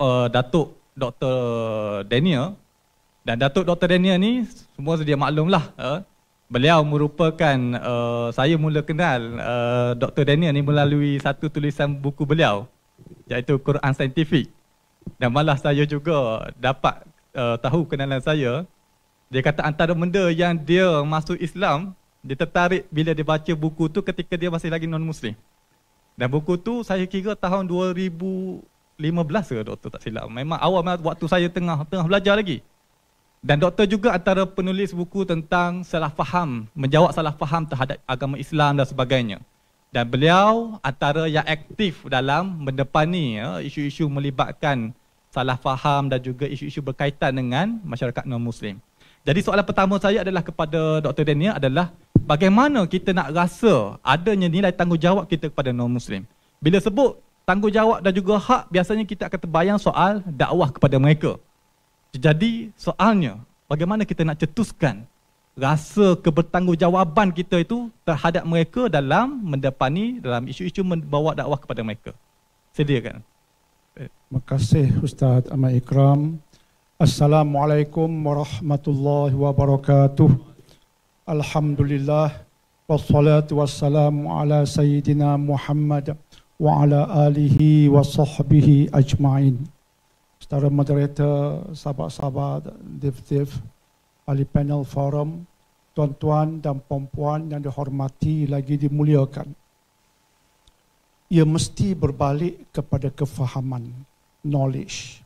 uh, Datuk Dr. Daniel dan Datuk Dr. Daniel ni semua sedia maklumlah uh, beliau merupakan uh, saya mula kenal uh, Dr. Daniel ni melalui satu tulisan buku beliau iaitu Quran Scientific dan malah saya juga dapat uh, tahu kenalan saya dia kata antara benda yang dia masuk Islam dia tertarik bila dia baca buku tu ketika dia masih lagi non-muslim dan buku tu saya kira tahun 15 ke doktor tak silap. Memang awal waktu saya tengah tengah belajar lagi. Dan doktor juga antara penulis buku tentang salah faham, menjawab salah faham terhadap agama Islam dan sebagainya. Dan beliau antara yang aktif dalam mendepani ya, isu-isu melibatkan salah faham dan juga isu-isu berkaitan dengan masyarakat non-Muslim. Jadi soalan pertama saya adalah kepada Dr. Daniel adalah bagaimana kita nak rasa adanya nilai tanggungjawab kita kepada non-Muslim. Bila sebut tanggungjawab dan juga hak biasanya kita akan terbayang soal dakwah kepada mereka. Jadi soalnya bagaimana kita nak cetuskan rasa kebertanggungjawaban kita itu terhadap mereka dalam mendepani dalam isu-isu membawa dakwah kepada mereka. Sediakan. Eh, terima kasih Ustaz Ahmad Ikram. Assalamualaikum warahmatullahi wabarakatuh. Alhamdulillah wassalatu wassalamu ala sayyidina Muhammad wa ala alihi wa sahbihi ajma'in. Setara moderator, sahabat-sahabat, div-div, ahli panel forum, tuan-tuan dan perempuan yang dihormati lagi dimuliakan. Ia mesti berbalik kepada kefahaman, knowledge.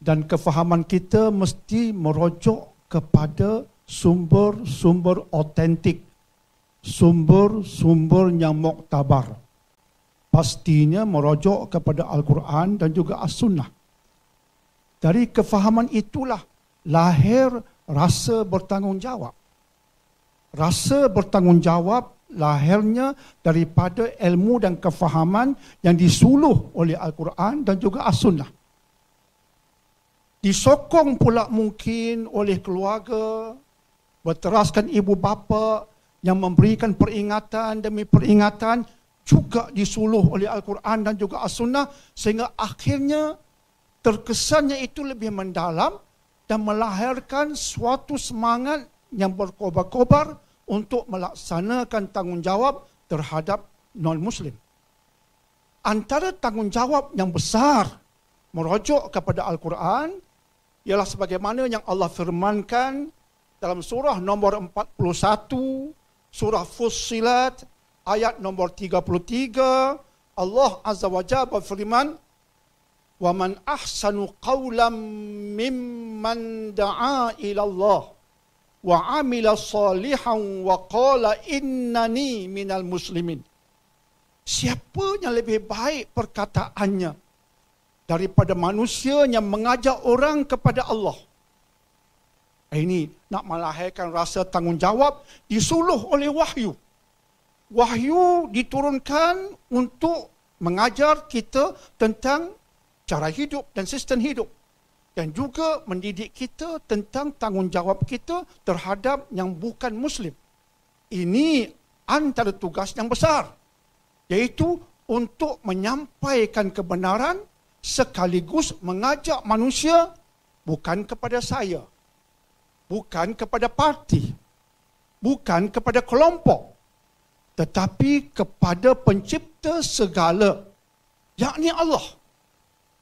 Dan kefahaman kita mesti merojok kepada sumber-sumber otentik, sumber-sumber yang muktabar pastinya merujuk kepada Al-Quran dan juga As-Sunnah. Dari kefahaman itulah lahir rasa bertanggungjawab. Rasa bertanggungjawab lahirnya daripada ilmu dan kefahaman yang disuluh oleh Al-Quran dan juga As-Sunnah. Disokong pula mungkin oleh keluarga, berteraskan ibu bapa yang memberikan peringatan demi peringatan juga disuluh oleh Al-Quran dan juga As-Sunnah sehingga akhirnya terkesannya itu lebih mendalam dan melahirkan suatu semangat yang berkobar-kobar untuk melaksanakan tanggungjawab terhadap non-Muslim. Antara tanggungjawab yang besar merujuk kepada Al-Quran ialah sebagaimana yang Allah firmankan dalam surah nomor 41, surah Fussilat ayat nombor 33 Allah Azza wajalla Jalla berfirman wa man ahsanu qawlam mimman da'a ila Allah wa amila salihan wa qala innani minal muslimin Siapa yang lebih baik perkataannya daripada manusia yang mengajak orang kepada Allah eh, ini nak melahirkan rasa tanggungjawab disuluh oleh wahyu wahyu diturunkan untuk mengajar kita tentang cara hidup dan sistem hidup dan juga mendidik kita tentang tanggungjawab kita terhadap yang bukan muslim. Ini antara tugas yang besar yaitu untuk menyampaikan kebenaran sekaligus mengajak manusia bukan kepada saya bukan kepada parti bukan kepada kelompok tetapi kepada pencipta segala yakni Allah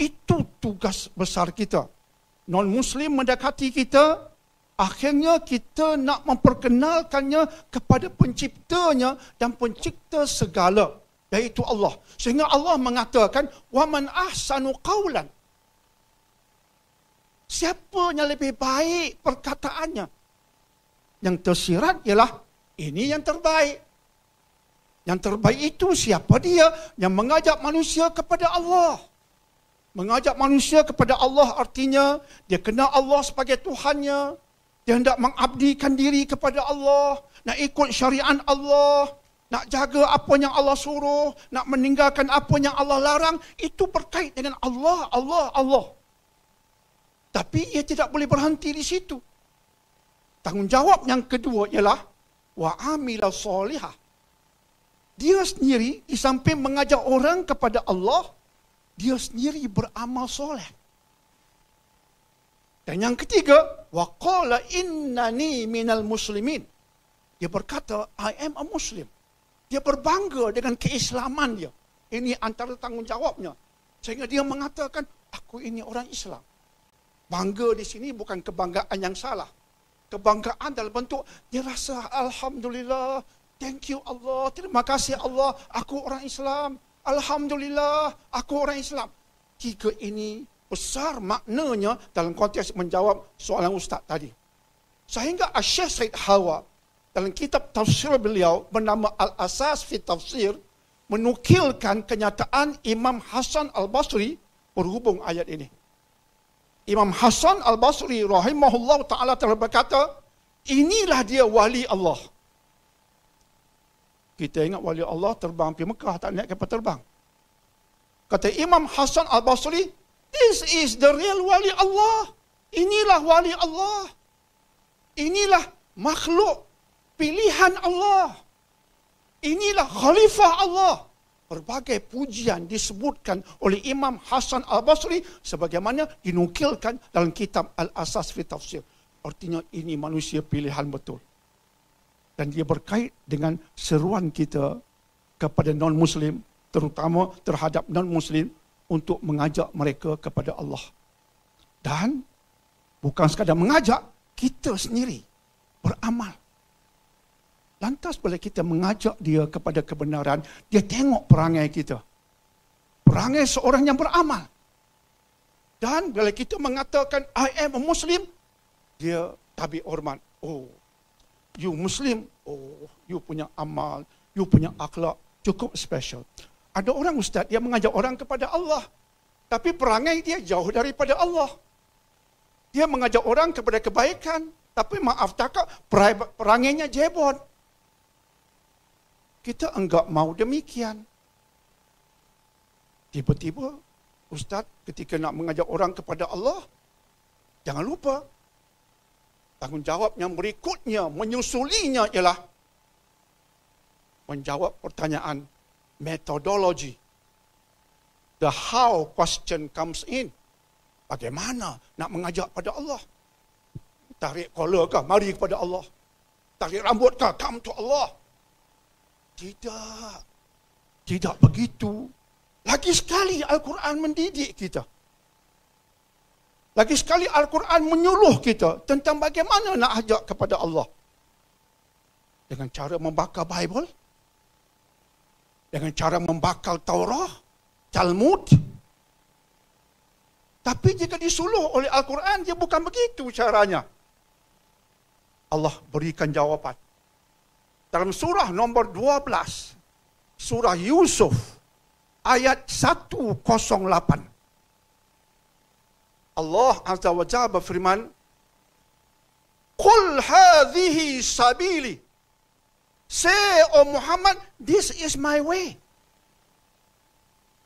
itu tugas besar kita non muslim mendekati kita akhirnya kita nak memperkenalkannya kepada penciptanya dan pencipta segala yaitu Allah sehingga Allah mengatakan waman ahsanu qawlan Siapa yang lebih baik perkataannya? Yang tersirat ialah ini yang terbaik. Yang terbaik itu siapa dia yang mengajak manusia kepada Allah. Mengajak manusia kepada Allah artinya dia kenal Allah sebagai Tuhannya. Dia hendak mengabdikan diri kepada Allah. Nak ikut syariat Allah. Nak jaga apa yang Allah suruh. Nak meninggalkan apa yang Allah larang. Itu berkait dengan Allah, Allah, Allah. Tapi ia tidak boleh berhenti di situ. Tanggungjawab yang kedua ialah wa amila solihah dia sendiri di samping mengajar orang kepada Allah, dia sendiri beramal soleh. Dan yang ketiga, waqala innani minal muslimin. Dia berkata, I am a Muslim. Dia berbangga dengan keislaman dia. Ini antara tanggungjawabnya. Sehingga dia mengatakan, aku ini orang Islam. Bangga di sini bukan kebanggaan yang salah. Kebanggaan dalam bentuk, dia rasa Alhamdulillah, Thank you Allah. Terima kasih Allah. Aku orang Islam. Alhamdulillah. Aku orang Islam. Tiga ini besar maknanya dalam konteks menjawab soalan ustaz tadi. Sehingga Asyik Syed Hawa dalam kitab tafsir beliau bernama Al-Asas fi Tafsir menukilkan kenyataan Imam Hasan Al-Basri berhubung ayat ini. Imam Hasan Al-Basri rahimahullah ta'ala telah berkata, inilah dia wali Allah. Kita ingat wali Allah terbang pergi Mekah, tak naik kapal terbang. Kata Imam Hasan Al-Basri, this is the real wali Allah. Inilah wali Allah. Inilah makhluk pilihan Allah. Inilah khalifah Allah. Berbagai pujian disebutkan oleh Imam Hasan Al-Basri sebagaimana dinukilkan dalam kitab Al-Asas fi Tafsir. Artinya ini manusia pilihan betul dan ia berkait dengan seruan kita kepada non-Muslim, terutama terhadap non-Muslim untuk mengajak mereka kepada Allah. Dan bukan sekadar mengajak, kita sendiri beramal. Lantas bila kita mengajak dia kepada kebenaran, dia tengok perangai kita. Perangai seorang yang beramal. Dan bila kita mengatakan, I am a Muslim, dia tabi hormat. Oh, you Muslim, oh, you punya amal, you punya akhlak cukup special. Ada orang ustaz dia mengajak orang kepada Allah, tapi perangai dia jauh daripada Allah. Dia mengajak orang kepada kebaikan, tapi maaf tak, perangainya jebon. Kita enggak mau demikian. Tiba-tiba, ustaz ketika nak mengajak orang kepada Allah, jangan lupa tanggungjawab yang berikutnya menyusulinya ialah menjawab pertanyaan metodologi. The how question comes in. Bagaimana nak mengajak pada Allah? Tarik kola kah? Mari kepada Allah. Tarik rambut kah? Come to Allah. Tidak. Tidak begitu. Lagi sekali Al-Quran mendidik kita. Lagi sekali Al-Quran menyuluh kita tentang bagaimana nak ajak kepada Allah. Dengan cara membakar Bible. Dengan cara membakar Taurah. Talmud. Tapi jika disuluh oleh Al-Quran, dia bukan begitu caranya. Allah berikan jawapan. Dalam surah nombor 12, surah Yusuf, ayat 108. Allah Azza wa Jalla berfirman, "Qul hadhihi sabili." Say, Oh Muhammad, this is my way.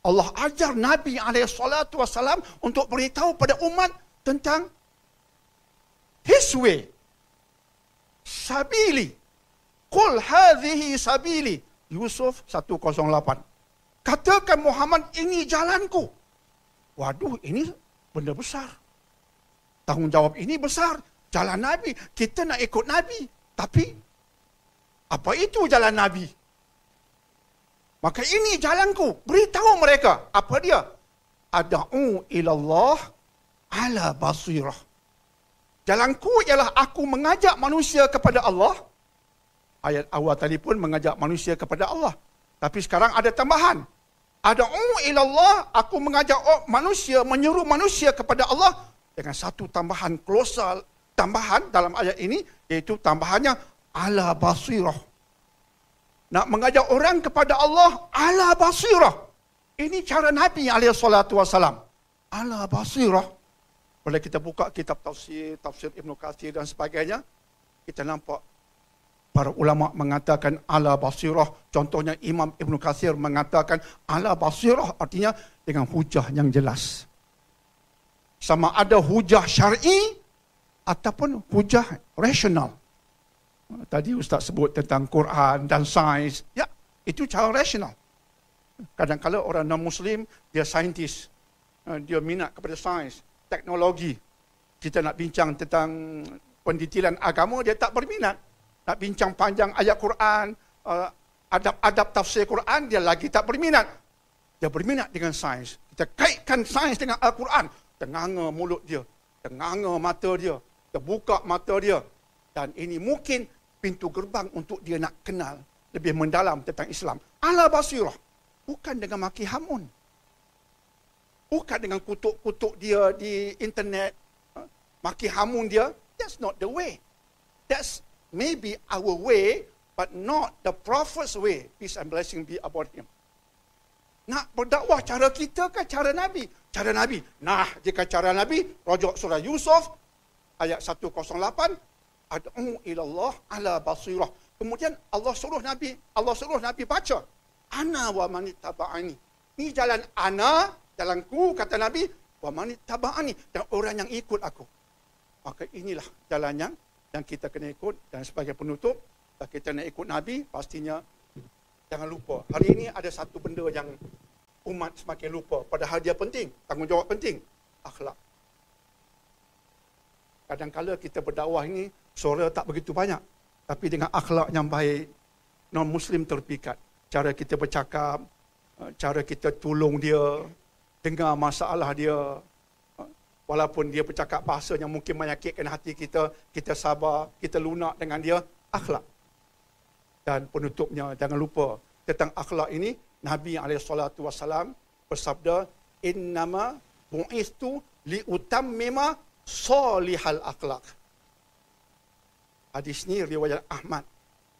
Allah ajar Nabi SAW untuk beritahu pada umat tentang his way. Sabili. Qul hadhihi sabili. Yusuf 108. Katakan Muhammad, ini jalanku. Waduh, ini benda besar. Tanggungjawab ini besar. Jalan Nabi. Kita nak ikut Nabi. Tapi, apa itu jalan Nabi? Maka ini jalanku. Beritahu mereka. Apa dia? Ada'u ilallah ala basirah. Jalanku ialah aku mengajak manusia kepada Allah. Ayat awal tadi pun mengajak manusia kepada Allah. Tapi sekarang ada tambahan. Ada ila ilallah aku mengajak manusia, menyuruh manusia kepada Allah dengan satu tambahan klosa tambahan dalam ayat ini iaitu tambahannya ala basirah. Nak mengajak orang kepada Allah ala basirah. Ini cara Nabi alaihi salatu wasalam. Ala basirah. Boleh kita buka kitab tafsir, tafsir Ibnu Katsir dan sebagainya. Kita nampak Para ulama mengatakan ala basirah. Contohnya Imam Ibn Kasir mengatakan ala basirah artinya dengan hujah yang jelas. Sama ada hujah syar'i ataupun hujah rasional. Tadi Ustaz sebut tentang Quran dan sains. Ya, itu cara rasional. Kadang-kadang orang non-Muslim, dia saintis. Eh, dia minat kepada sains, teknologi. Kita nak bincang tentang pendidikan agama, dia tak berminat nak bincang panjang ayat Quran, adab-adab uh, tafsir Quran, dia lagi tak berminat. Dia berminat dengan sains. Kita kaitkan sains dengan Al-Quran. Tenganga mulut dia. Tenganga mata dia. Terbuka mata dia. Dan ini mungkin pintu gerbang untuk dia nak kenal lebih mendalam tentang Islam. Ala basirah. Bukan dengan maki hamun. Bukan dengan kutuk-kutuk dia di internet. Maki hamun dia. That's not the way. That's maybe our way, but not the prophet's way. Peace and blessing be upon him. Nak berdakwah cara kita ke cara Nabi? Cara Nabi. Nah, jika cara Nabi, rojok surah Yusuf, ayat 108, Ad'u ilallah ala basirah. Kemudian Allah suruh Nabi, Allah suruh Nabi baca. Ana wa manitaba'ani. Ini jalan ana, jalanku, kata Nabi. Wa manitaba'ani. Dan orang yang ikut aku. Maka inilah jalan yang yang kita kena ikut dan sebagai penutup kita nak ikut Nabi pastinya jangan lupa hari ini ada satu benda yang umat semakin lupa padahal dia penting tanggungjawab penting akhlak kadang kala kita berdakwah ini suara tak begitu banyak tapi dengan akhlak yang baik non muslim terpikat cara kita bercakap eh, cara kita tolong dia dengar masalah dia walaupun dia bercakap bahasa yang mungkin menyakitkan hati kita, kita sabar, kita lunak dengan dia, akhlak. Dan penutupnya, jangan lupa tentang akhlak ini, Nabi SAW bersabda, Innama bu'istu liutammima solihal akhlak. Hadis ini riwayat Ahmad.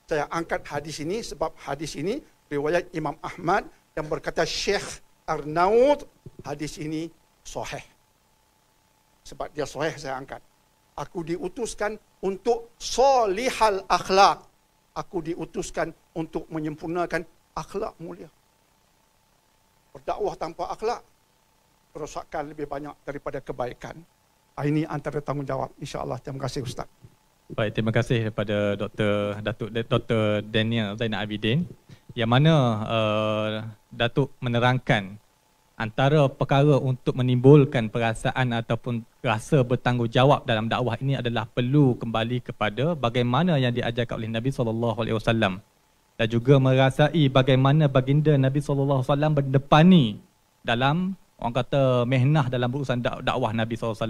Saya angkat hadis ini sebab hadis ini riwayat Imam Ahmad yang berkata Syekh Arnaud hadis ini soheh sebab dia soleh saya angkat. Aku diutuskan untuk solihal akhlak. Aku diutuskan untuk menyempurnakan akhlak mulia. Berdakwah tanpa akhlak, merosakkan lebih banyak daripada kebaikan. Ah, ini antara tanggungjawab. InsyaAllah. Terima kasih Ustaz. Baik, terima kasih kepada Dr. Datuk Dr. Daniel Zainal Abidin yang mana uh, Datuk menerangkan antara perkara untuk menimbulkan perasaan ataupun rasa bertanggungjawab dalam dakwah ini adalah perlu kembali kepada bagaimana yang diajarkan oleh Nabi saw. dan juga merasai bagaimana baginda Nabi saw berdepani dalam orang kata mehnah dalam urusan dakwah Nabi saw.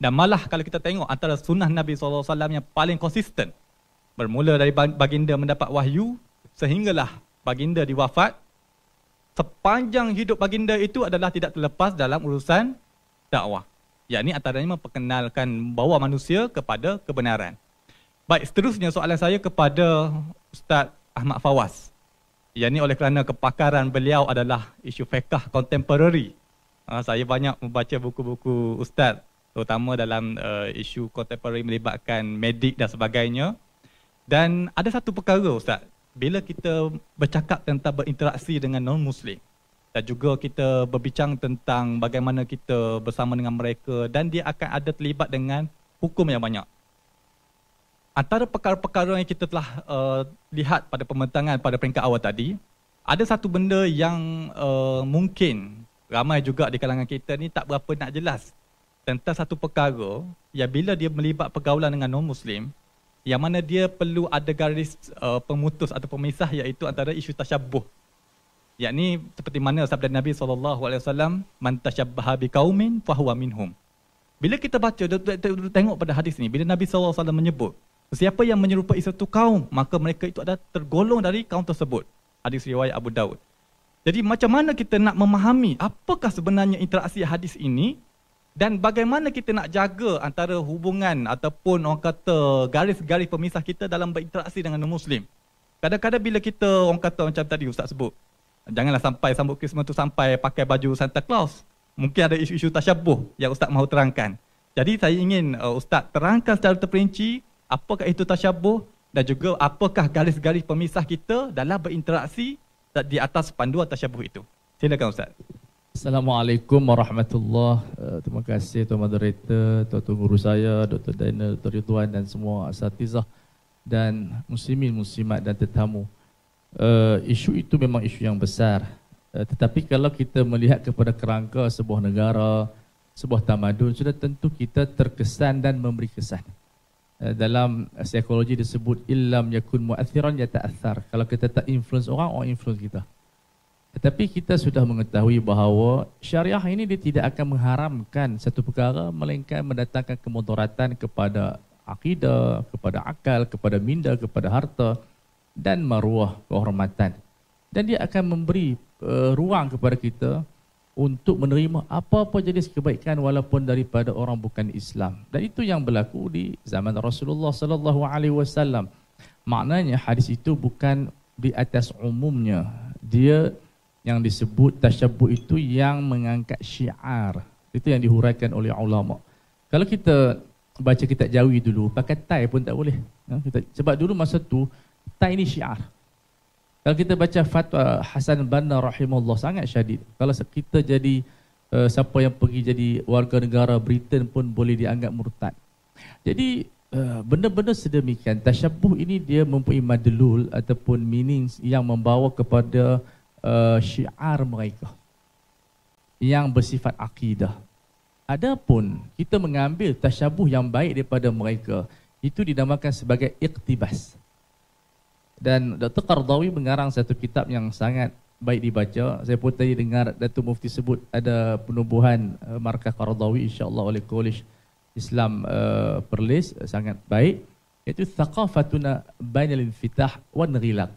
dan malah kalau kita tengok antara sunnah Nabi saw yang paling konsisten bermula dari baginda mendapat wahyu sehinggalah baginda diwafat sepanjang hidup baginda itu adalah tidak terlepas dalam urusan dakwah. Yang ini antaranya memperkenalkan bawa manusia kepada kebenaran. Baik, seterusnya soalan saya kepada Ustaz Ahmad Fawaz. Yang ini oleh kerana kepakaran beliau adalah isu fiqah contemporary. Ha, saya banyak membaca buku-buku Ustaz, terutama dalam uh, isu kontemporari melibatkan medik dan sebagainya. Dan ada satu perkara Ustaz, bila kita bercakap tentang berinteraksi dengan non-Muslim dan juga kita berbincang tentang bagaimana kita bersama dengan mereka dan dia akan ada terlibat dengan hukum yang banyak. Antara perkara-perkara yang kita telah uh, lihat pada pembentangan pada peringkat awal tadi, ada satu benda yang uh, mungkin ramai juga di kalangan kita ni tak berapa nak jelas tentang satu perkara yang bila dia melibat pergaulan dengan non-Muslim, yang mana dia perlu ada garis uh, pemutus atau pemisah iaitu antara isu tasyabuh. Yakni seperti mana sabda Nabi SAW, Man tasyabbaha biqaumin fahuwa minhum. Bila kita baca, tengok pada hadis ini, bila Nabi SAW menyebut, siapa yang menyerupai satu kaum, maka mereka itu ada tergolong dari kaum tersebut. Hadis riwayat Abu Daud. Jadi macam mana kita nak memahami apakah sebenarnya interaksi hadis ini dan bagaimana kita nak jaga antara hubungan ataupun orang kata garis-garis pemisah kita dalam berinteraksi dengan non-muslim. Kadang-kadang bila kita orang kata macam tadi ustaz sebut, janganlah sampai sambut Krismas tu sampai pakai baju Santa Claus. Mungkin ada isu-isu tasyabuh yang ustaz mahu terangkan. Jadi saya ingin uh, ustaz terangkan secara terperinci apakah itu tasyabuh dan juga apakah garis-garis pemisah kita dalam berinteraksi di atas panduan tasyabuh itu. Silakan ustaz. Assalamualaikum warahmatullahi wabarakatuh. Eh, terima kasih tuan moderator, tuan-tuan guru saya, Dr. Daniel, Dr. Ridwan dan semua asatizah dan muslimin muslimat dan tetamu. Eh, isu itu memang isu yang besar. Eh, tetapi kalau kita melihat kepada kerangka sebuah negara, sebuah tamadun, sudah tentu kita terkesan dan memberi kesan. dalam psikologi disebut ilam yakun mu'athiran yata'athar. Kalau kita tak influence orang, orang influence kita. Tetapi kita sudah mengetahui bahawa syariah ini dia tidak akan mengharamkan satu perkara melainkan mendatangkan kemudaratan kepada akidah, kepada akal, kepada minda, kepada harta dan maruah kehormatan. Dan dia akan memberi uh, ruang kepada kita untuk menerima apa-apa jenis kebaikan walaupun daripada orang bukan Islam. Dan itu yang berlaku di zaman Rasulullah sallallahu alaihi wasallam. Maknanya hadis itu bukan di atas umumnya. Dia yang disebut tasyabbuh itu yang mengangkat syiar. Itu yang dihuraikan oleh ulama. Kalau kita baca kitab jawi dulu, pakai tai pun tak boleh. Ha, sebab dulu masa tu tai ni syiar. Kalau kita baca fatwa Hasan Banna rahimahullah sangat syadid. Kalau kita jadi uh, siapa yang pergi jadi warga negara Britain pun boleh dianggap murtad. Jadi uh, benda-benda sedemikian tasyabbuh ini dia mempunyai madlul ataupun meanings yang membawa kepada uh, syiar mereka yang bersifat akidah. Adapun kita mengambil tasyabuh yang baik daripada mereka, itu dinamakan sebagai iktibas. Dan Dr. Qardawi mengarang satu kitab yang sangat baik dibaca. Saya pun tadi dengar Datuk Mufti sebut ada penubuhan uh, markah Qardawi insya-Allah oleh College Islam uh, Perlis sangat baik iaitu thaqafatuna bainal infitah wan ghilaq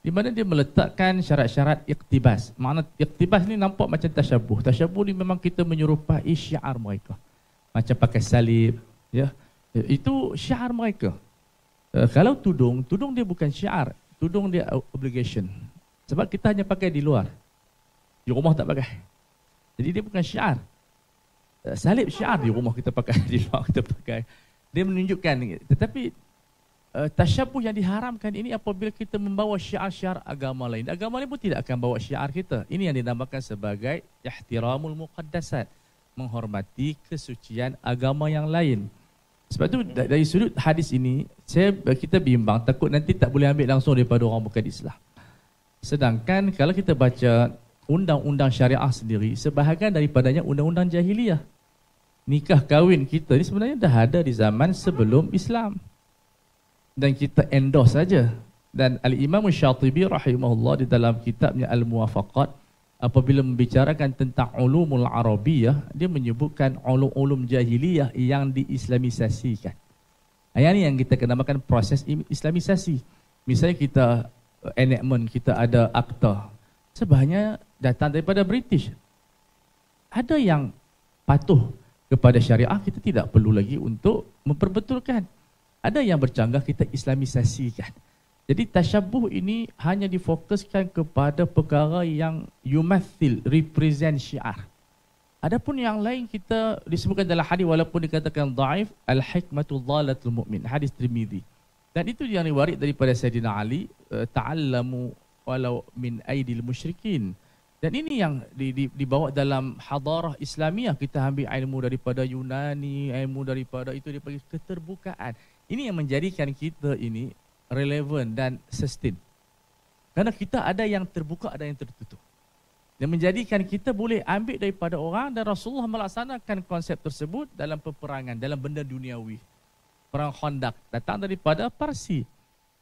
di mana dia meletakkan syarat-syarat iktibas. Makna iktibas ni nampak macam tasyabuh. Tasyabuh ni memang kita menyerupai syiar mereka. Macam pakai salib, ya. Itu syiar mereka. Eh, kalau tudung, tudung dia bukan syiar. Tudung dia obligation. Sebab kita hanya pakai di luar. Di rumah tak pakai. Jadi dia bukan syiar. Eh, salib syiar di rumah kita pakai, di luar kita pakai. Dia menunjukkan. Tetapi uh, eh, tashabuh yang diharamkan ini apabila kita membawa syiar-syiar agama lain. Agama lain pun tidak akan bawa syiar kita. Ini yang dinamakan sebagai ihtiramul muqaddasat. Menghormati kesucian agama yang lain. Sebab tu dari sudut hadis ini, saya, kita bimbang takut nanti tak boleh ambil langsung daripada orang bukan Islam. Sedangkan kalau kita baca undang-undang syariah sendiri, sebahagian daripadanya undang-undang jahiliyah. Nikah kahwin kita ni sebenarnya dah ada di zaman sebelum Islam dan kita endorse saja. Dan Al-Imam Syatibi rahimahullah di dalam kitabnya Al-Muwafaqat apabila membicarakan tentang ulumul Arabiyah, dia menyebutkan ulum-ulum jahiliyah yang diislamisasikan. Yang ini yang kita kenamakan proses islamisasi. Misalnya kita eh, enactment, kita ada akta. Sebahnya datang daripada British. Ada yang patuh kepada syariah, kita tidak perlu lagi untuk memperbetulkan. Ada yang bercanggah kita islamisasikan. Jadi tashabbuh ini hanya difokuskan kepada perkara yang yumathil, represent syiar. Adapun yang lain kita disebutkan dalam hadis walaupun dikatakan daif al-hikmatu dhalatul mu'min hadis Tirmizi. Dan itu yang riwayat daripada Sayyidina Ali eh, ta'allamu walau min aidil musyrikin. Dan ini yang dibawa dalam hadarah Islamiah kita ambil ilmu daripada Yunani, ilmu daripada itu dipanggil keterbukaan. Ini yang menjadikan kita ini relevan dan sustain. Karena kita ada yang terbuka, ada yang tertutup. Yang menjadikan kita boleh ambil daripada orang dan Rasulullah melaksanakan konsep tersebut dalam peperangan, dalam benda duniawi. Perang Khandaq datang daripada Parsi.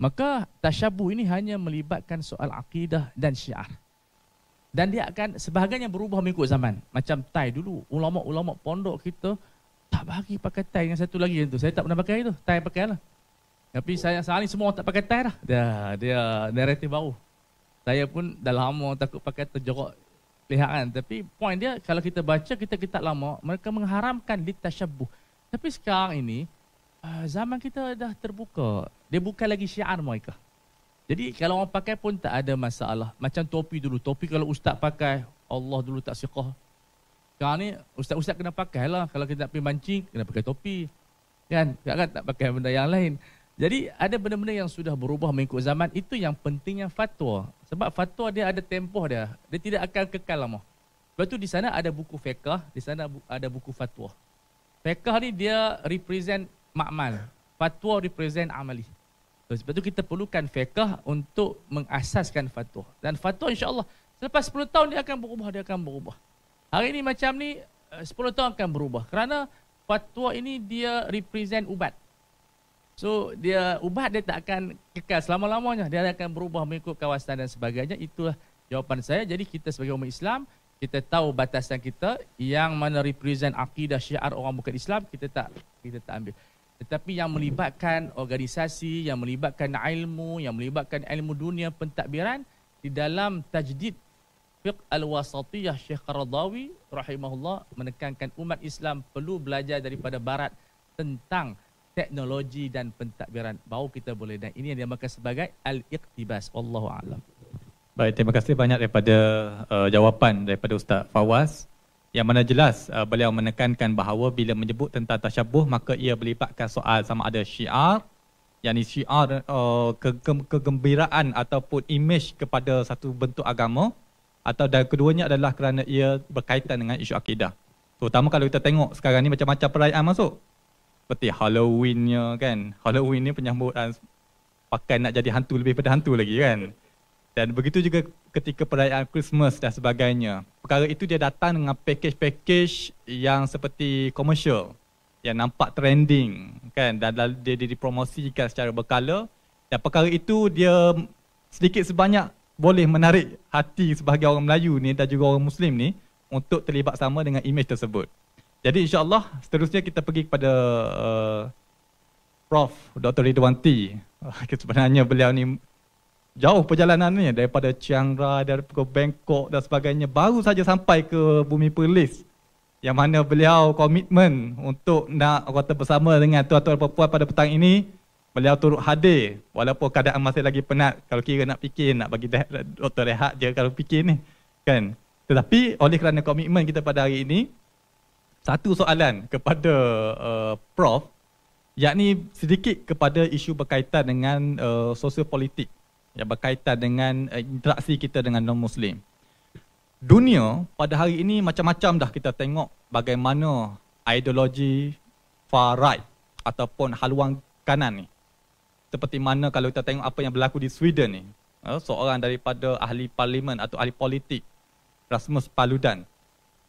Maka tashabu ini hanya melibatkan soal akidah dan syiar. Dan dia akan sebahagian yang berubah mengikut zaman. Macam Thai dulu, ulama-ulama pondok kita, tak bagi pakai tie yang satu lagi yang tu. Saya tak pernah pakai tu. Tie pakai lah. Tapi saya sekarang semua tak pakai tie dah. Dia, dia narrative baru. Saya pun dah lama takut pakai terjerok lihat kan. Tapi point dia kalau kita baca kita kita lama mereka mengharamkan di litashabuh. Tapi sekarang ini eh, zaman kita dah terbuka. Dia bukan lagi syiar mereka. Jadi kalau orang pakai pun tak ada masalah. Macam topi dulu. Topi kalau ustaz pakai Allah dulu tak siqah sekarang ni ustaz-ustaz kena pakai lah. Kalau kita nak pergi mancing, kena pakai topi. Kan? Tak tak pakai benda yang lain. Jadi ada benda-benda yang sudah berubah mengikut zaman. Itu yang pentingnya fatwa. Sebab fatwa dia ada tempoh dia. Dia tidak akan kekal lama. Lepas tu di sana ada buku fiqah, di sana ada buku fatwa. Fiqah ni dia represent makmal. Fatwa represent amali. Sebab tu kita perlukan fiqah untuk mengasaskan fatwa. Dan fatwa insyaAllah selepas 10 tahun dia akan berubah, dia akan berubah. Hari ini macam ni, 10 eh, tahun akan berubah. Kerana fatwa ini dia represent ubat. So dia ubat dia tak akan kekal selama-lamanya. Dia akan berubah mengikut kawasan dan sebagainya. Itulah jawapan saya. Jadi kita sebagai umat Islam, kita tahu batasan kita yang mana represent akidah syiar orang bukan Islam, kita tak kita tak ambil. Tetapi yang melibatkan organisasi, yang melibatkan ilmu, yang melibatkan ilmu dunia pentadbiran di dalam tajdid Fiqh Al-Wasatiyah Syekh Qaradawi rahimahullah menekankan umat Islam perlu belajar daripada barat tentang teknologi dan pentadbiran baru kita boleh dan ini yang dinamakan sebagai al-iqtibas wallahu alam. Baik terima kasih banyak daripada uh, jawapan daripada Ustaz Fawaz yang mana jelas uh, beliau menekankan bahawa bila menyebut tentang tasyabuh maka ia melibatkan soal sama ada syiar yakni syiar uh, ke- kegembiraan ataupun imej kepada satu bentuk agama atau dan keduanya adalah kerana ia berkaitan dengan isu akidah. Terutama kalau kita tengok sekarang ni macam-macam perayaan masuk. Seperti Halloweennya kan. Halloween ni penyambutan pakai nak jadi hantu lebih pada hantu lagi kan. Dan begitu juga ketika perayaan Christmas dan sebagainya. Perkara itu dia datang dengan package-package yang seperti komersial. Yang nampak trending kan. Dan dia dipromosikan secara berkala. Dan perkara itu dia sedikit sebanyak boleh menarik hati sebahagian orang Melayu ni dan juga orang Muslim ni untuk terlibat sama dengan imej tersebut. Jadi insyaAllah seterusnya kita pergi kepada uh, Prof. Dr. Ridwan T. Ah, sebenarnya beliau ni jauh perjalanannya daripada Chiang Rai, daripada Bangkok dan sebagainya baru saja sampai ke Bumi Perlis yang mana beliau komitmen untuk nak kata bersama dengan tuan-tuan dan pada petang ini beliau turut hadir walaupun keadaan masih lagi penat kalau kira nak fikir nak bagi doktor rehat je kalau fikir ni kan tetapi oleh kerana komitmen kita pada hari ini satu soalan kepada uh, prof yakni sedikit kepada isu berkaitan dengan uh, sosial politik yang berkaitan dengan uh, interaksi kita dengan non muslim dunia pada hari ini macam-macam dah kita tengok bagaimana ideologi far right ataupun haluan kanan ni seperti mana kalau kita tengok apa yang berlaku di Sweden ni. Eh, seorang daripada ahli parlimen atau ahli politik Rasmus Paludan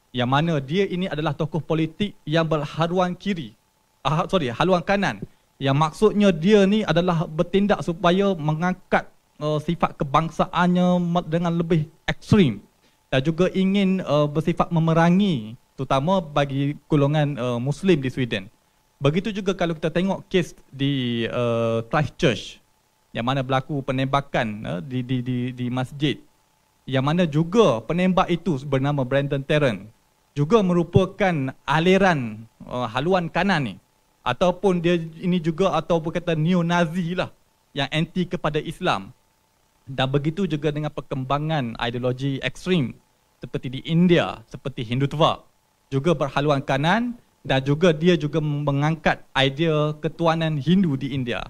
yang mana dia ini adalah tokoh politik yang berhaluan kiri. Ah sorry, haluan kanan. Yang maksudnya dia ni adalah bertindak supaya mengangkat uh, sifat kebangsaannya dengan lebih ekstrim dan juga ingin uh, bersifat memerangi terutama bagi golongan uh, muslim di Sweden. Begitu juga kalau kita tengok kes di uh, eh, Christchurch yang mana berlaku penembakan uh, di, di di di masjid yang mana juga penembak itu bernama Brandon Tarrant juga merupakan aliran uh, haluan kanan ni ataupun dia ini juga atau berkata neo nazi lah yang anti kepada Islam dan begitu juga dengan perkembangan ideologi ekstrim seperti di India seperti Hindutva juga berhaluan kanan dan juga dia juga mengangkat idea ketuanan Hindu di India.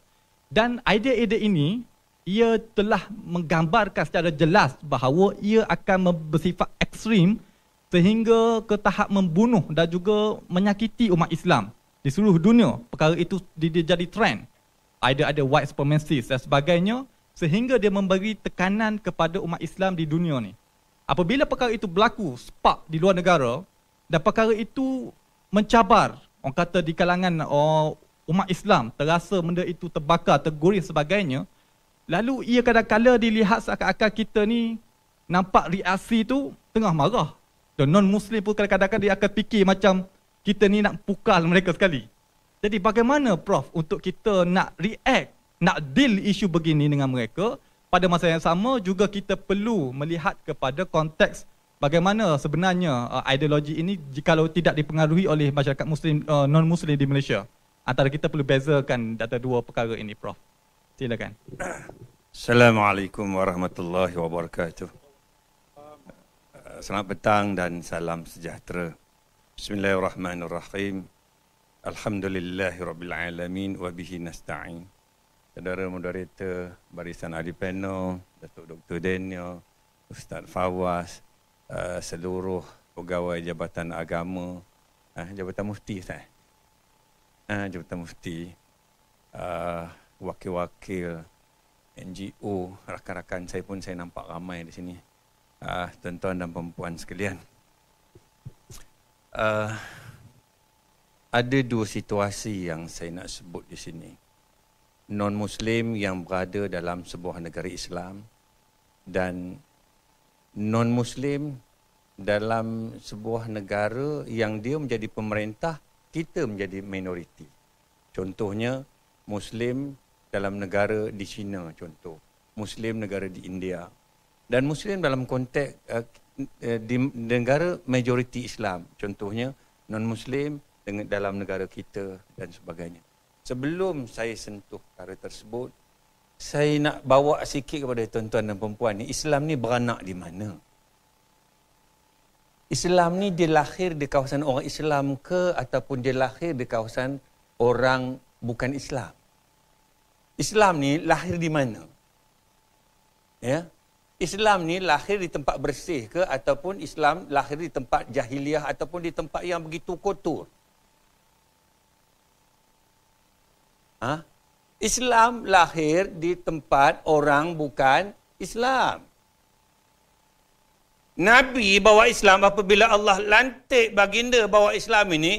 Dan idea-idea ini, ia telah menggambarkan secara jelas bahawa ia akan bersifat ekstrim sehingga ke tahap membunuh dan juga menyakiti umat Islam di seluruh dunia. Perkara itu dia jadi trend. Ada ada white supremacy dan sebagainya sehingga dia memberi tekanan kepada umat Islam di dunia ni. Apabila perkara itu berlaku spark di luar negara dan perkara itu mencabar orang kata di kalangan uh, umat Islam terasa benda itu terbakar, terguris sebagainya lalu ia kadang-kadang dilihat seakan-akan kita ni nampak reaksi tu tengah marah dan non-muslim pun kadang-kadang dia akan fikir macam kita ni nak pukal mereka sekali jadi bagaimana Prof untuk kita nak react, nak deal isu begini dengan mereka pada masa yang sama juga kita perlu melihat kepada konteks bagaimana sebenarnya uh, ideologi ini jika tidak dipengaruhi oleh masyarakat muslim uh, non muslim di Malaysia antara kita perlu bezakan data dua perkara ini prof silakan assalamualaikum warahmatullahi wabarakatuh selamat petang dan salam sejahtera bismillahirrahmanirrahim alhamdulillahirabbil alamin wa bihi nasta'in saudara moderator barisan ahli panel Datuk Dr Daniel Ustaz Fawaz Uh, seluruh pegawai Jabatan Agama, uh, Jabatan Mufti Ustaz. Uh, Jabatan Mufti, uh, wakil-wakil NGO, rakan-rakan saya pun saya nampak ramai di sini. Uh, tuan-tuan dan perempuan sekalian. Uh, ada dua situasi yang saya nak sebut di sini. Non-Muslim yang berada dalam sebuah negara Islam dan non-Muslim dalam sebuah negara yang dia menjadi pemerintah, kita menjadi minoriti. Contohnya, Muslim dalam negara di China contoh. Muslim negara di India. Dan Muslim dalam konteks uh, di negara majoriti Islam. Contohnya, non-Muslim dalam negara kita dan sebagainya. Sebelum saya sentuh perkara tersebut, saya nak bawa sikit kepada tuan-tuan dan perempuan ni, Islam ni beranak di mana? Islam ni dia lahir di kawasan orang Islam ke ataupun dia lahir di kawasan orang bukan Islam? Islam ni lahir di mana? Ya? Islam ni lahir di tempat bersih ke ataupun Islam lahir di tempat jahiliah ataupun di tempat yang begitu kotor? Ha? Islam lahir di tempat orang bukan Islam. Nabi bawa Islam apabila Allah lantik baginda bawa Islam ini,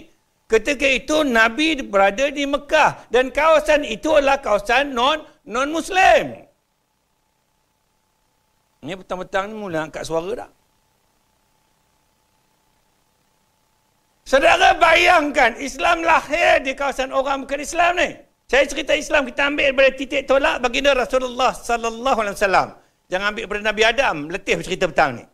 ketika itu Nabi berada di Mekah dan kawasan itu adalah kawasan non non Muslim. Ini petang-petang ni mula angkat suara dah. Saudara bayangkan Islam lahir di kawasan orang bukan Islam ni. Saya cerita Islam kita ambil daripada titik tolak baginda Rasulullah sallallahu alaihi wasallam. Jangan ambil daripada Nabi Adam, letih cerita petang ni.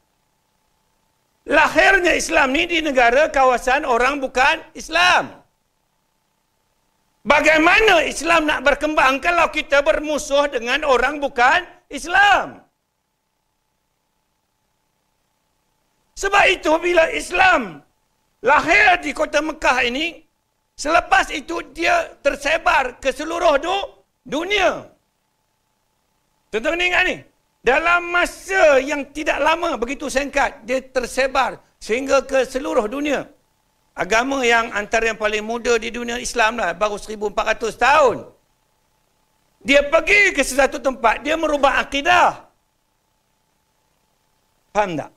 Lahirnya Islam ni di negara kawasan orang bukan Islam. Bagaimana Islam nak berkembang kalau kita bermusuh dengan orang bukan Islam? Sebab itu bila Islam lahir di kota Mekah ini, Selepas itu dia tersebar ke seluruh du- dunia. Tentang tuan ingat ni? Dalam masa yang tidak lama begitu singkat, dia tersebar sehingga ke seluruh dunia. Agama yang antara yang paling muda di dunia Islam lah, baru 1400 tahun. Dia pergi ke sesuatu tempat, dia merubah akidah. Faham tak?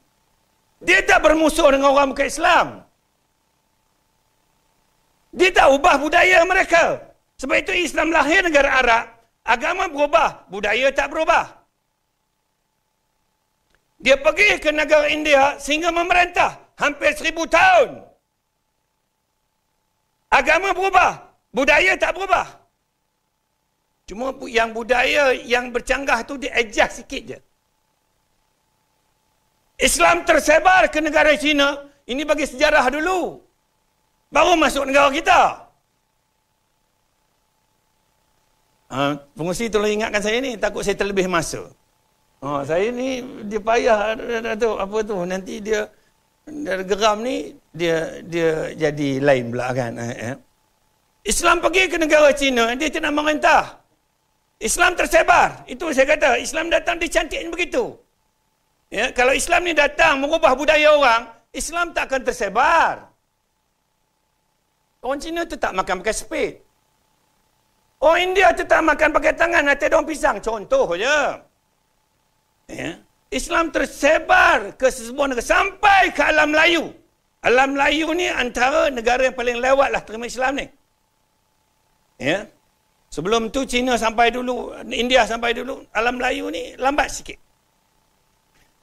Dia tak bermusuh dengan orang bukan Islam. Dia tak ubah budaya mereka. Sebab itu Islam lahir negara Arab, agama berubah, budaya tak berubah. Dia pergi ke negara India sehingga memerintah hampir seribu tahun. Agama berubah, budaya tak berubah. Cuma yang budaya yang bercanggah tu dia adjust sikit je. Islam tersebar ke negara China. Ini bagi sejarah dulu baru masuk negara kita. Ha, uh, pengusi tolong lah ingatkan saya ni takut saya terlebih masa. Oh, saya ni dia payah tu apa tu nanti dia dari geram ni dia dia jadi lain pula kan. Uh, eh, yeah. Islam pergi ke negara Cina dia tidak merintah. Islam tersebar. Itu saya kata Islam datang dicantiknya begitu. Ya, kalau Islam ni datang mengubah budaya orang, Islam tak akan tersebar. Orang Cina tak makan pakai spade. Orang India tu tak makan pakai tangan nanti daun pisang. Contoh saja. Yeah. Islam tersebar ke sesebuah negara sampai ke alam Melayu. Alam Melayu ni antara negara yang paling lewat lah terima Islam ni. Ya. Yeah. Sebelum tu Cina sampai dulu, India sampai dulu, alam Melayu ni lambat sikit.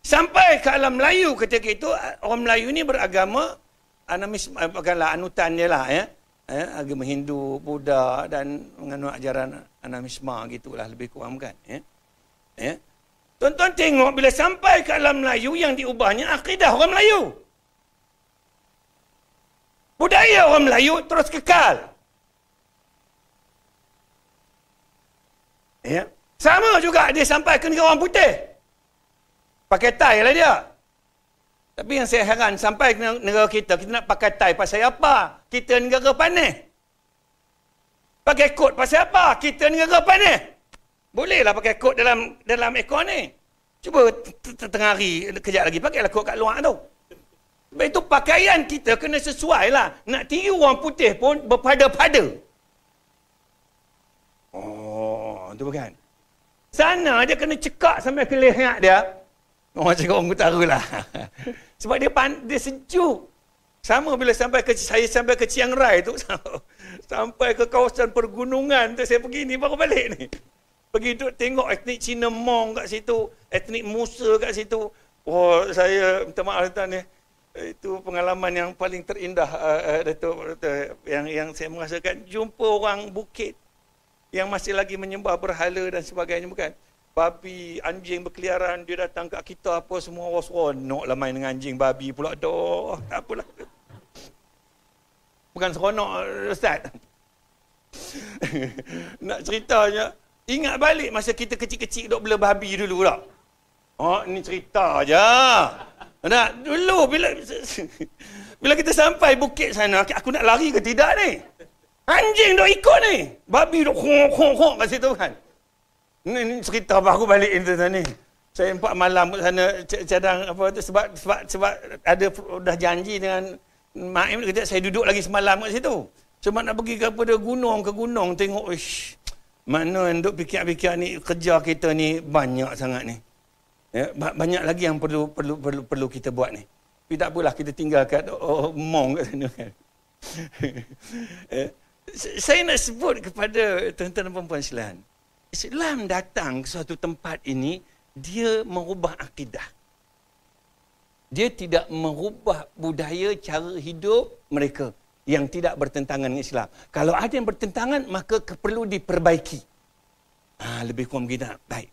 Sampai ke alam Melayu ketika itu, orang Melayu ni beragama anamis eh, bukanlah anutan dia lah ya. Eh, agama Hindu, Buddha dan menganut ajaran animisme gitulah lebih kurang kan ya. Eh. Ya. Tonton tengok bila sampai ke alam Melayu yang diubahnya akidah orang Melayu. Budaya orang Melayu terus kekal. Ya. Sama juga dia sampai ke negara orang putih. Pakai tie lah dia. Tapi yang saya heran sampai negara kita, kita nak pakai tie pasal apa? Kita negara panik. Pakai kod pasal apa? Kita negara panik. Bolehlah pakai kod dalam dalam ekor ni. Cuba tengah hari, kejap lagi, pakailah kod kat luar tu. Sebab itu pakaian kita kena sesuai lah. Nak tiru orang putih pun berpada-pada. Oh, tu bukan. Sana dia kena cekak sampai ke leher dia. Orang cakap orang utara lah. Sebab dia pan, dia sejuk. Sama bila sampai ke, saya sampai ke Chiang Rai tu. sampai ke kawasan pergunungan tu saya pergi ni baru balik ni. Pergi duduk tengok etnik Cina Mong kat situ. Etnik Musa kat situ. oh, saya minta maaf Tuan ni. Ya. Itu pengalaman yang paling terindah uh, Datuk, Datuk, yang, yang saya merasakan. Jumpa orang bukit yang masih lagi menyembah berhala dan sebagainya. Bukan? babi, anjing berkeliaran, dia datang kat kita apa semua, was seronok oh, lah main dengan anjing babi pula. Aduh, tak apalah. Bukan seronok, Ustaz. Nak ceritanya, ingat balik masa kita kecil-kecil duduk bela babi dulu tak? Oh, ni cerita aja. Nak, dulu bila... Bila kita sampai bukit sana, aku nak lari ke tidak ni? Anjing dok ikut ni. Babi dok khong khong khong kat situ kan. Ini, ini cerita apa aku balik ini tadi. Saya empat malam kat sana cadang apa tu sebab sebab sebab ada dah janji dengan Maim kata saya duduk lagi semalam kat situ. Sebab nak pergi ke apa gunung ke gunung tengok ish. Mana yang duk fikir-fikir ni kerja kita ni banyak sangat ni. Ya, banyak lagi yang perlu perlu perlu, perlu kita buat ni. Tapi tak apalah kita tinggal kat oh, mong kat sana kan. Ya. saya nak sebut kepada tuan-tuan dan puan-puan Islam datang ke suatu tempat ini, dia merubah akidah. Dia tidak merubah budaya cara hidup mereka yang tidak bertentangan dengan Islam. Kalau ada yang bertentangan, maka perlu diperbaiki. Ha, lebih kurang begitu. Baik.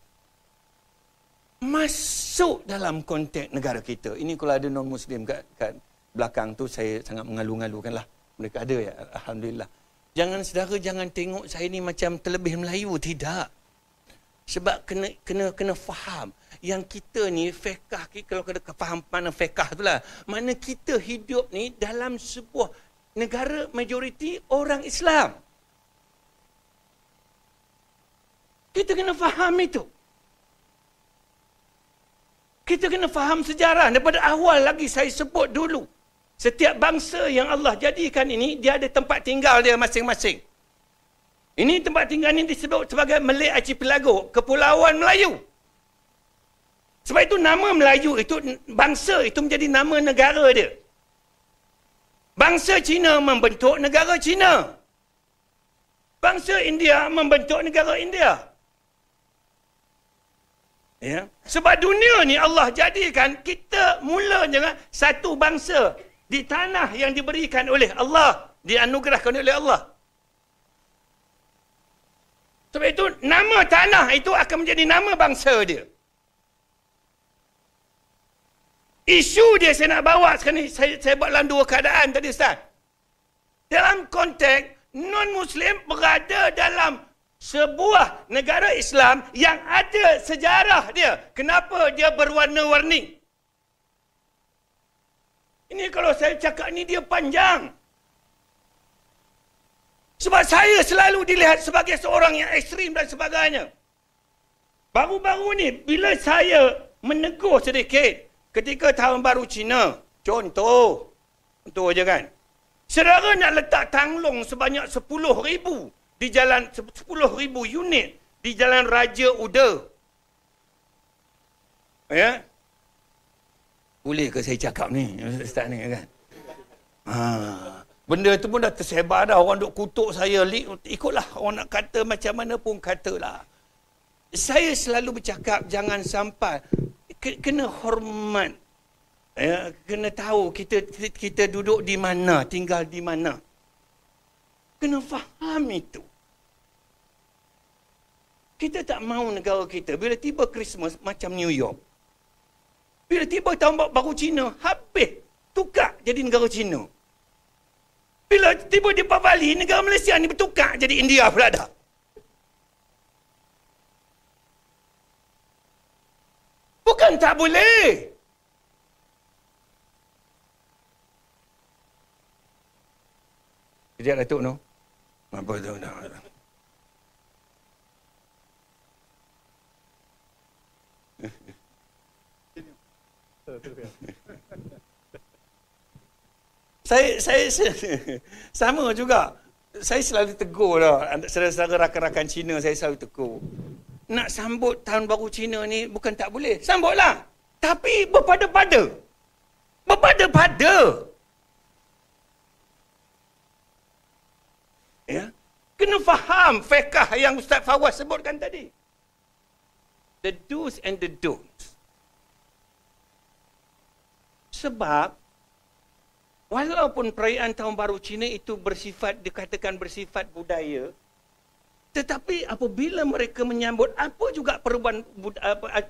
Masuk dalam konteks negara kita. Ini kalau ada non-Muslim kat, kat belakang tu, saya sangat mengalu-ngalukan lah. Mereka ada ya, Alhamdulillah. Jangan saudara jangan tengok saya ni macam terlebih Melayu tidak. Sebab kena kena kena faham yang kita ni fekah kalau kena faham mana fekah tu lah. Mana kita hidup ni dalam sebuah negara majoriti orang Islam. Kita kena faham itu. Kita kena faham sejarah daripada awal lagi saya sebut dulu. Setiap bangsa yang Allah jadikan ini, dia ada tempat tinggal dia masing-masing. Ini tempat tinggal ini disebut sebagai Melik Archipelago, Kepulauan Melayu. Sebab itu nama Melayu itu, bangsa itu menjadi nama negara dia. Bangsa Cina membentuk negara Cina. Bangsa India membentuk negara India. Ya. Sebab dunia ni Allah jadikan kita mula dengan satu bangsa di tanah yang diberikan oleh Allah, dianugerahkan oleh Allah. Sebab itu nama tanah itu akan menjadi nama bangsa dia. Isu dia saya nak bawa sekarang ni, saya, saya buat dalam dua keadaan tadi Ustaz. Dalam konteks non-Muslim berada dalam sebuah negara Islam yang ada sejarah dia. Kenapa dia berwarna-warni? Ini kalau saya cakap ni dia panjang. Sebab saya selalu dilihat sebagai seorang yang ekstrim dan sebagainya. Baru-baru ni bila saya menegur sedikit ketika tahun baru Cina. Contoh. Contoh je kan. Sedara nak letak tanglong sebanyak 10 ribu di jalan 10 ribu unit di jalan Raja Uda. Ya, boleh ke saya cakap ni ustaz ni kan ha. benda tu pun dah tersebar dah orang duk kutuk saya ikutlah orang nak kata macam mana pun katalah saya selalu bercakap jangan sampai kena hormat ya, kena tahu kita kita duduk di mana tinggal di mana kena faham itu kita tak mahu negara kita bila tiba Christmas macam New York bila tiba tahun baru Cina, habis tukar jadi negara Cina. Bila tiba di Bali, negara Malaysia ni bertukar jadi India pula dah. Bukan tak boleh. Jadi ada tu No? Apa tu? Apa tu? saya, saya, saya, sama juga. Saya selalu tegur lah. Saudara-saudara rakan-rakan Cina, saya selalu tegur. Nak sambut tahun baru Cina ni, bukan tak boleh. Sambutlah. Tapi berpada-pada. Berpada-pada. Ya? Kena faham fekah yang Ustaz Fawaz sebutkan tadi. The do's and the don't. sebab walaupun perayaan tahun baru Cina itu bersifat dikatakan bersifat budaya tetapi apabila mereka menyambut apa juga perubahan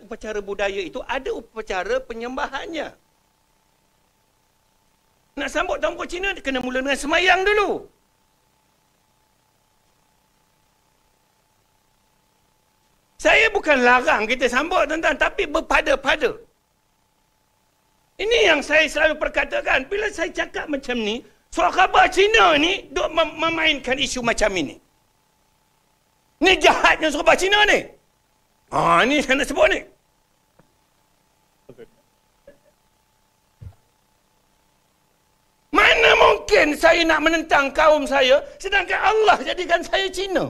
upacara budaya itu ada upacara penyembahannya nak sambut tahun baru Cina kena mula dengan semayang dulu saya bukan larang kita sambut tuan-tuan tapi berpada-pada ini yang saya selalu perkatakan. Bila saya cakap macam ni, sahabat Cina ni duk memainkan isu macam ini. Ni jahatnya sahabat Cina ni. Ha, ni saya nak sebut ni. Mana mungkin saya nak menentang kaum saya sedangkan Allah jadikan saya Cina?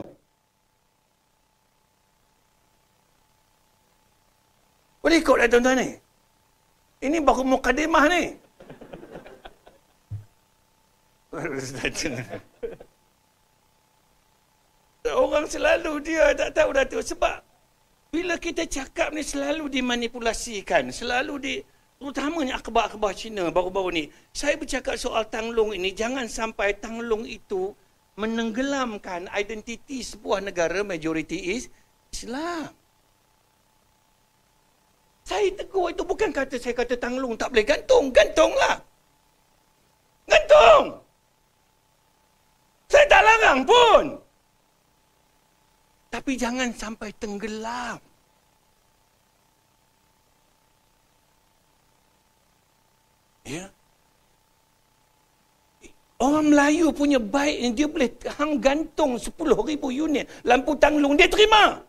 Boleh ikutlah tuan-tuan ni. Eh? Ini baru mukadimah ni. Orang selalu dia tak tahu Datuk sebab bila kita cakap ni selalu dimanipulasikan, selalu di terutamanya akhbar-akhbar Cina baru-baru ni. Saya bercakap soal tanglung ini jangan sampai tanglung itu menenggelamkan identiti sebuah negara majoriti is Islam. Saya tegur itu bukan kata saya kata tanglung tak boleh gantung. Gantunglah. Gantung! Saya tak larang pun. Tapi jangan sampai tenggelam. Ya? Orang Melayu punya baik yang dia boleh hang gantung 10,000 unit lampu tanglung, dia terima.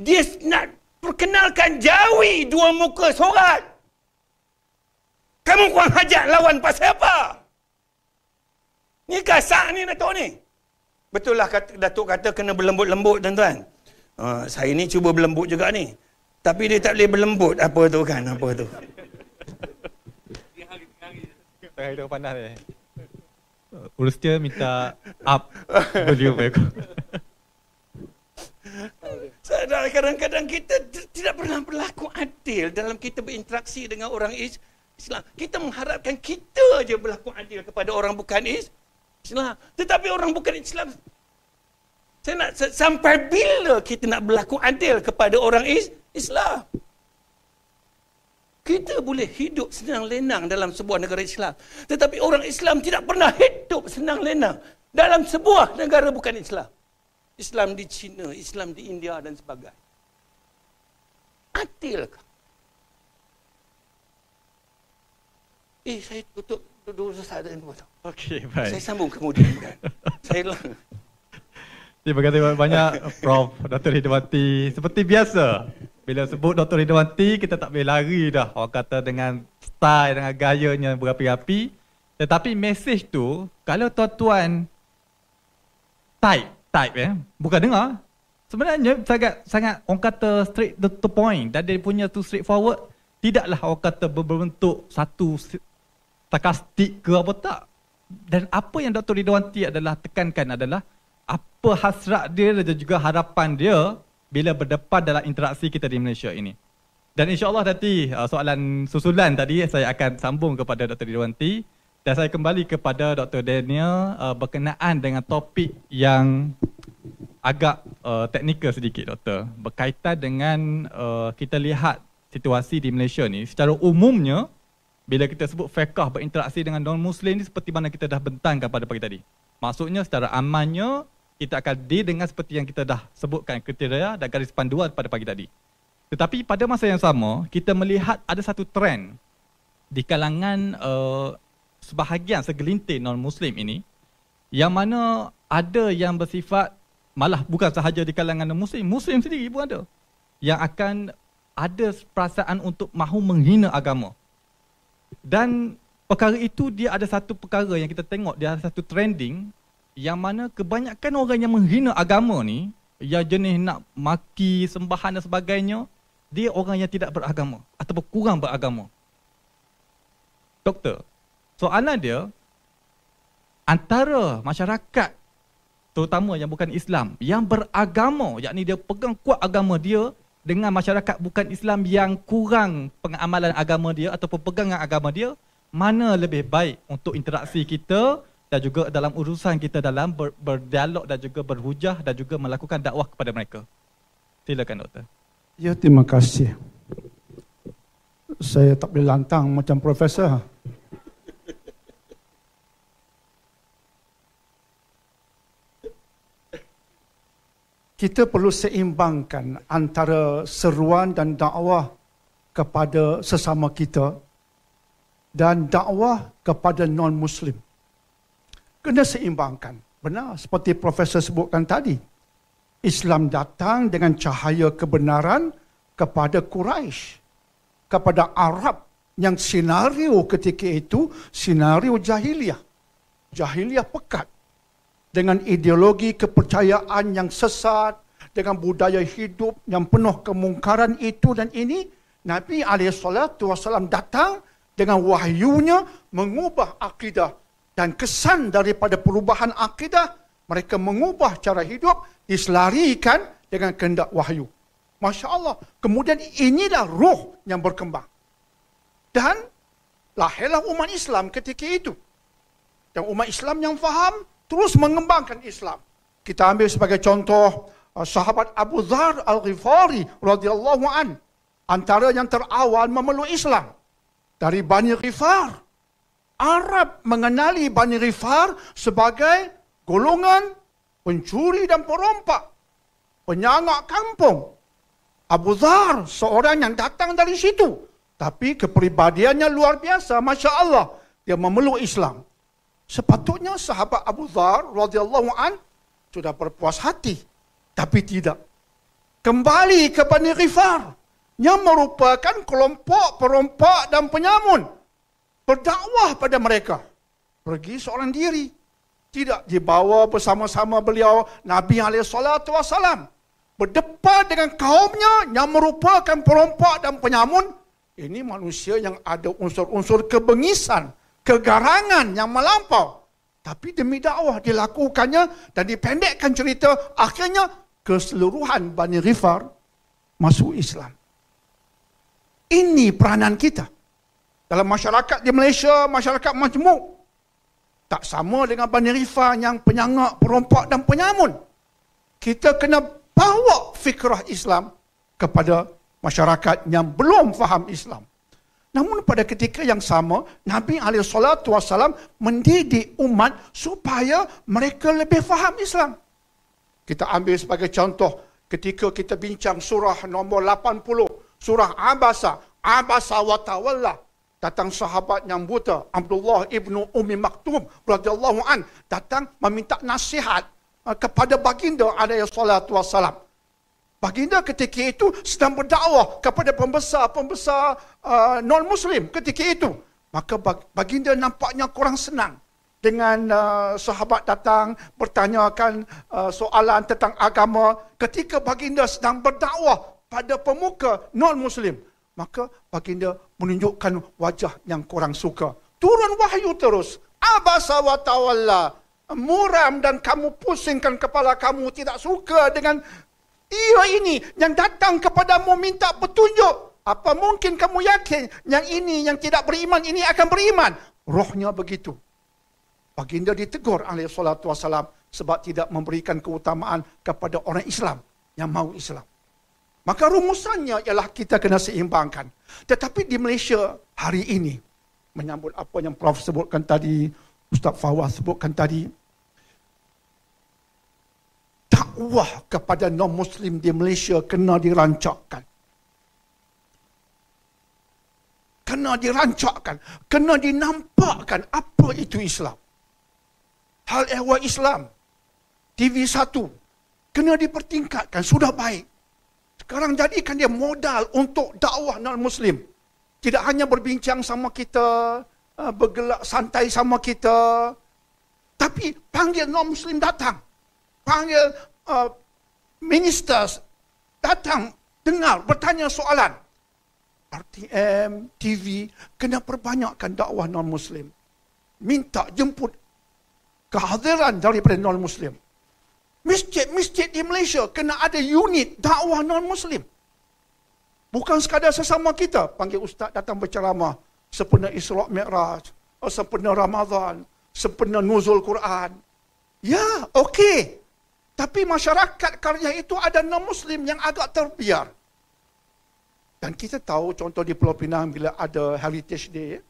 Dia nak Perkenalkan jawi dua muka sorat. Kamu kurang hajat lawan pasal apa? Ni kasar ni Datuk ni. Betul lah kata, Datuk kata kena berlembut-lembut tuan-tuan. Uh, saya ni cuba berlembut juga ni. Tapi dia tak boleh berlembut apa tu kan, apa tu. Tengah hidup panas ni. Urus dia minta up volume aku. Kadang-kadang kita tidak pernah berlaku adil dalam kita berinteraksi dengan orang Islam. Kita mengharapkan kita saja berlaku adil kepada orang bukan Islam. Tetapi orang bukan Islam. Saya nak, sampai bila kita nak berlaku adil kepada orang Islam? Kita boleh hidup senang lenang dalam sebuah negara Islam. Tetapi orang Islam tidak pernah hidup senang lenang dalam sebuah negara bukan Islam. Islam di China, Islam di India dan sebagainya. Adilkah? Eh, saya tutup dulu saya dan buat. Okey, baik. Saya sambung kemudian. saya lang. Terima kasih banyak Prof. Dr. Hidwati. Seperti biasa, bila sebut Dr. Hidwati, kita tak boleh lari dah. Orang kata dengan style, dengan gayanya berapi-api. Tetapi mesej tu, kalau tuan-tuan type, type eh. Bukan dengar. Sebenarnya sangat sangat orang kata straight to the point. Dan dia punya tu straight forward. Tidaklah orang kata berbentuk satu takastik ke apa tak. Dan apa yang Dr. Ridwan T adalah tekankan adalah apa hasrat dia dan juga harapan dia bila berdepan dalam interaksi kita di Malaysia ini. Dan insyaAllah nanti uh, soalan susulan tadi saya akan sambung kepada Dr. Ridwan T. Dan saya kembali kepada Dr. Daniel uh, berkenaan dengan topik yang agak uh, teknikal sedikit Dr. berkaitan dengan uh, kita lihat situasi di Malaysia ni secara umumnya bila kita sebut fiqh berinteraksi dengan non muslim ni seperti mana kita dah bentangkan pada pagi tadi maksudnya secara amannya kita akan di dengan seperti yang kita dah sebutkan kriteria dan garis panduan pada pagi tadi tetapi pada masa yang sama kita melihat ada satu trend di kalangan uh, sebahagian segelintir non-Muslim ini yang mana ada yang bersifat malah bukan sahaja di kalangan non-Muslim, Muslim sendiri pun ada yang akan ada perasaan untuk mahu menghina agama. Dan perkara itu dia ada satu perkara yang kita tengok, dia ada satu trending yang mana kebanyakan orang yang menghina agama ni yang jenis nak maki sembahan dan sebagainya dia orang yang tidak beragama ataupun kurang beragama. Doktor, Soalan dia antara masyarakat terutama yang bukan Islam yang beragama yakni dia pegang kuat agama dia dengan masyarakat bukan Islam yang kurang pengamalan agama dia atau pegangan agama dia mana lebih baik untuk interaksi kita dan juga dalam urusan kita dalam ber- berdialog dan juga berhujah dan juga melakukan dakwah kepada mereka silakan doktor ya terima kasih saya tak boleh lantang macam profesor kita perlu seimbangkan antara seruan dan dakwah kepada sesama kita dan dakwah kepada non-Muslim. Kena seimbangkan. Benar, seperti Profesor sebutkan tadi. Islam datang dengan cahaya kebenaran kepada Quraisy, kepada Arab yang sinario ketika itu, sinario jahiliah. Jahiliah pekat dengan ideologi kepercayaan yang sesat, dengan budaya hidup yang penuh kemungkaran itu dan ini, Nabi SAW datang dengan wahyunya mengubah akidah. Dan kesan daripada perubahan akidah, mereka mengubah cara hidup, diselarikan dengan kehendak wahyu. Masya Allah. Kemudian inilah ruh yang berkembang. Dan lahirlah umat Islam ketika itu. Dan umat Islam yang faham, terus mengembangkan Islam. Kita ambil sebagai contoh uh, sahabat Abu Dhar Al-Ghifari radhiyallahu an antara yang terawal memeluk Islam dari Bani Rifar. Arab mengenali Bani Rifar sebagai golongan pencuri dan perompak, penyangak kampung. Abu Dhar seorang yang datang dari situ. Tapi kepribadiannya luar biasa, Masya Allah. Dia memeluk Islam. Sepatutnya sahabat Abu Dhar radhiyallahu an sudah berpuas hati. Tapi tidak. Kembali ke Bani Ghifar yang merupakan kelompok perompak dan penyamun. Berdakwah pada mereka. Pergi seorang diri. Tidak dibawa bersama-sama beliau Nabi SAW. Berdepan dengan kaumnya yang merupakan perompak dan penyamun. Ini manusia yang ada unsur-unsur kebengisan kegarangan yang melampau. Tapi demi dakwah dilakukannya dan dipendekkan cerita, akhirnya keseluruhan Bani Rifar masuk Islam. Ini peranan kita. Dalam masyarakat di Malaysia, masyarakat majmuk. Tak sama dengan Bani Rifar yang penyangak, perompak dan penyamun. Kita kena bawa fikrah Islam kepada masyarakat yang belum faham Islam. Namun pada ketika yang sama, Nabi SAW mendidik umat supaya mereka lebih faham Islam. Kita ambil sebagai contoh ketika kita bincang surah nombor 80, surah Abasa, Abasa wa tawalla. Datang sahabat yang buta, Abdullah ibnu Umi Maktum, radhiyallahu an, datang meminta nasihat eh, kepada baginda alaihi salatu wassalam. Baginda ketika itu sedang berdakwah kepada pembesar-pembesar uh, non-Muslim ketika itu. Maka baginda nampaknya kurang senang dengan uh, sahabat datang bertanyakan uh, soalan tentang agama ketika baginda sedang berdakwah pada pemuka non-Muslim. Maka baginda menunjukkan wajah yang kurang suka. Turun wahyu terus. Abasa wa Muram dan kamu pusingkan kepala kamu. Tidak suka dengan ia ini yang datang kepadamu minta petunjuk. Apa mungkin kamu yakin yang ini yang tidak beriman ini akan beriman? Rohnya begitu. Baginda ditegur alaih salatu wassalam sebab tidak memberikan keutamaan kepada orang Islam yang mau Islam. Maka rumusannya ialah kita kena seimbangkan. Tetapi di Malaysia hari ini, menyambut apa yang Prof sebutkan tadi, Ustaz Fawaz sebutkan tadi, dakwah kepada non-Muslim di Malaysia kena dirancakkan. Kena dirancakkan. Kena dinampakkan apa itu Islam. Hal ehwal Islam. TV1. Kena dipertingkatkan. Sudah baik. Sekarang jadikan dia modal untuk dakwah non-Muslim. Tidak hanya berbincang sama kita, ah, bergelak santai sama kita, tapi panggil non-Muslim datang panggil uh, ministers datang dengar bertanya soalan. RTM, TV, kena perbanyakkan dakwah non-Muslim. Minta jemput kehadiran daripada non-Muslim. Masjid-masjid di Malaysia kena ada unit dakwah non-Muslim. Bukan sekadar sesama kita panggil ustaz datang berceramah sempena Isra' Mi'raj, oh, sempena Ramadan, sempena Nuzul Quran. Ya, okey. Tapi masyarakat karya itu ada non-Muslim yang agak terbiar. Dan kita tahu contoh di Pulau Pinang bila ada Heritage Day, eh,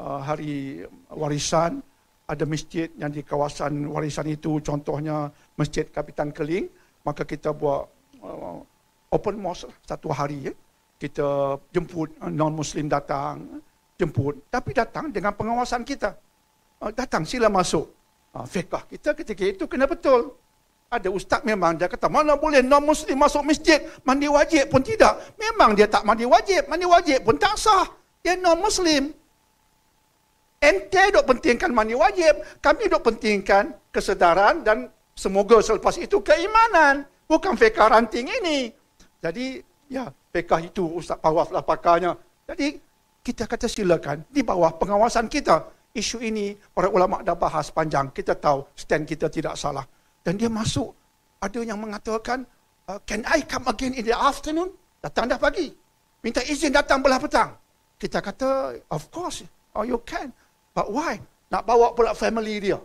hari warisan, ada masjid yang di kawasan warisan itu, contohnya Masjid Kapitan Keling, maka kita buat eh, open mosque satu hari. Ya. Kita jemput eh, non-Muslim datang, jemput. Tapi datang dengan pengawasan kita. Datang, sila masuk. Ah, fiqah kita ketika itu kena betul. Ada ustaz memang dia kata, mana boleh non muslim masuk masjid, mandi wajib pun tidak. Memang dia tak mandi wajib, mandi wajib pun tak sah. Dia non muslim. Ente duk pentingkan mandi wajib, kami duk pentingkan kesedaran dan semoga selepas itu keimanan. Bukan fekah ranting ini. Jadi, ya, fekah itu ustaz pawaf lah pakarnya. Jadi, kita kata silakan di bawah pengawasan kita. Isu ini, para ulama dah bahas panjang. Kita tahu stand kita tidak salah dan dia masuk ada yang mengatakan uh, can i come again in the afternoon datang dah pagi minta izin datang belah petang kita kata of course oh you can but why nak bawa pula family dia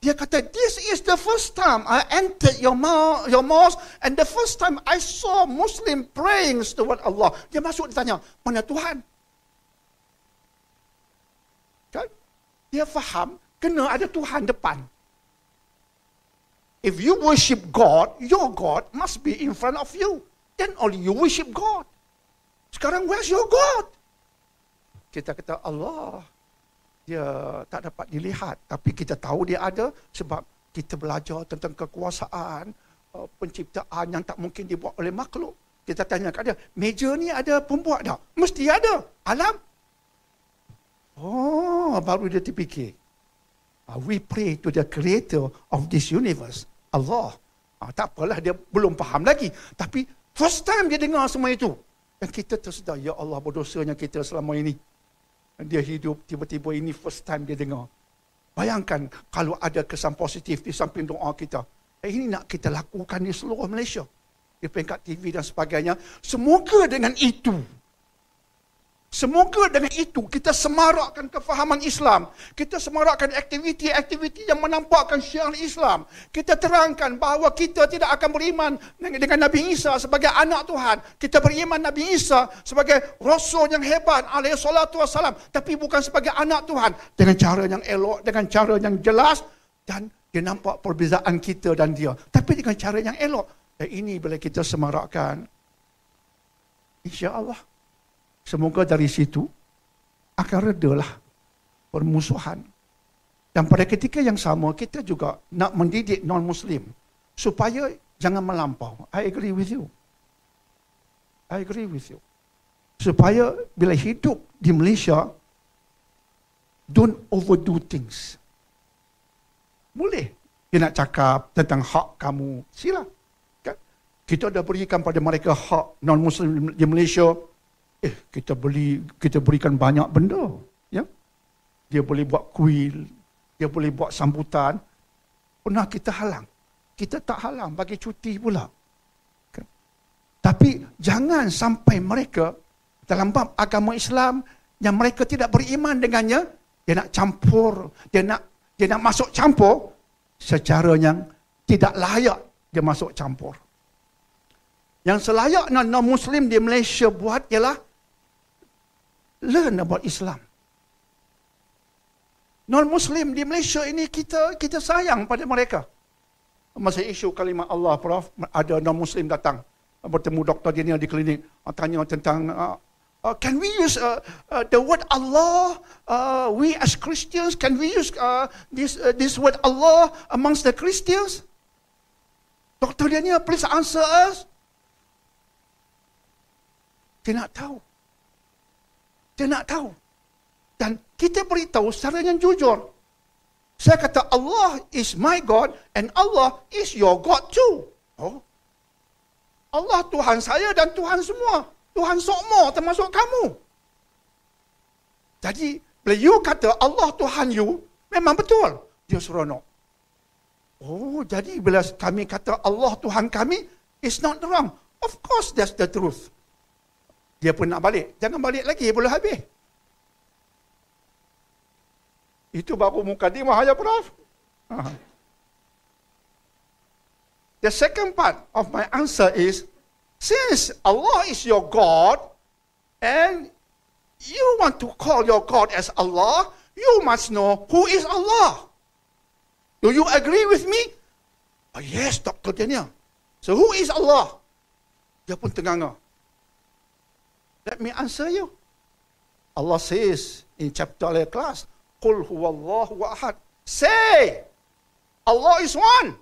dia kata this is the first time i entered your ma- your mosque and the first time i saw muslim praying toward allah dia masuk dia tanya mana tuhan kan? dia faham kena ada tuhan depan If you worship God, your God must be in front of you. Then only you worship God. Sekarang, where's your God? Kita kata, Allah, dia tak dapat dilihat. Tapi kita tahu dia ada sebab kita belajar tentang kekuasaan, uh, penciptaan yang tak mungkin dibuat oleh makhluk. Kita tanya kat dia, meja ni ada pembuat tak? Mesti ada. Alam. Oh, baru dia terfikir. We pray to the creator of this universe. Allah. Ha, tak apalah dia belum faham lagi. Tapi first time dia dengar semua itu. Dan kita tersedar, Ya Allah berdosanya kita selama ini. Dan dia hidup tiba-tiba ini first time dia dengar. Bayangkan kalau ada kesan positif di samping doa kita. Eh, ini nak kita lakukan di seluruh Malaysia. Di peringkat TV dan sebagainya. Semoga dengan itu Semoga dengan itu kita semarakkan kefahaman Islam. Kita semarakkan aktiviti-aktiviti yang menampakkan syiar Islam. Kita terangkan bahawa kita tidak akan beriman dengan Nabi Isa sebagai anak Tuhan. Kita beriman Nabi Isa sebagai rasul yang hebat alaihi salatu wassalam. Tapi bukan sebagai anak Tuhan. Dengan cara yang elok, dengan cara yang jelas. Dan dia nampak perbezaan kita dan dia. Tapi dengan cara yang elok. Dan ini bila kita semarakkan. InsyaAllah. Allah. Semoga dari situ akan redalah permusuhan. Dan pada ketika yang sama, kita juga nak mendidik non-Muslim supaya jangan melampau. I agree with you. I agree with you. Supaya bila hidup di Malaysia, don't overdo things. Boleh. Dia nak cakap tentang hak kamu, sila. Kan? Kita dah berikan pada mereka hak non-Muslim di Malaysia, eh kita beli kita berikan banyak benda ya dia boleh buat kuil dia boleh buat sambutan pernah kita halang kita tak halang bagi cuti pula kan? tapi jangan sampai mereka dalam bab agama Islam yang mereka tidak beriman dengannya dia nak campur dia nak dia nak masuk campur secara yang tidak layak dia masuk campur yang selayaknya non-Muslim di Malaysia buat ialah learn about Islam. Non-Muslim di Malaysia ini kita kita sayang pada mereka. Masa isu kalimah Allah, Prof, ada non-Muslim datang bertemu Dr. Daniel di klinik uh, tanya tentang uh, Uh, can we use uh, uh, the word Allah? Uh, we as Christians, can we use uh, this uh, this word Allah amongst the Christians? Doctor Daniel, please answer us. Tidak tahu. Dia nak tahu. Dan kita beritahu secara yang jujur. Saya kata Allah is my God and Allah is your God too. Oh. Allah Tuhan saya dan Tuhan semua. Tuhan semua termasuk kamu. Jadi, bila you kata Allah Tuhan you, memang betul. Dia seronok. Oh, jadi bila kami kata Allah Tuhan kami, it's not wrong. Of course, that's the truth dia pun nak balik. Jangan balik lagi, belum habis. Itu baru muka dia mahaya prof. The second part of my answer is, since Allah is your God, and you want to call your God as Allah, you must know who is Allah. Do you agree with me? Oh, yes, Dr. Daniel. So who is Allah? Dia pun tengah-tengah. Let me answer you. Allah says in chapter al class, قُلْ هُوَ اللَّهُ ahad." Say, Allah is one.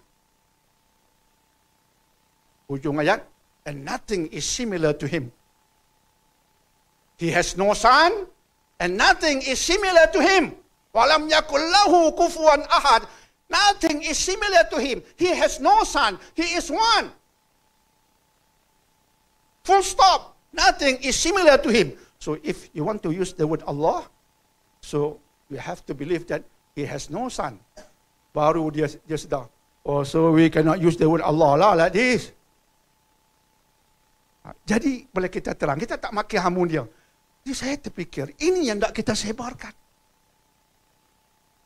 Ujung ayat, and nothing is similar to him. He has no son, and nothing is similar to him. وَلَمْ يَكُلْ لَهُ كُفُوًا ahad. Nothing is similar to him. He has no son. He is one. Full stop. Nothing is similar to him. So if you want to use the word Allah, so we have to believe that he has no son. Baru dia, dia sedang. Oh, so we cannot use the word Allah lah like this. Ha, jadi boleh kita terang, kita tak maki hamun dia. Jadi saya terfikir, ini yang tak kita sebarkan.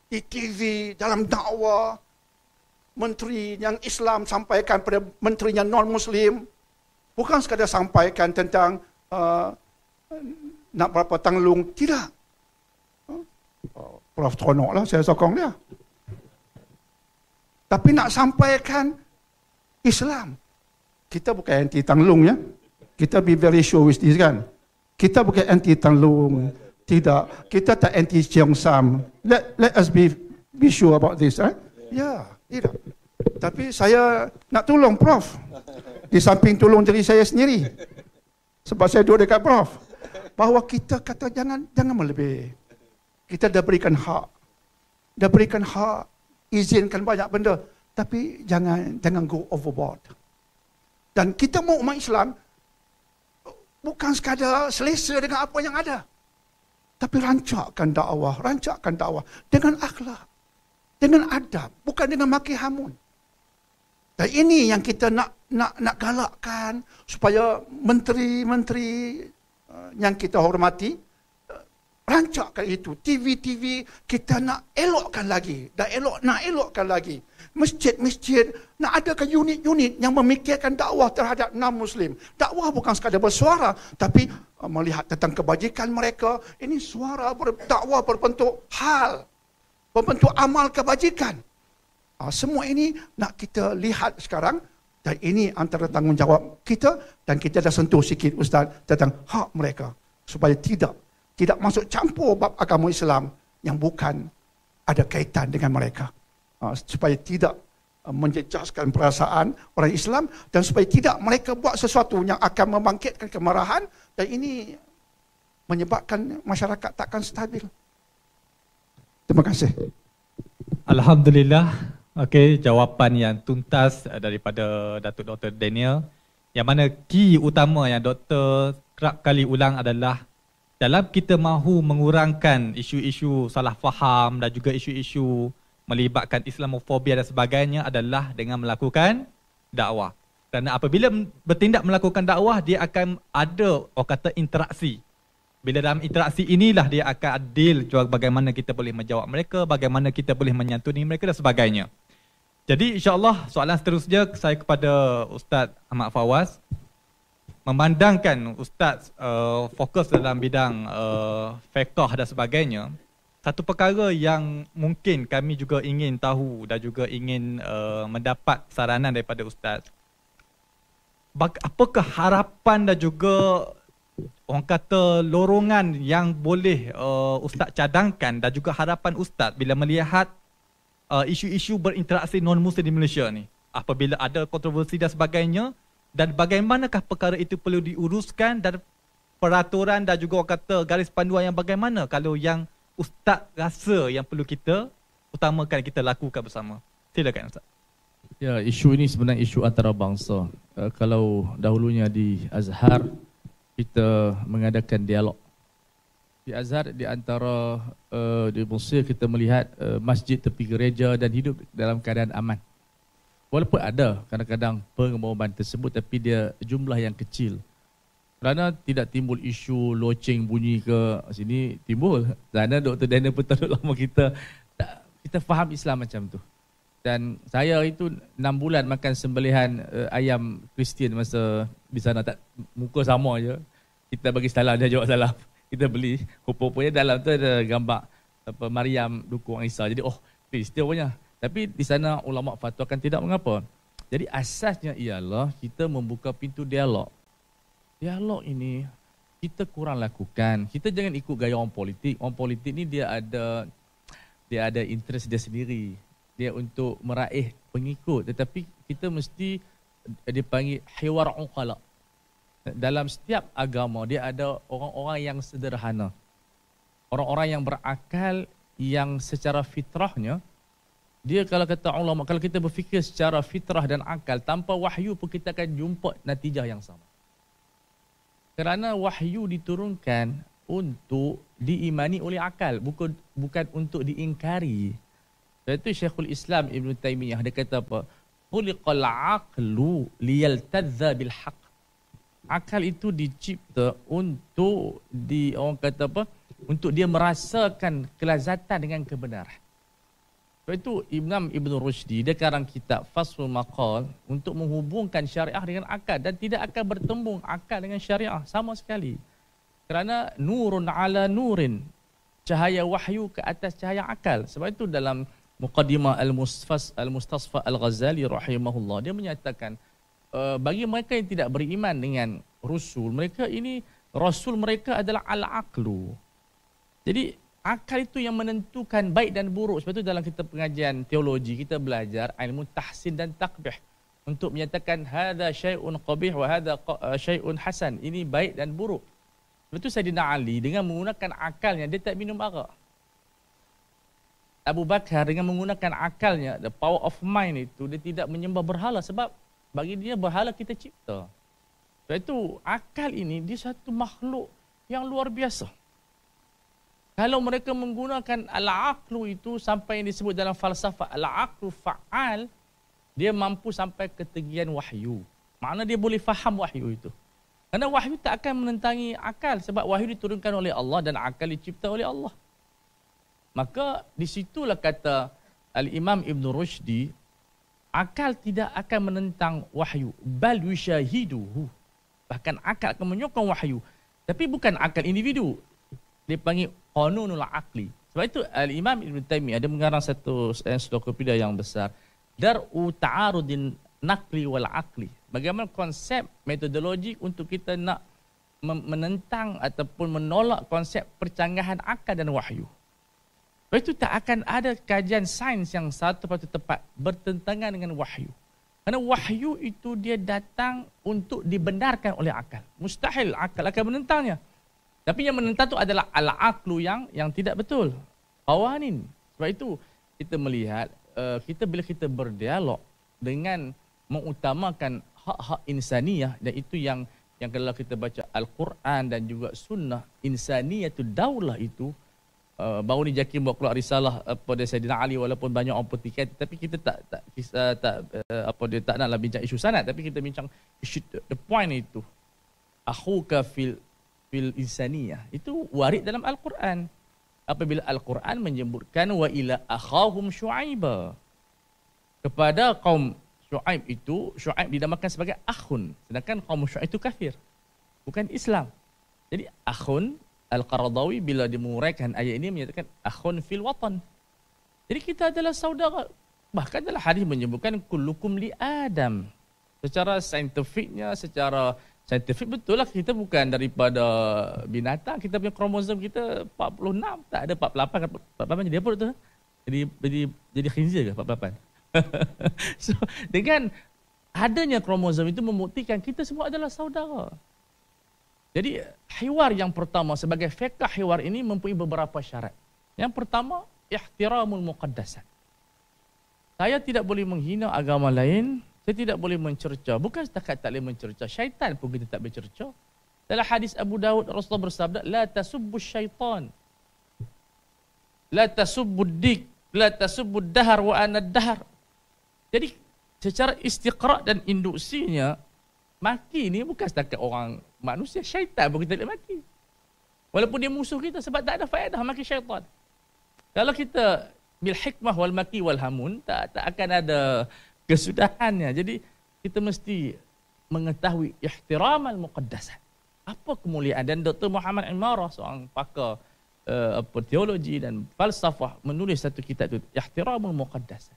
Di TV, dalam dakwah, menteri yang Islam sampaikan pada menteri yang non-Muslim, bukan sekadar sampaikan tentang uh, nak berapa tanglung, tidak. Uh, Prof. Tronok lah, saya sokong dia. Tapi nak sampaikan Islam. Kita bukan anti tanglung ya. Kita be very sure with this kan. Kita bukan anti tanglung. Tidak. Kita tak anti cheong sam. Let, let us be be sure about this. Right? Eh. Ya, yeah, tidak. Tapi saya nak tolong Prof di samping tolong jari saya sendiri. Sebab saya duduk dekat prof. Bahawa kita kata jangan jangan melebih. Kita dah berikan hak. Dah berikan hak, izinkan banyak benda. Tapi jangan jangan go overboard. Dan kita mau umat Islam, bukan sekadar selesa dengan apa yang ada. Tapi rancakkan dakwah, rancakkan dakwah dengan akhlak, dengan adab, bukan dengan maki hamun. Dan ini yang kita nak nak nak galakkan supaya menteri-menteri eh, yang kita hormati eh, rancakkan itu. TV-TV kita nak elokkan lagi. Dah elok, nak elokkan lagi. Masjid-masjid nak ada ke unit-unit yang memikirkan dakwah terhadap non muslim. Dakwah bukan sekadar bersuara tapi eh, melihat tentang kebajikan mereka. Ini suara ber dakwah berbentuk hal. Berbentuk amal kebajikan. Uh, semua ini nak kita lihat sekarang dan ini antara tanggungjawab kita dan kita dah sentuh sikit ustaz tentang hak mereka supaya tidak tidak masuk campur bab agama Islam yang bukan ada kaitan dengan mereka uh, supaya tidak uh, menjejaskan perasaan orang Islam dan supaya tidak mereka buat sesuatu yang akan membangkitkan kemarahan dan ini menyebabkan masyarakat takkan stabil terima kasih Alhamdulillah Okey, jawapan yang tuntas eh, daripada Datuk Dr. Daniel. Yang mana key utama yang Dr. kerap kali ulang adalah dalam kita mahu mengurangkan isu-isu salah faham dan juga isu-isu melibatkan Islamofobia dan sebagainya adalah dengan melakukan dakwah. Kerana apabila bertindak melakukan dakwah, dia akan ada orang kata interaksi. Bila dalam interaksi inilah dia akan adil bagaimana kita boleh menjawab mereka, bagaimana kita boleh menyantuni mereka dan sebagainya. Jadi insyaAllah soalan seterusnya saya kepada Ustaz Ahmad Fawaz Memandangkan Ustaz uh, fokus dalam bidang uh, eh, fiqah dan sebagainya Satu perkara yang mungkin kami juga ingin tahu dan juga ingin uh, mendapat saranan daripada Ustaz Apakah harapan dan juga orang kata lorongan yang boleh uh, Ustaz cadangkan dan juga harapan Ustaz bila melihat uh, isu-isu berinteraksi non-Muslim di Malaysia ni? Apabila ada kontroversi dan sebagainya dan bagaimanakah perkara itu perlu diuruskan dan peraturan dan juga orang kata garis panduan yang bagaimana kalau yang Ustaz rasa yang perlu kita utamakan kita lakukan bersama. Silakan Ustaz. Ya, isu ini sebenarnya isu antarabangsa. Uh, kalau dahulunya di Azhar, kita mengadakan dialog di Azhar di antara uh, di Mesir kita melihat uh, masjid tepi gereja dan hidup dalam keadaan aman. Walaupun ada kadang-kadang pengemboman tersebut tapi dia jumlah yang kecil. Kerana tidak timbul isu loceng bunyi ke sini timbul. Kerana Dr. Daniel pun tak lama kita tak, kita faham Islam macam tu. Dan saya itu 6 bulan makan sembelihan uh, ayam Kristian masa di sana tak muka sama aja Kita bagi salah dia jawab salah kita beli rupa-rupanya dalam tu ada gambar apa Maryam dukung Isa jadi oh peristiwanya tapi di sana ulama fatwa kan tidak mengapa jadi asasnya ialah kita membuka pintu dialog dialog ini kita kurang lakukan kita jangan ikut gaya orang politik orang politik ni dia ada dia ada interest dia sendiri dia untuk meraih pengikut tetapi kita mesti dipanggil hiwar uqala dalam setiap agama dia ada orang-orang yang sederhana. Orang-orang yang berakal yang secara fitrahnya dia kalau kata ulama kalau kita berfikir secara fitrah dan akal tanpa wahyu pun kita akan jumpa natijah yang sama. Kerana wahyu diturunkan untuk diimani oleh akal bukan bukan untuk diingkari. Sebab itu Syekhul Islam Ibn Taymiyah dia kata apa? Khuliqal aqlu liyaltadza bil haqq akal itu dicipta untuk di orang kata apa untuk dia merasakan kelazatan dengan kebenaran. Sebab itu Imam Ibn Rushdi dia karang kitab Fasul Maqal untuk menghubungkan syariah dengan akal dan tidak akan bertembung akal dengan syariah sama sekali. Kerana nurun ala nurin cahaya wahyu ke atas cahaya akal. Sebab itu dalam Muqaddimah Al-Mustasfa Al-Ghazali rahimahullah dia menyatakan Eh, bagi mereka yang tidak beriman dengan rasul mereka ini rasul mereka adalah al-aqlu jadi akal itu yang menentukan baik dan buruk sebab itu dalam kita pengajian teologi kita belajar ilmu tahsin dan takbih untuk menyatakan hadza syai'un qabih wahada hadza eh, hasan ini baik dan buruk sebab itu Saidina Ali dengan menggunakan akalnya dia tak minum arak Abu Bakar dengan menggunakan akalnya, the power of mind itu, dia tidak menyembah berhala sebab bagi dia berhala kita cipta. Sebab itu akal ini dia satu makhluk yang luar biasa. Kalau mereka menggunakan al-aqlu itu sampai yang disebut dalam falsafah al-aqlu fa'al, dia mampu sampai ketegian wahyu. Mana dia boleh faham wahyu itu. Karena wahyu tak akan menentangi akal sebab wahyu diturunkan oleh Allah dan akal dicipta oleh Allah. Maka di situlah kata Al-Imam Ibn Rushdi akal tidak akan menentang wahyu bal yushahiduhu bahkan akal akan menyokong wahyu tapi bukan akal individu dia panggil qanunul aqli sebab itu al imam ibnu taimiyah ada mengarang satu ensiklopedia yang besar dar ta'arudin naqli wal aqli bagaimana konsep metodologi untuk kita nak menentang ataupun menolak konsep percanggahan akal dan wahyu sebab itu tak akan ada kajian sains yang satu patut tepat bertentangan dengan wahyu. Kerana wahyu itu dia datang untuk dibenarkan oleh akal. Mustahil akal akan menentangnya. Tapi yang menentang itu adalah al-aqlu yang yang tidak betul. Qawanin. Sebab itu kita melihat eh, kita bila kita berdialog dengan mengutamakan hak-hak insaniah dan itu yang yang kalau kita baca al-Quran dan juga sunnah insaniah itu daulah itu uh, eh, baru ni Jakim buat keluar risalah apa eh, dia Saidina Ali walaupun banyak orang petikan tapi kita tak tak kisah, eh, tak uh, apa dia tak naklah bincang isu sanad tapi kita bincang isu the point itu akhuka fil fil insaniyah itu warid dalam al-Quran apabila al-Quran menyebutkan wa ila akhahum syuaiba kepada kaum Shu'aib itu, Shu'aib dinamakan sebagai akhun. Sedangkan kaum Shu'aib itu kafir. Bukan Islam. Jadi akhun Al-Qaradawi bila menguraikan ayat ini menyatakan akhun fil watan. Jadi kita adalah saudara. Bahkan dalam hadis menyebutkan kullukum li Adam. Secara saintifiknya, secara saintifik betul lah kita bukan daripada binatang. Kita punya kromosom kita 46, tak ada 48. 48 jadi apa tu? Jadi jadi jadi khinzir ke 48? so dengan adanya kromosom itu membuktikan kita semua adalah saudara. Jadi hiwar yang pertama sebagai fiqh hiwar ini mempunyai beberapa syarat. Yang pertama, ihtiramul muqaddasat. Saya tidak boleh menghina agama lain, saya tidak boleh mencerca. Bukan setakat tak boleh mencerca, syaitan pun kita tak boleh cerca. Dalam hadis Abu Dawud Rasulullah bersabda, La tasubbu syaitan. La tasubbu dik. La tasubbu dahar wa anad dahar. Jadi secara istiqra dan induksinya, maki ini bukan setakat orang manusia syaitan pun kita boleh mati walaupun dia musuh kita sebab tak ada faedah maki syaitan kalau kita bil hikmah wal maki wal hamun tak tak akan ada kesudahannya jadi kita mesti mengetahui ihtiramal muqaddasah apa kemuliaan dan Dr. Muhammad Imarah seorang pakar uh, teologi dan falsafah menulis satu kitab itu ihtiramul muqaddasah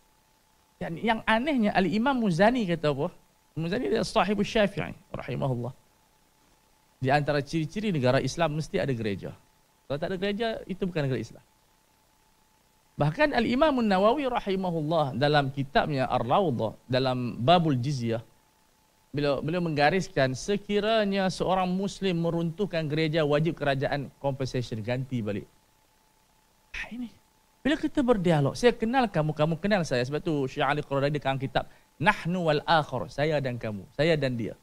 yang, yang anehnya Al Imam Muzani kata apa Muzani dia sahibu Syafi'i rahimahullah di antara ciri-ciri negara Islam mesti ada gereja. Kalau tak ada gereja, itu bukan negara Islam. Bahkan Al-Imam Nawawi rahimahullah dalam kitabnya Ar-Rawdah dalam Babul Jizyah beliau beliau menggariskan sekiranya seorang muslim meruntuhkan gereja wajib kerajaan compensation ganti balik. Nah, ha, ini bila kita berdialog, saya kenal kamu, kamu kenal saya. Sebab tu Syekh Ali Qaradawi dia kitab Nahnu wal Akhir, saya dan kamu, saya dan dia.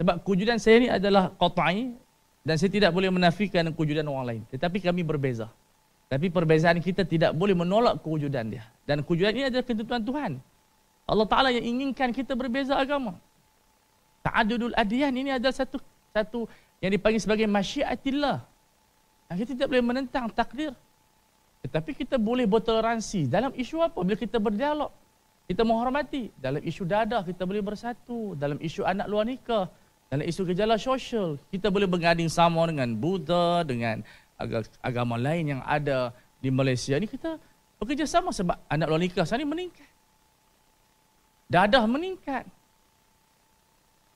Sebab kewujudan saya ni adalah qat'i dan saya tidak boleh menafikan kewujudan orang lain. Tetapi kami berbeza. Tapi perbezaan kita tidak boleh menolak kewujudan dia. Dan kewujudan ini adalah ketentuan Tuhan. Allah Ta'ala yang inginkan kita berbeza agama. Ta'adudul adiyan ini adalah satu satu yang dipanggil sebagai masyiatillah. Dan kita tidak boleh menentang takdir. Tetapi kita boleh bertoleransi dalam isu apa? Bila kita berdialog, kita menghormati. Dalam isu dadah kita boleh bersatu. Dalam isu anak luar nikah, dalam isu gejala sosial kita boleh berganding sama dengan Buddha dengan agama lain yang ada di Malaysia ni kita bekerja sama sebab anak luar nikah sana meningkat dadah meningkat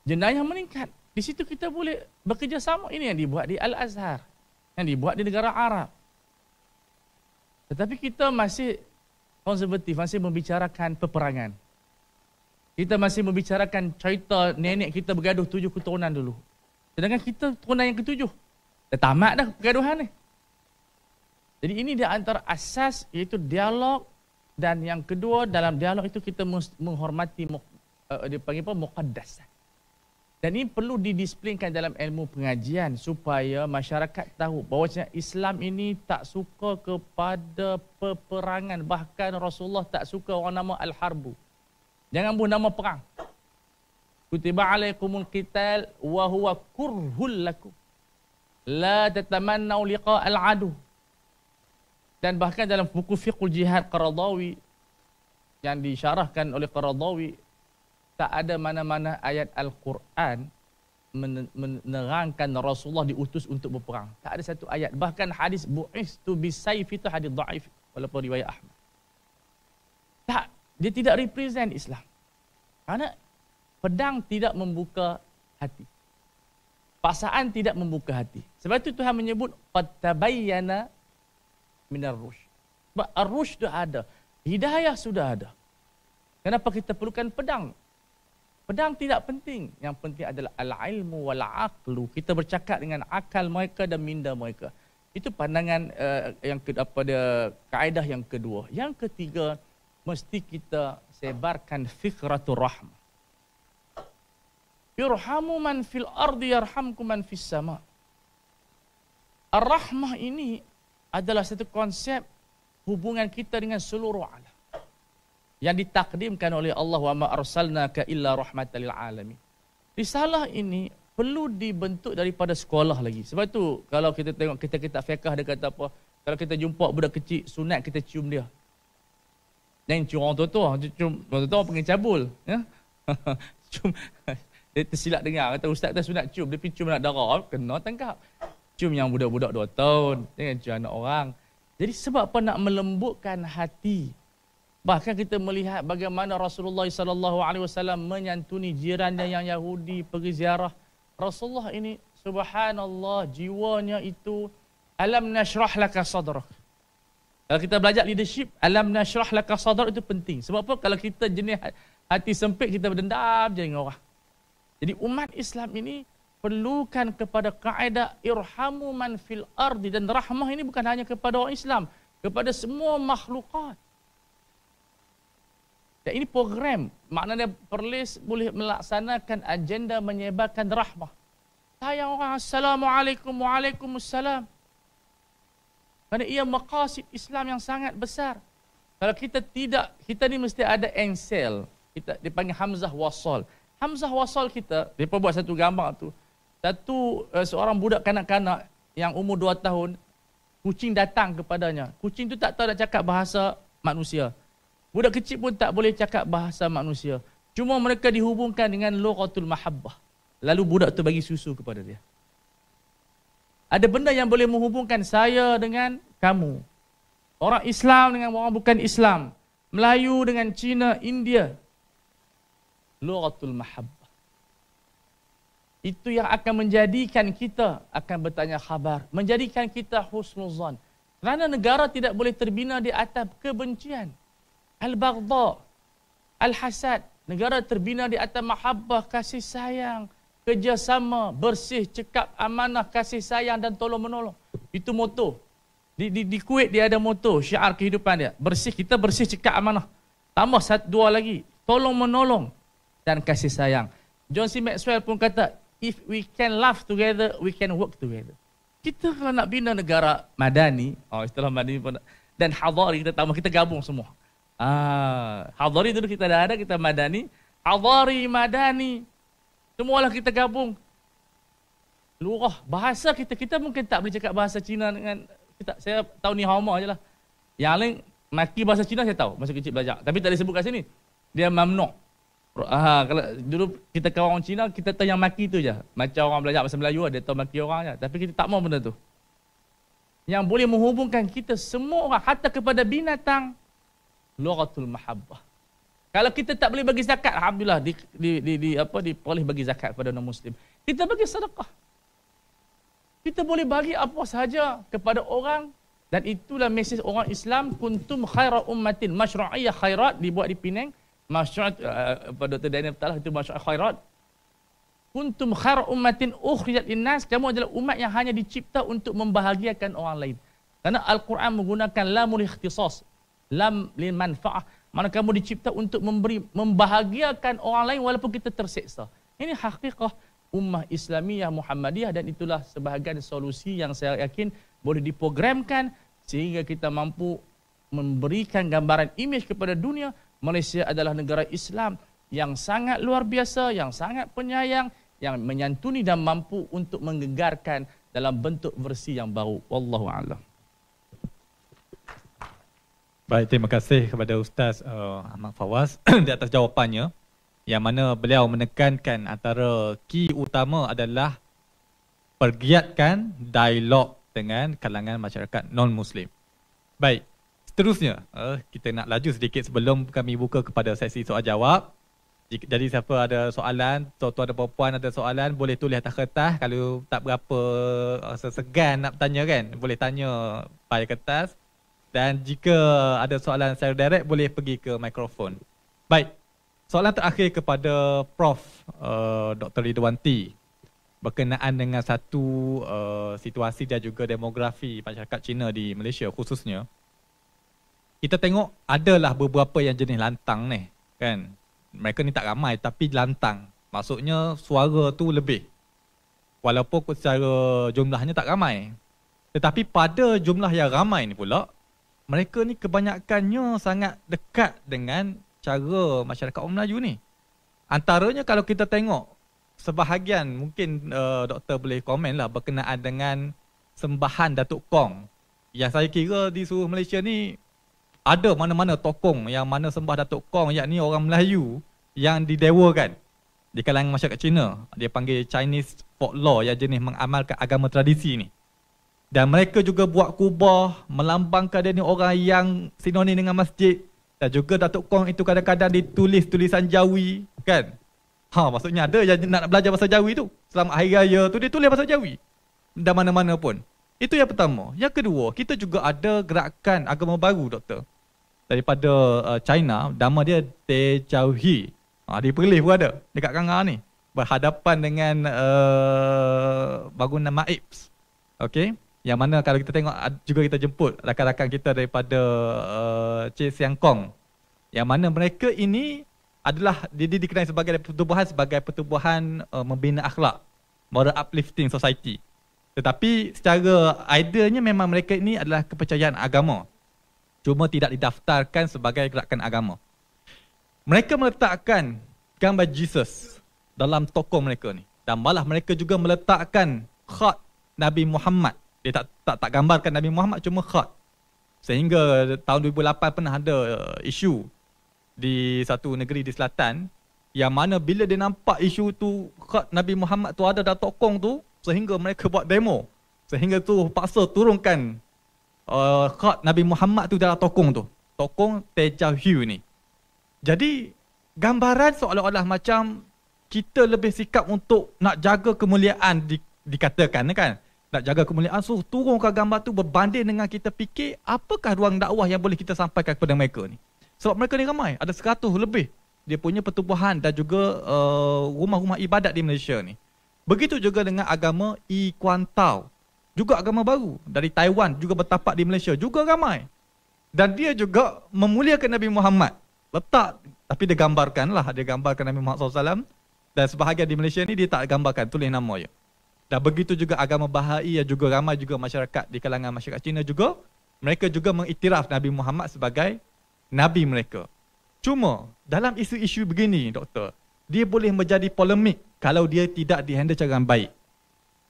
jenayah meningkat di situ kita boleh bekerja sama ini yang dibuat di Al-Azhar yang dibuat di negara Arab tetapi kita masih konservatif masih membicarakan peperangan kita masih membicarakan cerita nenek kita bergaduh tujuh keturunan dulu. Sedangkan kita keturunan yang ketujuh. Dah tamat dah pergaduhan ni. Jadi ini di antara asas iaitu dialog dan yang kedua dalam dialog itu kita menghormati uh, dia panggil apa muqaddasah. Dan ini perlu didisiplinkan dalam ilmu pengajian supaya masyarakat tahu bahawa Islam ini tak suka kepada peperangan bahkan Rasulullah tak suka orang nama al-harbu. Jangan buat nama perang. Kutiba alaikumul qital wa huwa kurhul lakum. La tatamannau liqa al-adu. Dan bahkan dalam buku Fiqhul Jihad Qaradawi yang disyarahkan oleh Qaradawi tak ada mana-mana ayat Al-Quran menerangkan Rasulullah diutus untuk berperang. Tak ada satu ayat. Bahkan hadis bu'is tu bisayf itu hadis da'if walaupun riwayat Ahmad. Tak dia tidak represent Islam. Karena pedang tidak membuka hati. Paksaan tidak membuka hati. Sebab itu Tuhan menyebut fatabayyana minar rush. Sebab arush dah ada. Hidayah sudah ada. Kenapa kita perlukan pedang? Pedang tidak penting. Yang penting adalah al-ilmu wal-aqlu. Kita bercakap dengan akal mereka dan minda mereka. Itu pandangan uh, yang kedua, pada kaedah yang kedua. Yang ketiga, mesti kita sebarkan fikratul rahmah. Yurhamu man fil ardi yarhamku man fis sama. Ar-Rahmah ini adalah satu konsep hubungan kita dengan seluruh alam. Yang ditakdimkan oleh Allah wa ma'arsalna ka illa rahmatan lil alamin. Risalah ini perlu dibentuk daripada sekolah lagi. Sebab tu kalau kita tengok kita kita fiqah dia kata apa? Kalau kita jumpa budak kecil sunat kita cium dia. Dan curang orang tua-tua. Orang tua-tua pergi cabul. Ya? cium. dia tersilap dengar. Kata ustaz tu sunat cium. Dia pergi cium anak darah. Kena tangkap. Cium yang budak-budak dua tahun. Dengan cium anak orang. Jadi sebab apa nak melembutkan hati. Bahkan kita melihat bagaimana Rasulullah SAW menyantuni jirannya yang Yahudi pergi ziarah. Rasulullah ini subhanallah jiwanya itu alam nashrah laka sadrak. Kalau kita belajar leadership, alam nasyrah laka sadar itu penting. Sebab apa? Kalau kita jenis ha-, hati sempit, kita berdendam je dengan orang. Jadi umat Islam ini perlukan kepada kaedah irhamu man fil ardi dan rahmah ini bukan hanya kepada orang Islam, kepada semua makhlukat. Dan ini program, maknanya Perlis boleh melaksanakan agenda menyebarkan rahmah. Sayang orang, Assalamualaikum, Waalaikumsalam. Kerana ia maqasid Islam yang sangat besar. Kalau kita tidak, kita ni mesti ada ensel. Kita dipanggil Hamzah Wasol. Hamzah Wasol kita, dia buat satu gambar tu. Satu eh, seorang budak kanak-kanak yang umur dua tahun, kucing datang kepadanya. Kucing tu tak tahu nak cakap bahasa manusia. Budak kecil pun tak boleh cakap bahasa manusia. Cuma mereka dihubungkan dengan lughatul mahabbah. Lalu budak tu bagi susu kepada dia ada benda yang boleh menghubungkan saya dengan kamu. Orang Islam dengan orang bukan Islam. Melayu dengan Cina, India. Luratul mahabbah. Itu yang akan menjadikan kita akan bertanya khabar. Menjadikan kita husnuzan. Kerana negara tidak boleh terbina di atas kebencian. Al-Baghdad. Al-Hasad. Negara terbina di atas mahabbah, kasih sayang kerjasama, bersih, cekap, amanah, kasih sayang dan tolong menolong. Itu moto. Di, di, di Kuwait dia ada moto, syiar kehidupan dia. Bersih, kita bersih, cekap, amanah. Tambah satu, dua lagi. Tolong menolong dan kasih sayang. John C. Maxwell pun kata, if we can laugh together, we can work together. Kita kalau nak bina negara madani, oh istilah madani pun, dan hadari kita tambah, kita gabung semua. Ah, hadari dulu kita dah ada, kita madani. Hadari, madani, Semualah kita gabung. Lurah. Bahasa kita, kita mungkin tak boleh cakap bahasa Cina dengan... Kita, saya tahu ni homo je lah. Yang lain, maki bahasa Cina saya tahu. Masa kecil belajar. Tapi tak ada sebut kat sini. Dia mamnuk. Ha, ah, kalau dulu kita kawan orang Cina, kita tahu yang maki tu je. Macam orang belajar bahasa Melayu, dia tahu maki orang je. Tapi kita tak mau benda tu. Yang boleh menghubungkan kita semua orang, hatta kepada binatang, luratul mahabbah. Kalau kita tak boleh bagi zakat, alhamdulillah di, di, di, di apa diperoleh bagi zakat kepada non muslim. Kita bagi sedekah. Kita boleh bagi apa sahaja kepada orang dan itulah mesej orang Islam kuntum khaira ummatin masyru'iyah khairat dibuat di Penang masyru'at uh, eh, pada Dr. Daniel Talah itu masyru'at khairat kuntum khair ummatin ukhrijat linnas kamu adalah umat yang hanya dicipta untuk membahagiakan orang lain Karena al-Quran menggunakan lamul ikhtisas lam lil manfaah mana kamu dicipta untuk memberi membahagiakan orang lain walaupun kita terseksa. Ini hakikah ummah Islamiah Muhammadiyah dan itulah sebahagian solusi yang saya yakin boleh diprogramkan sehingga kita mampu memberikan gambaran imej kepada dunia Malaysia adalah negara Islam yang sangat luar biasa, yang sangat penyayang, yang menyantuni dan mampu untuk menggegarkan dalam bentuk versi yang baru. Wallahu a'lam. Baik, terima kasih kepada Ustaz uh, Ahmad Fawaz di atas jawapannya yang mana beliau menekankan antara key utama adalah pergiatkan dialog dengan kalangan masyarakat non-Muslim. Baik, seterusnya uh, kita nak laju sedikit sebelum kami buka kepada sesi soal-jawab. Jadi siapa ada soalan, tuan-tuan dan puan ada soalan, boleh tulis atas kertas. Kalau tak berapa rasa uh, segan nak tanya kan, boleh tanya pada kertas. Dan jika ada soalan secara direct boleh pergi ke mikrofon. Baik. Soalan terakhir kepada Prof uh, eh, Dr Ridwanti. T berkenaan dengan satu uh, situasi dan juga demografi masyarakat Cina di Malaysia khususnya. Kita tengok adalah beberapa yang jenis lantang ni, kan? Mereka ni tak ramai tapi lantang. Maksudnya suara tu lebih. Walaupun secara jumlahnya tak ramai. Tetapi pada jumlah yang ramai ni pula, mereka ni kebanyakannya sangat dekat dengan cara masyarakat orang Melayu ni. Antaranya kalau kita tengok sebahagian mungkin uh, doktor boleh komen lah berkenaan dengan sembahan Datuk Kong. Yang saya kira di seluruh Malaysia ni ada mana-mana tokong yang mana sembah Datuk Kong ni orang Melayu yang didewakan di kalangan masyarakat Cina. Dia panggil Chinese folklore yang jenis mengamalkan agama tradisi ni dan mereka juga buat kubah melambangkan dia ni orang yang sinonim dengan masjid dan juga Datuk Kong itu kadang-kadang ditulis tulisan Jawi kan ha maksudnya ada yang nak belajar bahasa Jawi tu selamat hari raya tu dia tulis bahasa Jawi dan mana-mana pun itu yang pertama yang kedua kita juga ada gerakan agama baru doktor daripada uh, China nama dia Te Chau Hi ha, di Perlis pun ada dekat Kangar ni berhadapan dengan uh, bangunan Maibs Okay. Yang mana kalau kita tengok juga kita jemput rakan-rakan kita daripada uh, Cik Siang Kong. Yang mana mereka ini adalah dia dikenali sebagai pertubuhan sebagai pertubuhan uh, membina akhlak moral uplifting society. Tetapi secara idealnya memang mereka ini adalah kepercayaan agama. Cuma tidak didaftarkan sebagai gerakan agama. Mereka meletakkan gambar Jesus dalam tokoh mereka ni. Dan malah mereka juga meletakkan khat Nabi Muhammad dia tak tak tak gambarkan Nabi Muhammad cuma khat. Sehingga tahun 2008 pernah ada isu di satu negeri di selatan yang mana bila dia nampak isu tu khat Nabi Muhammad tu ada dah tokong tu sehingga mereka buat demo. Sehingga tu paksa turunkan uh, khat Nabi Muhammad tu dalam tokong tu. Tokong Teja Hu ni. Jadi gambaran seolah-olah macam kita lebih sikap untuk nak jaga kemuliaan di, dikatakan kan nak jaga kemuliaan so turunkan gambar tu berbanding dengan kita fikir apakah ruang dakwah yang boleh kita sampaikan kepada mereka ni sebab mereka ni ramai ada 100 lebih dia punya pertubuhan dan juga eh, rumah-rumah ibadat di Malaysia ni begitu juga dengan agama I Kuan Tao juga agama baru dari Taiwan juga bertapak di Malaysia juga ramai dan dia juga memuliakan Nabi Muhammad letak tapi dia gambarkan lah dia gambarkan Nabi Muhammad SAW dan sebahagian di Malaysia ni dia tak gambarkan tulis nama je dan begitu juga agama Bahai yang juga ramai juga masyarakat di kalangan masyarakat Cina juga, mereka juga mengiktiraf Nabi Muhammad sebagai Nabi mereka. Cuma dalam isu-isu begini, doktor, dia boleh menjadi polemik kalau dia tidak dihandle secara baik.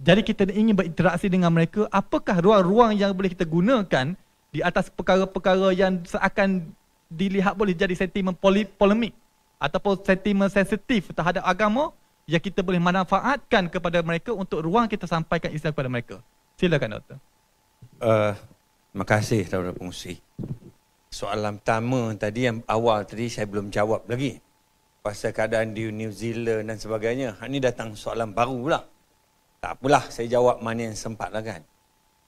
Jadi kita ingin berinteraksi dengan mereka, apakah ruang-ruang yang boleh kita gunakan di atas perkara-perkara yang seakan dilihat boleh jadi sentimen polemik ataupun sentimen sensitif terhadap agama yang kita boleh manfaatkan kepada mereka untuk ruang kita sampaikan Islam kepada mereka. Silakan Dr. Uh, eh, terima kasih Tuan Pengusi. Soalan pertama tadi yang awal tadi saya belum jawab lagi. Pasal keadaan di New Zealand dan sebagainya. Ini ha, datang soalan baru pula. Tak apalah saya jawab mana yang sempat lah kan.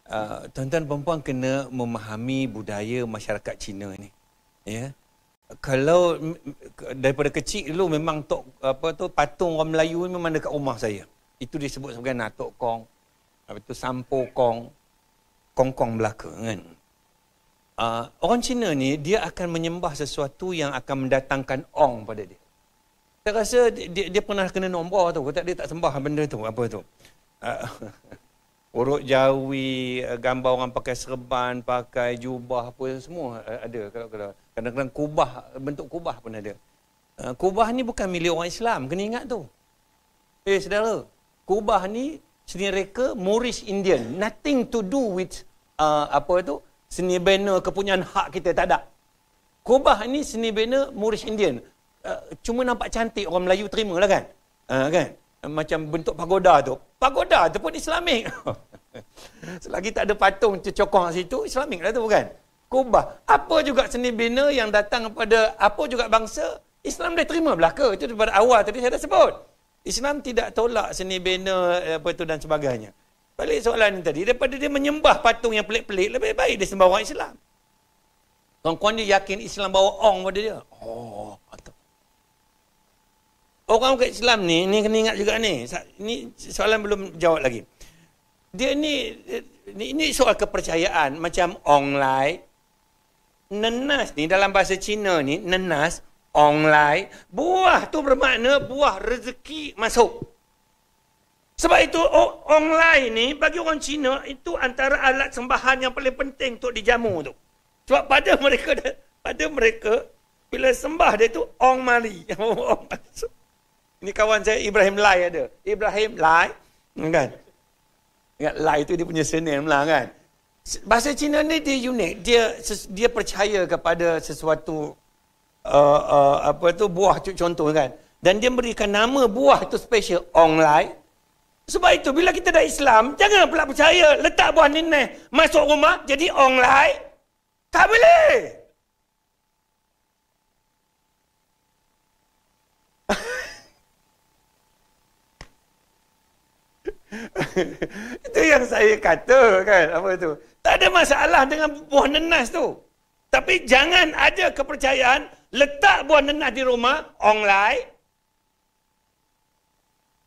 Uh, tuan-tuan perempuan kena memahami budaya masyarakat Cina ni. Ya. Yeah? Kalau daripada kecil dulu memang tok apa tu patung orang Melayu ni memang dekat rumah saya. Itu disebut sebagai Natok Kong. Apa tu Sampo Kong. Kong Kong Melaka kan. Uh, orang Cina ni dia akan menyembah sesuatu yang akan mendatangkan ong pada dia. Saya rasa dia, dia, dia pernah kena nombor tu. Kalau dia tak sembah benda tu apa tu. Uh, Urut jawi, eh, gambar orang pakai serban, pakai jubah apa semua eh, ada kalau kalau kadang-kadang kubah bentuk kubah pun ada. Eh, kubah ni bukan milik orang Islam, kena ingat tu. Eh saudara, kubah ni seni reka Moorish Indian, nothing to do with uh, apa tu seni bina kepunyaan hak kita tak ada. Kubah ni seni bina Moorish Indian. Uh, cuma nampak cantik orang Melayu terima lah kan. Uh, kan? Macam bentuk pagoda tu pagoda tu pun islamik. Selagi tak ada patung cecokong situ, islamik lah tu bukan. Kubah. Apa juga seni bina yang datang pada apa juga bangsa, Islam dah terima belaka. Itu daripada awal tadi saya dah sebut. Islam tidak tolak seni bina eh, apa itu dan sebagainya. Balik soalan ini tadi, daripada dia menyembah patung yang pelik-pelik, lebih baik dia sembah orang Islam. Tuan-tuan dia yakin Islam bawa ong pada dia. Oh, orang bukan Islam ni, ni kena ingat juga ni. Ini soalan belum jawab lagi. Dia ni, ini soal kepercayaan. Macam online, nenas ni dalam bahasa Cina ni, nenas, online, buah tu bermakna buah rezeki masuk. Sebab itu online ni bagi orang Cina itu antara alat sembahan yang paling penting untuk dijamu tu. Sebab pada mereka pada mereka bila sembah dia tu ong mali. Ini kawan saya Ibrahim Lai ada. Ibrahim Lai. Kan? Ingat Lai tu dia punya surname lah kan. Bahasa Cina ni dia unik. Dia dia percaya kepada sesuatu uh, uh, apa tu buah tu contoh kan. Dan dia berikan nama buah tu special Ong Lai. Sebab itu bila kita dah Islam, jangan pula percaya letak buah ni nenek masuk rumah jadi Ong Lai. Tak boleh. itu yang saya kata kan apa itu tak ada masalah dengan buah nenas tu tapi jangan ada kepercayaan letak buah nenas di rumah online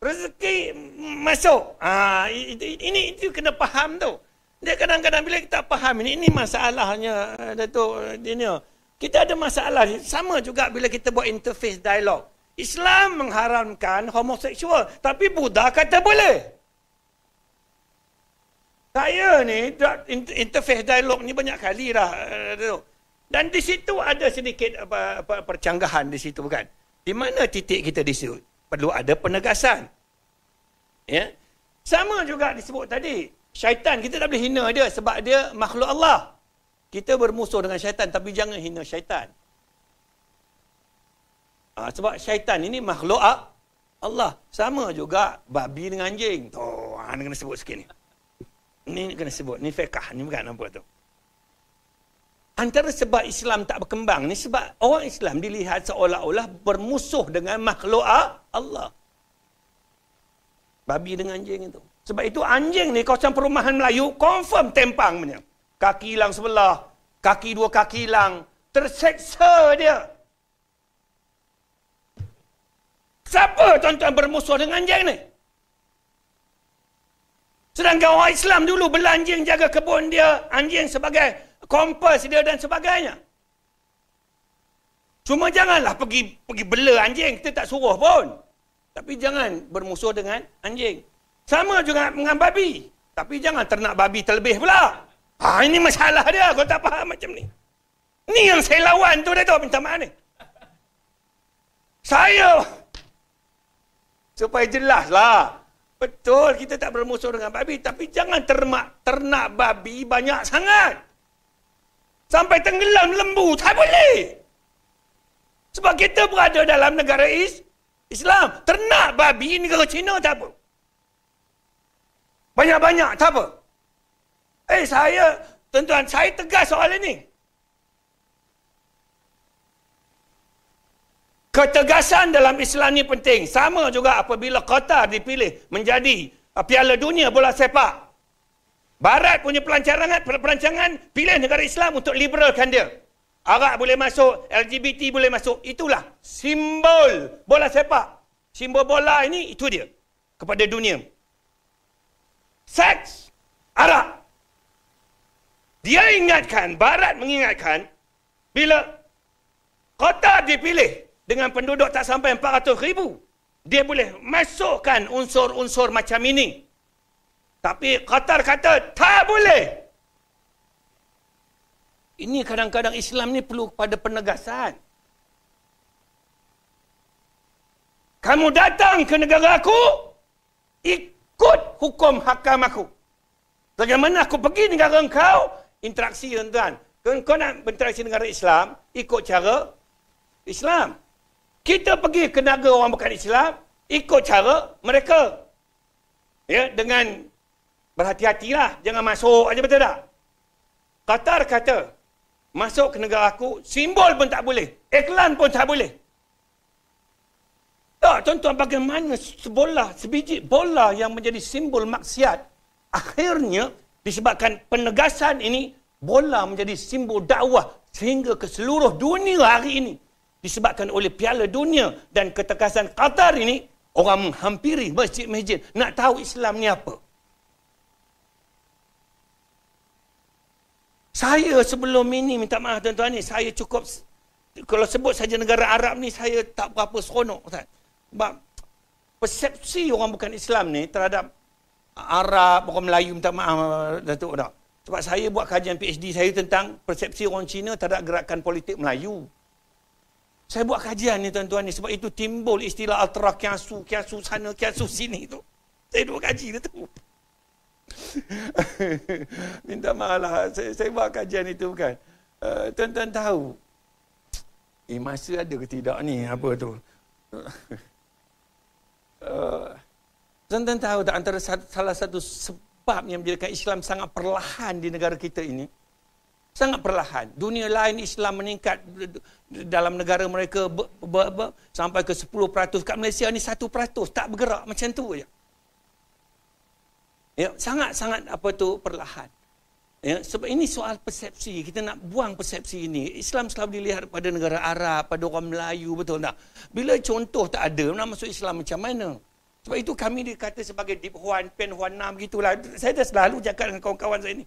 rezeki masuk ah ha, itu ini itu kena faham tu dia kadang-kadang bila kita faham ini ini masalahnya eh, Datuk eh, Daniel kita ada masalah sama juga bila kita buat interface dialog Islam mengharamkan homoseksual tapi Buddha kata boleh saya ni interface dialog ni banyak kali dah eh, dan di situ ada sedikit apa, apa percanggahan di situ bukan di mana titik kita di situ perlu ada penegasan ya sama juga disebut tadi syaitan kita tak boleh hina dia sebab dia makhluk Allah kita bermusuh dengan syaitan tapi jangan hina syaitan ha, sebab syaitan ini makhluk Allah sama juga babi dengan anjing tu oh, ha, kena sebut sikit ni ni kena sebut ni fiqh ni bukan apa tu antara sebab Islam tak berkembang ni sebab orang Islam dilihat seolah-olah bermusuh dengan makhluk Allah babi dengan anjing itu sebab itu anjing ni kawasan perumahan Melayu confirm tempang punya kaki hilang sebelah kaki dua kaki hilang terseksa dia siapa tuan-tuan bermusuh dengan anjing ni Sedangkan orang Islam dulu belanjing jaga kebun dia, anjing sebagai kompas dia dan sebagainya. Cuma janganlah pergi pergi bela anjing, kita tak suruh pun. Tapi jangan bermusuh dengan anjing. Sama juga dengan babi. Tapi jangan ternak babi terlebih pula. Ha, ini masalah dia, kau tak faham macam ni. Ni yang saya lawan tu, dia tahu minta maaf ni. Saya, supaya jelas lah, Betul kita tak bermusuh dengan babi tapi jangan termak ternak babi banyak sangat. Sampai tenggelam lembu tak boleh. Sebab kita berada dalam negara is, Islam, ternak babi negara Cina tak apa. Banyak-banyak tak apa. Eh saya tentuan saya tegas soal ini. Ketegasan dalam Islam ni penting. Sama juga apabila Qatar dipilih menjadi uh, piala dunia bola sepak. Barat punya pelancaran, perancangan pilih negara Islam untuk liberalkan dia. Arab boleh masuk, LGBT boleh masuk. Itulah simbol bola sepak. Simbol bola ini, itu dia. Kepada dunia. Seks. Arab. Dia ingatkan, Barat mengingatkan, bila kota dipilih, dengan penduduk tak sampai 400 ribu. Dia boleh masukkan unsur-unsur macam ini. Tapi Qatar kata tak boleh. Ini kadang-kadang Islam ni perlu pada penegasan. Kamu datang ke negara aku, ikut hukum hakam aku. Bagaimana aku pergi negara engkau, interaksi dengan. tuan Kau nak berinteraksi dengan Islam, ikut cara Islam kita pergi ke negara orang bukan Islam ikut cara mereka ya dengan berhati-hatilah jangan masuk aja betul tak Qatar kata masuk ke negara aku simbol pun tak boleh iklan pun tak boleh tak tuan-tuan bagaimana sebola sebiji bola yang menjadi simbol maksiat akhirnya disebabkan penegasan ini bola menjadi simbol dakwah sehingga ke seluruh dunia hari ini disebabkan oleh piala dunia dan ketekasan Qatar ini orang menghampiri masjid-masjid nak tahu Islam ni apa saya sebelum ini minta maaf tuan-tuan ni saya cukup kalau sebut saja negara Arab ni saya tak berapa seronok Ustaz sebab persepsi orang bukan Islam ni terhadap Arab, orang Melayu minta maaf Datuk tak? Sebab saya buat kajian PhD saya tentang persepsi orang Cina terhadap gerakan politik Melayu. Saya buat kajian ni tuan-tuan ni sebab itu timbul istilah ultra kiasu, kiasu sana, kiasu sini tu. Saya buat kaji dia tu. Minta maaf lah, saya, saya buat kajian itu bukan. Uh, tuan-tuan tahu, eh masa ada ke tidak ni apa tu? uh, tuan-tuan tahu tak antara salah satu sebab yang menjadikan Islam sangat perlahan di negara kita ini, sangat perlahan. Dunia lain Islam meningkat dalam negara mereka sampai ke 10%. Kat Malaysia ni 1% tak bergerak macam tu je. Ya, sangat-sangat apa tu perlahan. Ya, sebab ini soal persepsi. Kita nak buang persepsi ini. Islam selalu dilihat pada negara Arab, pada orang Melayu, betul tak? Bila contoh tak ada, nak masuk Islam macam mana? Sebab itu kami dikata sebagai Dip Huan, Pen Huan Nam, gitulah. Saya dah selalu jaga dengan kawan-kawan saya ni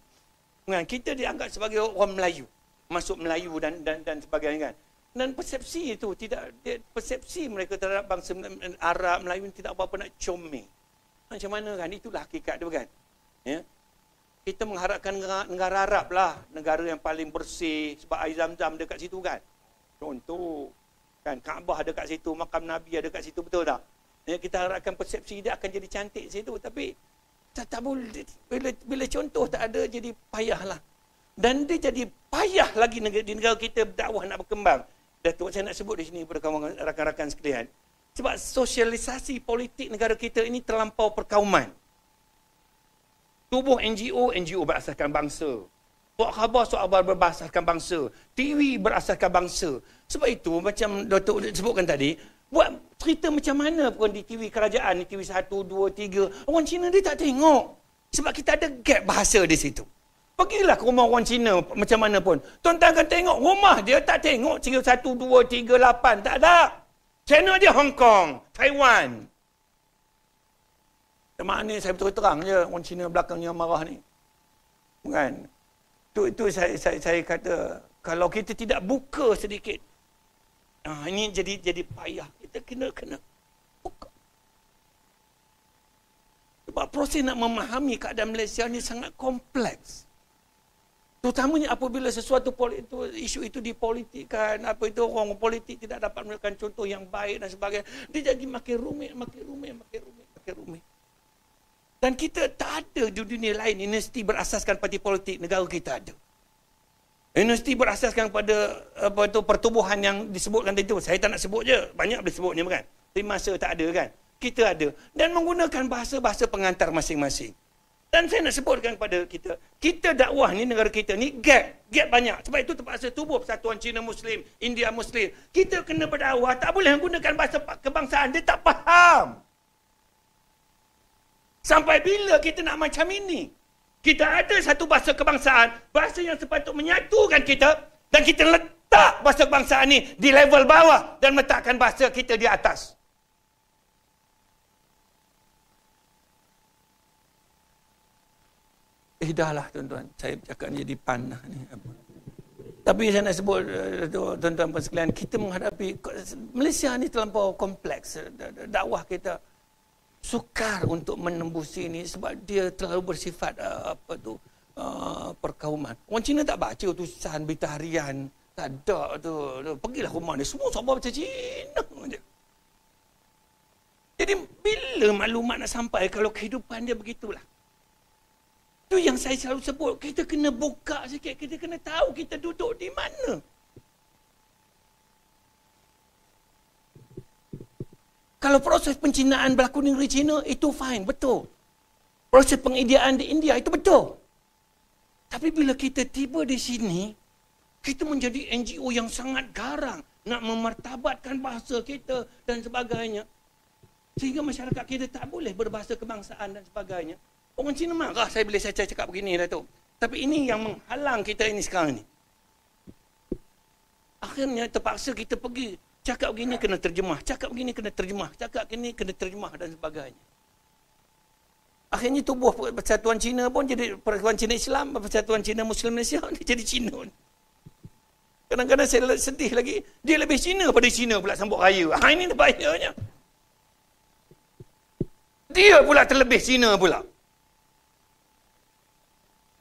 kan kita dianggap sebagai orang Melayu masuk Melayu dan dan dan sebagainya kan dan persepsi itu tidak persepsi mereka terhadap bangsa Arab Melayu tidak apa-apa nak comel macam mana kan itulah hakikat dia kan ya kita mengharapkan negara Arab lah negara yang paling bersih sebab air zam-zam dekat situ kan contoh kan Kaabah ada dekat situ makam Nabi ada dekat situ betul tak ya, kita harapkan persepsi dia akan jadi cantik situ tapi tak, tak boleh bila, bila contoh tak ada jadi payahlah dan dia jadi payah lagi negara, di negara kita dakwah nak berkembang dan tu saya nak sebut di sini kepada rakan-rakan sekalian sebab sosialisasi politik negara kita ini terlampau perkauman tubuh NGO NGO berasaskan bangsa Buat khabar soal berasaskan bangsa. TV berasaskan bangsa. Sebab itu, macam Dr. Udut sebutkan tadi, buat cerita macam mana pun di TV kerajaan, di TV 1, 2, 3. Orang Cina dia tak tengok. Sebab kita ada gap bahasa di situ. Pergilah ke rumah orang Cina macam mana pun. Tuan-tuan akan tengok rumah dia tak tengok cerita 1, 2, 3, 8. Tak ada. Channel dia Hong Kong, Taiwan. Maknanya ni saya betul terang je orang Cina belakangnya marah ni. Bukan. Itu, itu saya, saya, saya kata, kalau kita tidak buka sedikit, Nah, ini jadi jadi payah. Kita kena kena buka. Sebab proses nak memahami keadaan Malaysia ni sangat kompleks. Terutamanya apabila sesuatu itu, isu itu dipolitikkan, apa itu orang politik tidak dapat memberikan contoh yang baik dan sebagainya. Dia jadi makin rumit, makin rumit, makin rumit, makin rumit. Dan kita tak ada di dunia lain universiti berasaskan parti politik negara kita ada. Universiti berasaskan pada apa itu pertubuhan yang disebutkan tadi tu. Saya tak nak sebut je. Banyak boleh sebutnya kan. Tapi masa tak ada kan. Kita ada. Dan menggunakan bahasa-bahasa pengantar masing-masing. Dan saya nak sebutkan kepada kita. Kita dakwah ni negara kita ni gap. Gap banyak. Sebab itu terpaksa tubuh persatuan Cina Muslim, India Muslim. Kita kena berdakwah. Tak boleh menggunakan bahasa kebangsaan. Dia tak faham. Sampai bila kita nak macam ini? kita ada satu bahasa kebangsaan, bahasa yang sepatut menyatukan kita dan kita letak bahasa kebangsaan ini di level bawah dan letakkan bahasa kita di atas. Eh dah lah tuan-tuan, saya cakap ni jadi panah ni. Tapi saya nak sebut eh, tuan-tuan dan sekalian, kita menghadapi, Malaysia ni terlampau kompleks eh, dakwah kita sukar untuk menembus ini sebab dia terlalu bersifat uh, apa tu uh, perkauman. Orang Cina tak baca utusan berita harian. Tak ada tu. Pergilah rumah ni. Semua sebab baca Cina. Jadi bila maklumat nak sampai kalau kehidupan dia begitulah. Tu yang saya selalu sebut. Kita kena buka sikit. Kita kena tahu kita duduk di mana. Kalau proses pencinaan berlaku di negeri China, itu fine, betul. Proses pengidiaan di India, itu betul. Tapi bila kita tiba di sini, kita menjadi NGO yang sangat garang nak memartabatkan bahasa kita dan sebagainya. Sehingga masyarakat kita tak boleh berbahasa kebangsaan dan sebagainya. Orang Cina marah saya bila saya cakap begini, Dato. Tapi ini yang menghalang kita ini sekarang ini. Akhirnya terpaksa kita pergi Cakap begini kena terjemah, cakap begini kena terjemah, cakap begini kena terjemah dan sebagainya. Akhirnya tubuh persatuan Cina pun jadi persatuan Cina Islam, persatuan Cina Muslim Malaysia dia jadi Cina. Kadang-kadang saya sedih lagi, dia lebih Cina pada Cina pula sambut raya. Ha ini bahayanya. Dia pula terlebih Cina pula.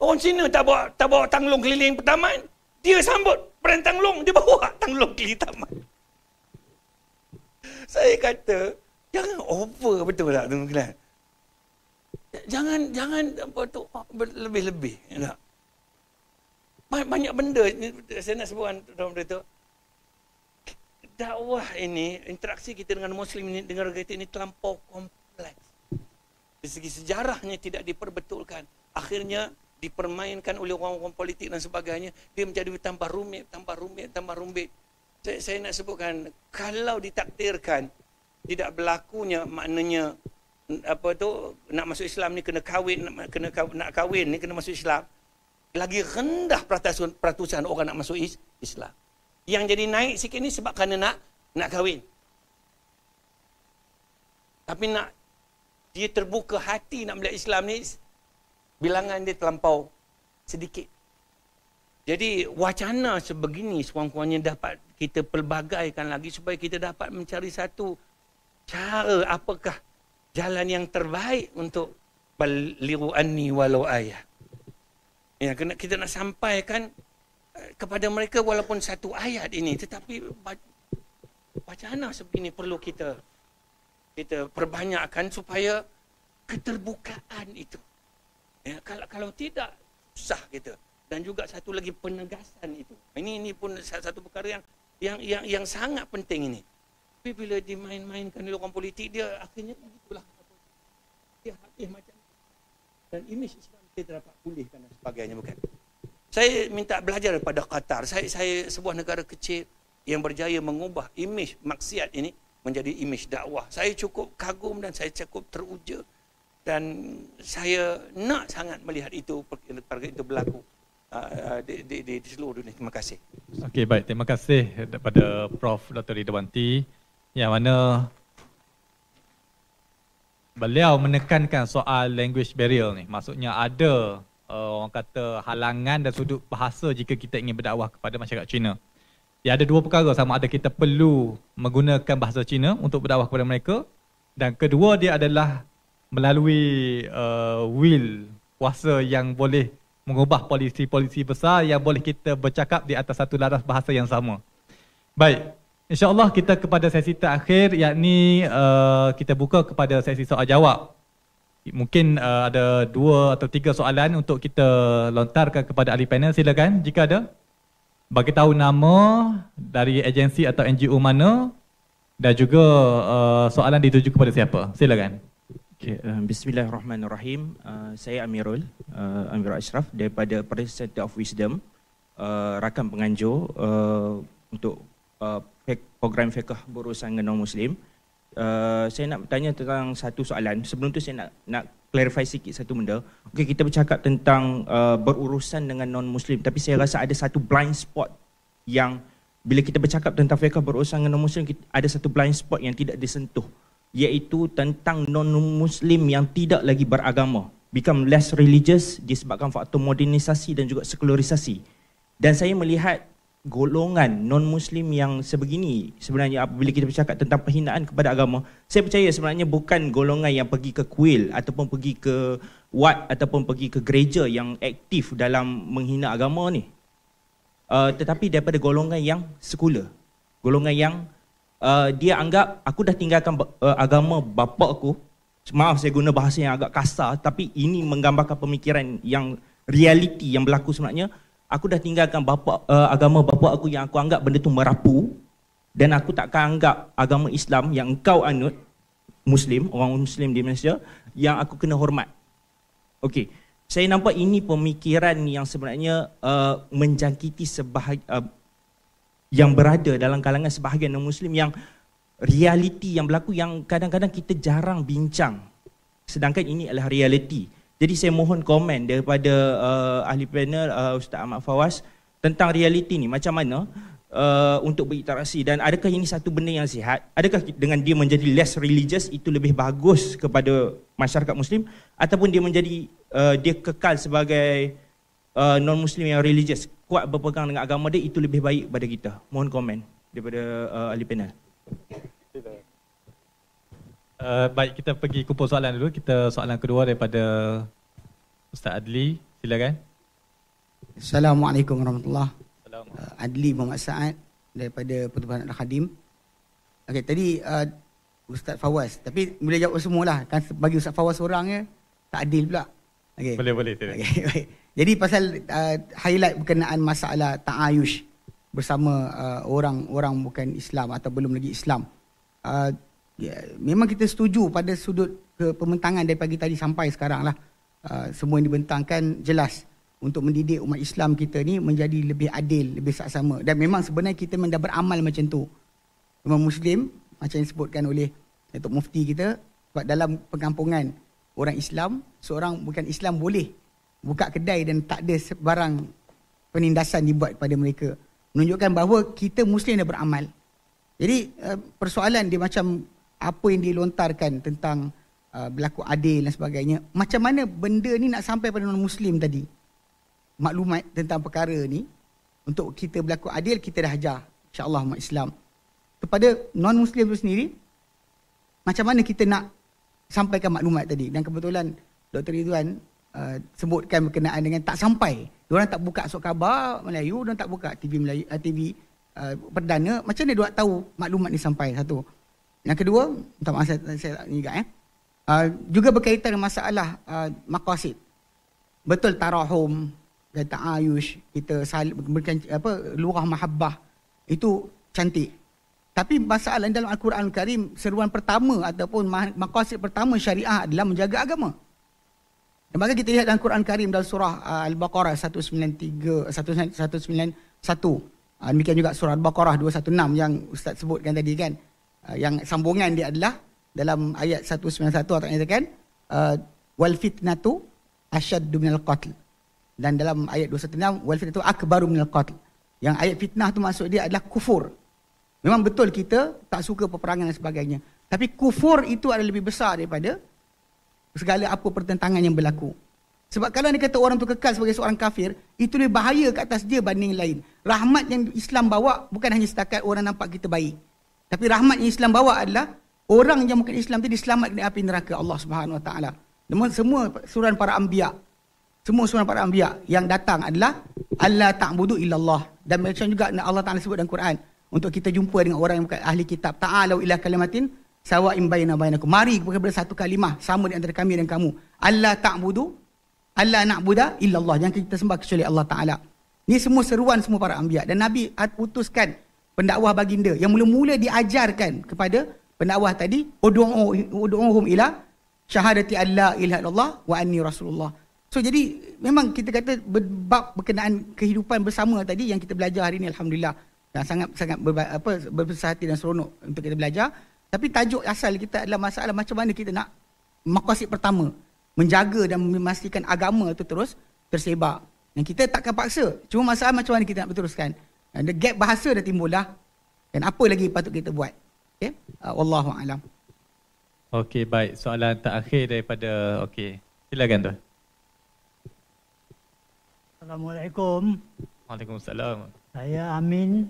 Orang Cina tak bawa, tak bawa tanglong keliling pertama. Dia sambut perintah tanglong. Dia bawa tanglong keliling pertama saya kata jangan over betul tak tu kan jangan jangan apa tu lebih-lebih nak banyak benda saya nak sebutkan dalam benda tu dakwah ini interaksi kita dengan muslim ini dengan orang ini terlampau kompleks dari segi sejarahnya tidak diperbetulkan akhirnya dipermainkan oleh orang-orang politik dan sebagainya dia menjadi tambah rumit tambah rumit tambah rumit saya, saya nak sebutkan kalau ditakdirkan tidak berlakunya maknanya apa tu nak masuk Islam ni kena kahwin nak kena nak kahwin ni kena masuk Islam lagi rendah peratusan, peratusan orang nak masuk Islam yang jadi naik sikit ni sebab kerana nak nak kahwin tapi nak dia terbuka hati nak melihat Islam ni bilangan dia terlampau sedikit jadi wacana sebegini sekurang-kurangnya dapat kita pelbagaikan lagi supaya kita dapat mencari satu cara apakah jalan yang terbaik untuk baliru anni walau ayah. Ya, kena, kita nak sampaikan eh, kepada mereka walaupun satu ayat ini tetapi bacaan sebegini perlu kita kita perbanyakkan supaya keterbukaan itu ya kalau kalau tidak susah kita dan juga satu lagi penegasan itu ini ini pun satu perkara yang yang yang yang sangat penting ini. Tapi bila dimain-mainkan oleh orang politik dia akhirnya itulah. Dia hati macam dan imej Islam kita dapat pulihkan dan sebagainya bukan. Saya minta belajar daripada Qatar. Saya saya sebuah negara kecil yang berjaya mengubah imej maksiat ini menjadi imej dakwah. Saya cukup kagum dan saya cukup teruja dan saya nak sangat melihat itu perkara itu berlaku. Ah, ah, di, di, di, di seluruh dunia. Terima kasih. Okey, baik. Terima kasih kepada Prof. Dr. Ridwanti yang mana beliau menekankan soal language barrier ni. Maksudnya ada uh, orang kata halangan dan sudut bahasa jika kita ingin berdakwah kepada masyarakat Cina. Ya ada dua perkara sama ada kita perlu menggunakan bahasa Cina untuk berdakwah kepada mereka dan kedua dia adalah melalui uh, will kuasa yang boleh mengubah polisi-polisi besar yang boleh kita bercakap di atas satu laras bahasa yang sama. Baik, insyaAllah kita kepada sesi terakhir yakni uh, kita buka kepada sesi soal jawab. Mungkin uh, ada dua atau tiga soalan untuk kita lontarkan kepada ahli panel. Silakan jika ada. Bagi tahu nama dari agensi atau NGO mana dan juga uh, soalan dituju kepada siapa. Silakan. Silakan. Okay, uh, eh, Bismillahirrahmanirrahim. Uh, saya Amirul, uh, Amirul Ashraf daripada Paris of Wisdom, uh, rakan penganjur uh, untuk uh, program Fekah Berurusan dengan Muslim. Uh, saya nak bertanya tentang satu soalan. Sebelum tu saya nak nak clarify sikit satu benda. Okey kita bercakap tentang uh, berurusan dengan non muslim tapi saya rasa ada satu blind spot yang bila kita bercakap tentang fiqh berurusan dengan non muslim ada satu blind spot yang tidak disentuh. Uh, iaitu tentang non-muslim yang tidak lagi beragama become less religious disebabkan faktor modernisasi dan juga sekularisasi. Dan saya melihat golongan non-muslim yang sebegini sebenarnya apabila kita bercakap tentang penghinaan kepada agama, saya percaya sebenarnya bukan golongan yang pergi ke kuil ataupun pergi ke wat ataupun pergi ke gereja yang aktif dalam menghina agama ni. Uh, tetapi daripada golongan yang sekular, golongan yang uh, dia anggap aku dah tinggalkan uh, agama bapa aku. Maaf saya guna bahasa yang agak kasar tapi ini menggambarkan pemikiran yang realiti yang berlaku sebenarnya. Aku dah tinggalkan bapa uh, agama bapa aku yang aku anggap benda tu merapu dan aku takkan anggap agama Islam yang engkau anut muslim orang muslim di Malaysia yang aku kena hormat. Okey. Saya nampak ini pemikiran yang sebenarnya uh, menjangkiti sebahagian uh, yang berada dalam kalangan sebahagian orang muslim yang realiti yang berlaku yang kadang-kadang kita jarang bincang sedangkan ini adalah realiti jadi saya mohon komen daripada uh, ahli panel uh, Ustaz Ahmad Fawaz tentang realiti ni macam mana uh, untuk berinteraksi dan adakah ini satu benda yang sihat adakah dengan dia menjadi less religious itu lebih bagus kepada masyarakat muslim ataupun dia menjadi uh, dia kekal sebagai uh, non muslim yang religious kuat berpegang dengan agama dia itu lebih baik pada kita. Mohon komen daripada uh, ahli panel. Uh, baik kita pergi kumpul soalan dulu. Kita soalan kedua daripada Ustaz Adli. Silakan. Assalamualaikum warahmatullahi. Assalamualaikum. Uh, Adli Muhammad Saad daripada Pertubuhan Al-Khadim. Okey, tadi uh, Ustaz Fawaz, tapi boleh jawab semualah. Kan bagi Ustaz Fawaz seorang je tak adil pula. Okey. Boleh boleh. Okey, Jadi pasal uh, highlight berkenaan masalah ta'ayush bersama orang-orang uh, bukan Islam atau belum lagi Islam. Uh, yeah, memang kita setuju pada sudut pementangan dari pagi tadi sampai sekarang lah. Uh, semua yang dibentangkan jelas untuk mendidik umat Islam kita ni menjadi lebih adil, lebih saksama. Dan memang sebenarnya kita memang dah beramal macam tu. Memang Muslim, macam yang disebutkan oleh Datuk Mufti kita, sebab dalam pengampungan orang Islam, seorang bukan Islam boleh buka kedai dan tak ada sebarang penindasan dibuat kepada mereka menunjukkan bahawa kita muslim dah beramal jadi eh, persoalan dia macam apa yang dilontarkan tentang eh, berlaku adil dan sebagainya macam mana benda ni nak sampai pada non muslim tadi maklumat tentang perkara ni untuk kita berlaku adil kita dah ajar insyaallah umat Islam kepada non muslim tu sendiri macam mana kita nak sampaikan maklumat tadi dan kebetulan Dr. Ridwan Uh, sebutkan berkenaan dengan tak sampai. Diorang tak buka sok khabar Melayu, diorang tak buka TV Melayu, uh, TV uh, perdana. Macam mana diorang tahu maklumat ni sampai? Satu. Yang kedua, minta maaf saya, saya tak ingat eh. Uh, juga berkaitan dengan masalah uh, makasid. Betul tarahum, kata Ayush, kita salib, berikan apa, lurah mahabbah. Itu cantik. Tapi masalah dalam Al-Quran Al-Karim, seruan pertama ataupun makasid pertama syariah adalah menjaga agama. Maka kita lihat dalam Quran Karim dalam surah uh, Al-Baqarah 193 191. Ah, demikian juga surah Al-Baqarah 216 yang ustaz sebutkan tadi kan. Ah, yang sambungan dia adalah dalam ayat 191 atau ayat kan ah, wal fitnatu asyaddu minal qatl. Dan dalam ayat 216 wal fitnatu akbaru minal qatl. Yang ayat fitnah tu maksud dia adalah kufur. Memang betul kita tak suka peperangan dan sebagainya. Tapi kufur itu adalah lebih besar daripada segala apa pertentangan yang berlaku. Sebab kalau dia kata orang tu kekal sebagai seorang kafir, itu lebih bahaya ke atas dia banding lain. Rahmat yang Islam bawa bukan hanya setakat orang nampak kita baik. Tapi rahmat yang Islam bawa adalah orang yang bukan Islam tu diselamatkan dari api neraka Allah Subhanahu Wa Taala. Namun semua surah para anbiya, semua surah para anbiya yang datang adalah Allah ta'budu illallah dan macam juga Allah Taala sebut dalam Quran untuk kita jumpa dengan orang yang bukan ahli kitab. Ta'alu ila kalimatin sawa in baina bainakum mari kepada satu kalimah sama di antara kami dan kamu Allah tak alla ta'budu alla na'buda illallah jangan kita sembah kecuali Allah taala Ini semua seruan semua para anbiya dan nabi utuskan pendakwah baginda yang mula-mula diajarkan kepada pendakwah tadi ud'uhum ila syahadati Allah ilaha Allah wa anni rasulullah so jadi memang kita kata bab berkenaan kehidupan bersama tadi yang kita belajar hari ini alhamdulillah dan sangat sangat berba, berbesar hati dan seronok untuk kita belajar tapi tajuk asal kita adalah masalah macam mana kita nak makasih pertama menjaga dan memastikan agama itu terus tersebar. Dan kita takkan paksa. Cuma masalah macam mana kita nak teruskan. And the gap bahasa dah timbul dah. Dan apa lagi patut kita buat? Okey. Ya? Uh, ah, Wallahu a'lam. Okey, baik. Soalan terakhir daripada okey. Silakan tuan. Assalamualaikum. Waalaikumsalam. Saya Amin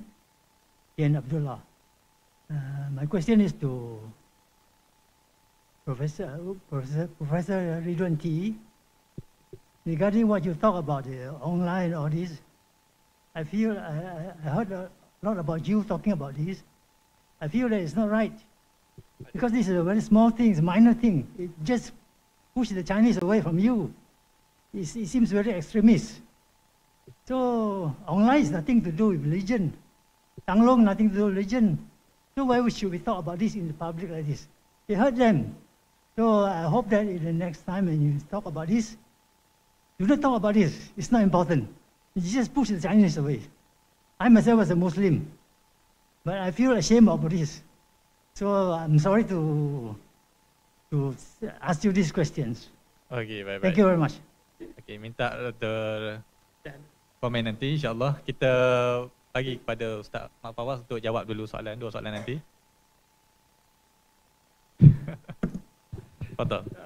Yen Abdullah. Ah, my question is to Professor Professor, Professor Ridwan T. Regarding what you talk about the online all this, I feel I, I heard a lot about you talking about this. I feel that it's not right because this is a very small thing, it's a minor thing. It just pushes the Chinese away from you. It's, it seems very extremist. So online is nothing to do with religion. Tanglong nothing to do with religion. So why should we talk about this in the public like this? It hurt them. So I hope that in the next time when you talk about this, do not talk about this. It's not important. You just push the Chinese away. I myself was a Muslim, but I feel ashamed about this. So I'm sorry to, to ask you these questions. Okay, bye-bye. Thank you very much. Okay, minta the komen nanti insyaAllah. Kita bagi kepada Ustaz Mak Fawaz untuk jawab dulu soalan dua soalan nanti. Betul.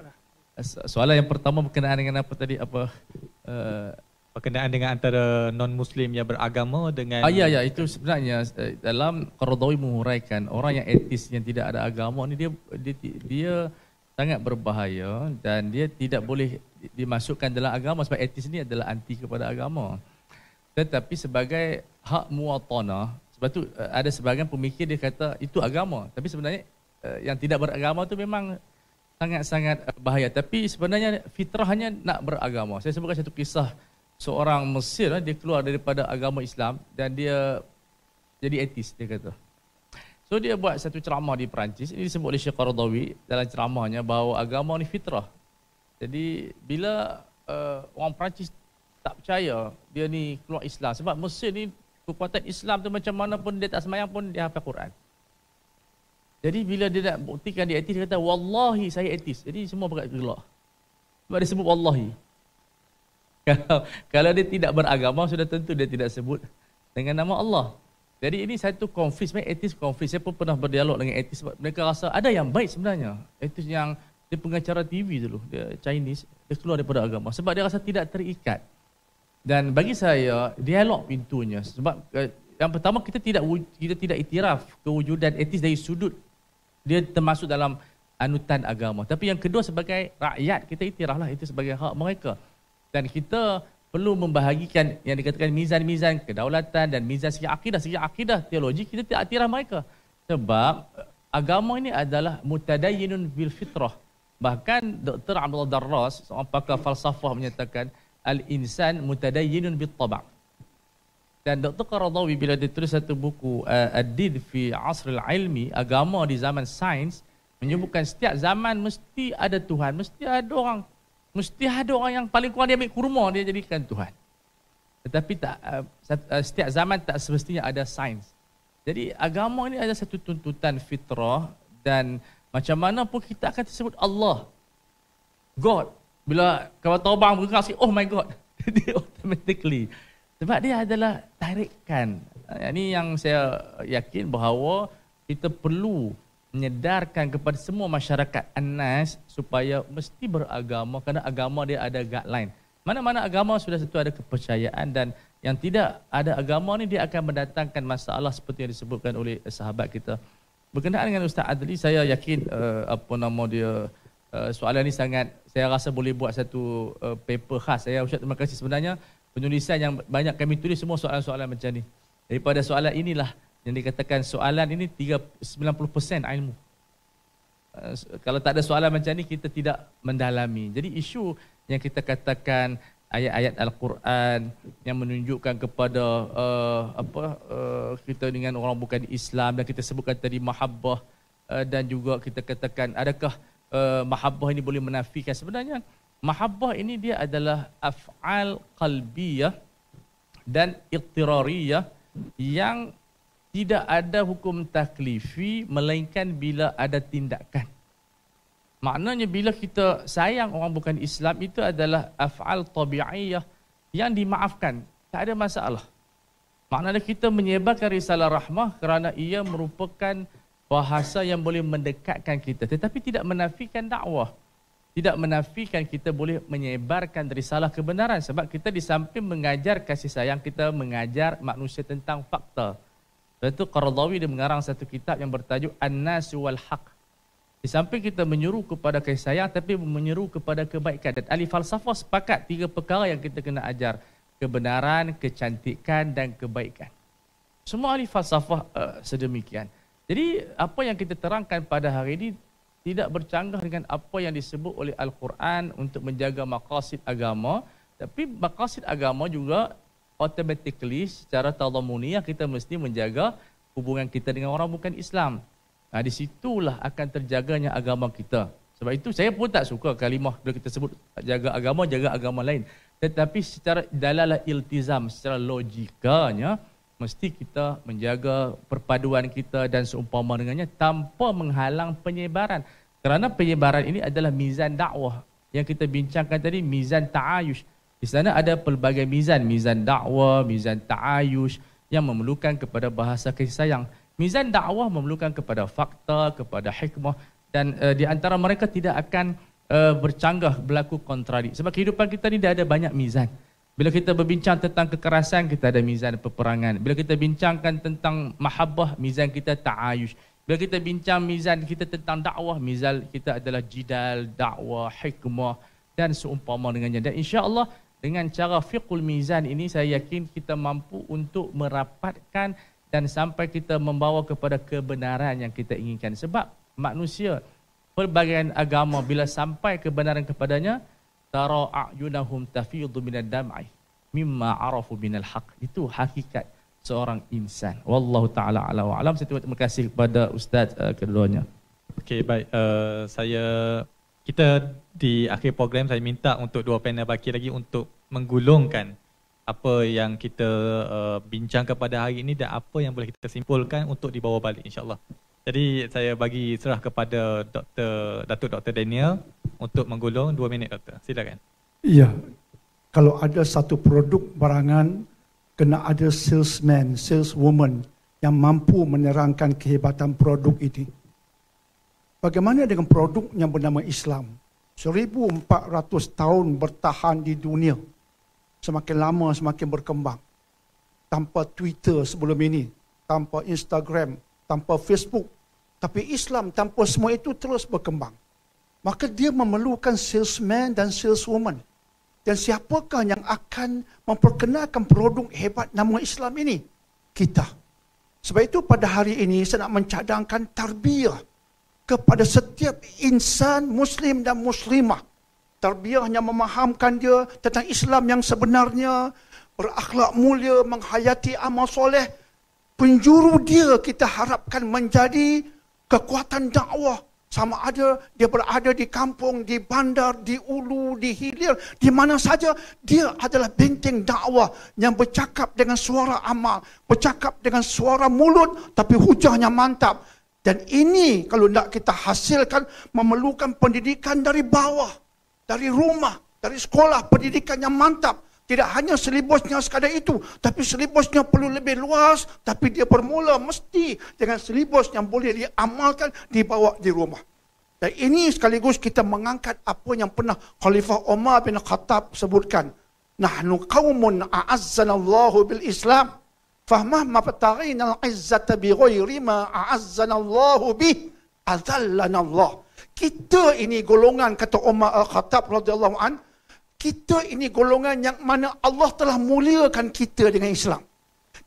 Soalan yang pertama berkenaan dengan apa tadi apa uh, berkenaan dengan antara non muslim yang beragama dengan Ah ya ya itu sebenarnya dalam Qaradawi menguraikan orang yang etis yang tidak ada agama ni dia dia, dia sangat berbahaya dan dia tidak boleh dimasukkan dalam agama sebab etis ni adalah anti kepada agama tetapi sebagai hak muwatanah sebab tu eh, ada sebahagian pemikir dia kata itu agama tapi sebenarnya eh, yang tidak beragama tu memang sangat-sangat eh, bahaya tapi sebenarnya fitrah hanya nak beragama saya sebutkan satu kisah seorang Mesir dia keluar daripada agama Islam dan dia jadi etis dia kata so dia buat satu ceramah di Perancis ini disebut oleh Syekh Qardawi dalam ceramahnya bahawa agama ni fitrah jadi bila uh, orang Perancis tak percaya dia ni keluar Islam sebab Mesir ni kekuatan Islam tu macam mana pun dia tak semayang pun dia hafal Quran. Jadi bila dia nak buktikan dia atis dia kata wallahi saya atis. Jadi semua berkat gelak. Sebab dia sebut wallahi. Kalau kalau dia tidak beragama sudah tentu dia tidak sebut dengan nama Allah. Jadi ini satu konfis, mai etis konfis. Saya pun pernah berdialog dengan etis sebab mereka rasa ada yang baik sebenarnya. etis yang dia pengacara TV dulu, dia Chinese, dia keluar daripada agama sebab dia rasa tidak terikat. Dan bagi saya dialog pintunya sebab uh, yang pertama kita tidak kita tidak itiraf kewujudan etis dari sudut dia termasuk dalam anutan agama. Tapi yang kedua sebagai rakyat kita itiraflah itu sebagai hak mereka. Dan kita perlu membahagikan yang dikatakan mizan-mizan kedaulatan dan mizan segi akidah segi akidah teologi kita tidak itiraf mereka. Sebab eh, agama ini adalah mutadayyinun bil fitrah. Bahkan Dr. Abdul Darras seorang pakar falsafah menyatakan al-insan mutadayyinun bit-tab'. Dan Dr. Qaradawi bila dia tulis satu buku uh, eh, Adid fi Asril Ilmi, agama di zaman sains, menyebutkan setiap zaman mesti ada Tuhan, mesti ada orang, mesti ada orang yang paling kurang dia ambil kurma dia jadikan Tuhan. Tetapi tak uh, setiap zaman tak semestinya ada sains. Jadi agama ini ada satu tuntutan fitrah dan macam mana pun kita akan tersebut Allah. God bila kawan tobang bergerak sikit, oh my God. Jadi automatically. Sebab dia adalah tarikan. Ini yang saya yakin bahawa kita perlu menyedarkan kepada semua masyarakat Anas supaya mesti beragama kerana agama dia ada guideline. Mana-mana agama sudah tentu ada kepercayaan dan yang tidak ada agama ni dia akan mendatangkan masalah seperti yang disebutkan oleh sahabat kita. Berkenaan dengan Ustaz Adli, saya yakin uh, apa nama dia Eh, soalan ini sangat saya rasa boleh buat satu uh, paper khas saya ucap terima kasih sebenarnya penulisan yang banyak kami tulis semua soalan-soalan macam ni daripada soalan inilah yang dikatakan soalan ini 90% ilmu uh, kalau tak ada soalan macam ni kita tidak mendalami jadi isu yang kita katakan ayat-ayat al-Quran yang menunjukkan kepada uh, apa uh, kita dengan orang bukan Islam dan kita sebutkan tadi mahabbah uh, dan juga kita katakan adakah uh, mahabbah ini boleh menafikan sebenarnya mahabbah ini dia adalah af'al qalbiyah dan iqtirariyah yang tidak ada hukum taklifi melainkan bila ada tindakan maknanya bila kita sayang orang bukan Islam itu adalah af'al tabi'iyah yang dimaafkan tak ada masalah maknanya kita menyebarkan risalah rahmah kerana ia merupakan bahasa yang boleh mendekatkan kita tetapi tidak menafikan dakwah tidak menafikan kita boleh menyebarkan dari salah kebenaran sebab kita di samping mengajar kasih sayang kita mengajar manusia tentang fakta sebab itu Qaradawi dia mengarang satu kitab yang bertajuk An-Nas wal Haq di samping kita menyuruh kepada kasih sayang tapi menyuruh kepada kebaikan dan ahli falsafah sepakat tiga perkara yang kita kena ajar kebenaran kecantikan dan kebaikan semua ahli falsafah uh, sedemikian jadi apa yang kita terangkan pada hari ini tidak bercanggah dengan apa yang disebut oleh Al-Quran untuk menjaga maqasid agama. Tapi maqasid agama juga automatically secara talamuniyah kita mesti menjaga hubungan kita dengan orang bukan Islam. Nah, di situlah akan terjaganya agama kita. Sebab itu saya pun tak suka kalimah bila kita sebut jaga agama, jaga agama lain. Tetapi secara dalalah iltizam, secara logikanya, mesti kita menjaga perpaduan kita dan seumpama dengannya tanpa menghalang penyebaran. Kerana penyebaran ini adalah mizan dakwah yang kita bincangkan tadi mizan ta'ayush. Di sana ada pelbagai mizan, mizan dakwah, mizan ta'ayush yang memerlukan kepada bahasa kasih sayang. Mizan dakwah memerlukan kepada fakta, kepada hikmah dan uh, di antara mereka tidak akan uh, bercanggah berlaku kontradik. Sebab kehidupan kita ini ada banyak mizan. Bila kita berbincang tentang kekerasan, kita ada mizan peperangan. Bila kita bincangkan tentang mahabbah, mizan kita ta'ayush. Bila kita bincang mizan kita tentang dakwah, mizan kita adalah jidal, dakwah, hikmah dan seumpama dengannya. Dan insya Allah dengan cara fiqhul mizan ini saya yakin kita mampu untuk merapatkan dan sampai kita membawa kepada kebenaran yang kita inginkan. Sebab manusia pelbagai agama bila sampai kebenaran kepadanya, tara a'yunahum tafidhu minad dam'i mimma arafu al haq itu hakikat seorang insan wallahu taala ala wa alam saya terima kasih kepada ustaz uh, keduanya okey baik uh, saya kita di akhir program saya minta untuk dua panel baki lagi untuk menggulungkan apa yang kita uh, bincang kepada hari ini dan apa yang boleh kita simpulkan untuk dibawa balik insyaallah jadi saya bagi serah kepada Dr. Datuk Dr. Daniel untuk menggulung dua minit doktor. Silakan. Ya. Kalau ada satu produk barangan kena ada salesman, saleswoman yang mampu menerangkan kehebatan produk itu. Bagaimana dengan produk yang bernama Islam? 1400 tahun bertahan di dunia. Semakin lama semakin berkembang. Tanpa Twitter sebelum ini, tanpa Instagram, tanpa Facebook tapi Islam tanpa semua itu terus berkembang. Maka dia memerlukan salesman dan saleswoman. Dan siapakah yang akan memperkenalkan produk hebat nama Islam ini? Kita. Sebab itu pada hari ini saya nak mencadangkan tarbiyah kepada setiap insan Muslim dan Muslimah. Tarbiyah yang memahamkan dia tentang Islam yang sebenarnya, berakhlak mulia, menghayati amal soleh. Penjuru dia kita harapkan menjadi kekuatan dakwah sama ada dia berada di kampung, di bandar, di ulu, di hilir, di mana saja, dia adalah benteng dakwah yang bercakap dengan suara amal, bercakap dengan suara mulut tapi hujahnya mantap. Dan ini kalau tidak kita hasilkan memerlukan pendidikan dari bawah, dari rumah, dari sekolah, pendidikan yang mantap tidak hanya selibusnya sekadar itu tapi selibusnya perlu lebih luas tapi dia bermula mesti dengan selibus yang boleh diamalkan dibawa di rumah dan ini sekaligus kita mengangkat apa yang pernah Khalifah Umar bin Khattab sebutkan nahnu qaumun a'azzana bil Islam fahmah ma fatarin al izzata bi ghairi ma a'azzana Allah bi adallana kita ini golongan kata Umar al-Khattab radhiyallahu anhu kita ini golongan yang mana Allah telah muliakan kita dengan Islam.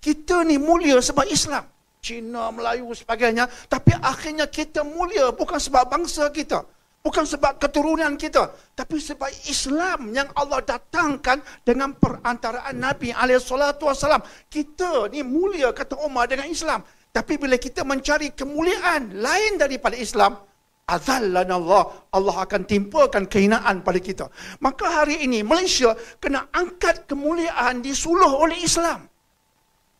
Kita ni mulia sebab Islam. Cina, Melayu sebagainya. Tapi akhirnya kita mulia bukan sebab bangsa kita. Bukan sebab keturunan kita. Tapi sebab Islam yang Allah datangkan dengan perantaraan Nabi SAW. Kita ni mulia kata Umar dengan Islam. Tapi bila kita mencari kemuliaan lain daripada Islam, azallana Allah, Allah akan timpakan kehinaan pada kita. Maka hari ini Malaysia kena angkat kemuliaan disuluh oleh Islam.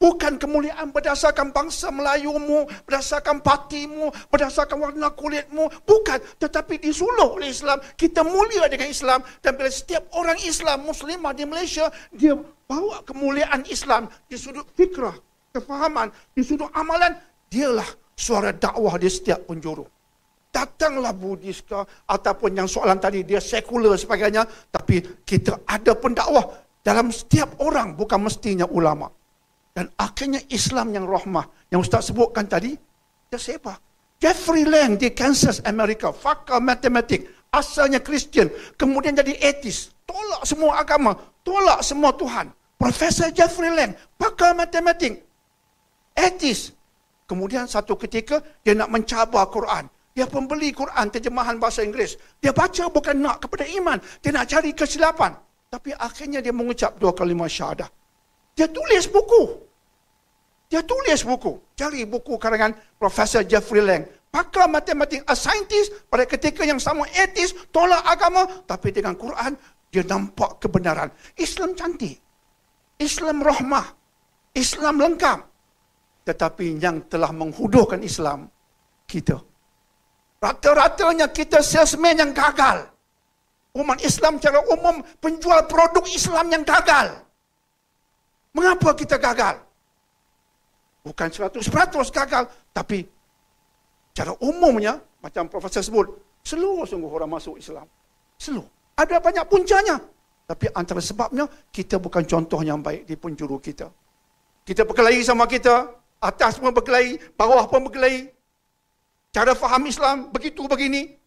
Bukan kemuliaan berdasarkan bangsa Melayumu, berdasarkan patimu, berdasarkan warna kulitmu. Bukan. Tetapi disuluh oleh Islam. Kita mulia dengan Islam. Dan bila setiap orang Islam, Muslimah di Malaysia, dia bawa kemuliaan Islam di sudut fikrah, kefahaman, di sudut amalan, dialah suara dakwah di setiap penjuru datanglah Buddhis ke ataupun yang soalan tadi dia sekular sebagainya tapi kita ada pendakwah dalam setiap orang bukan mestinya ulama dan akhirnya Islam yang rahmah yang ustaz sebutkan tadi dia sebar Jeffrey Lang di Kansas Amerika fakal matematik asalnya Kristian kemudian jadi etis tolak semua agama tolak semua Tuhan Profesor Jeffrey Lang fakal matematik etis kemudian satu ketika dia nak mencabar Quran dia pembeli Quran terjemahan bahasa Inggeris. Dia baca bukan nak kepada iman. Dia nak cari kesilapan. Tapi akhirnya dia mengucap dua kalimah syahadah. Dia tulis buku. Dia tulis buku. Cari buku karangan Profesor Jeffrey Lang. Pakar matematik, a scientist pada ketika yang sama etis, tolak agama. Tapi dengan Quran, dia nampak kebenaran. Islam cantik. Islam rahmah. Islam lengkap. Tetapi yang telah menghuduhkan Islam, kita. Rata-ratanya kita salesman yang gagal. Umat Islam secara umum penjual produk Islam yang gagal. Mengapa kita gagal? Bukan 100% gagal, tapi cara umumnya, macam Profesor sebut, seluruh sungguh orang masuk Islam. Seluruh. Ada banyak puncanya. Tapi antara sebabnya, kita bukan contoh yang baik di penjuru kita. Kita berkelahi sama kita, atas pun berkelahi, bawah pun berkelahi, cara faham Islam begitu begini.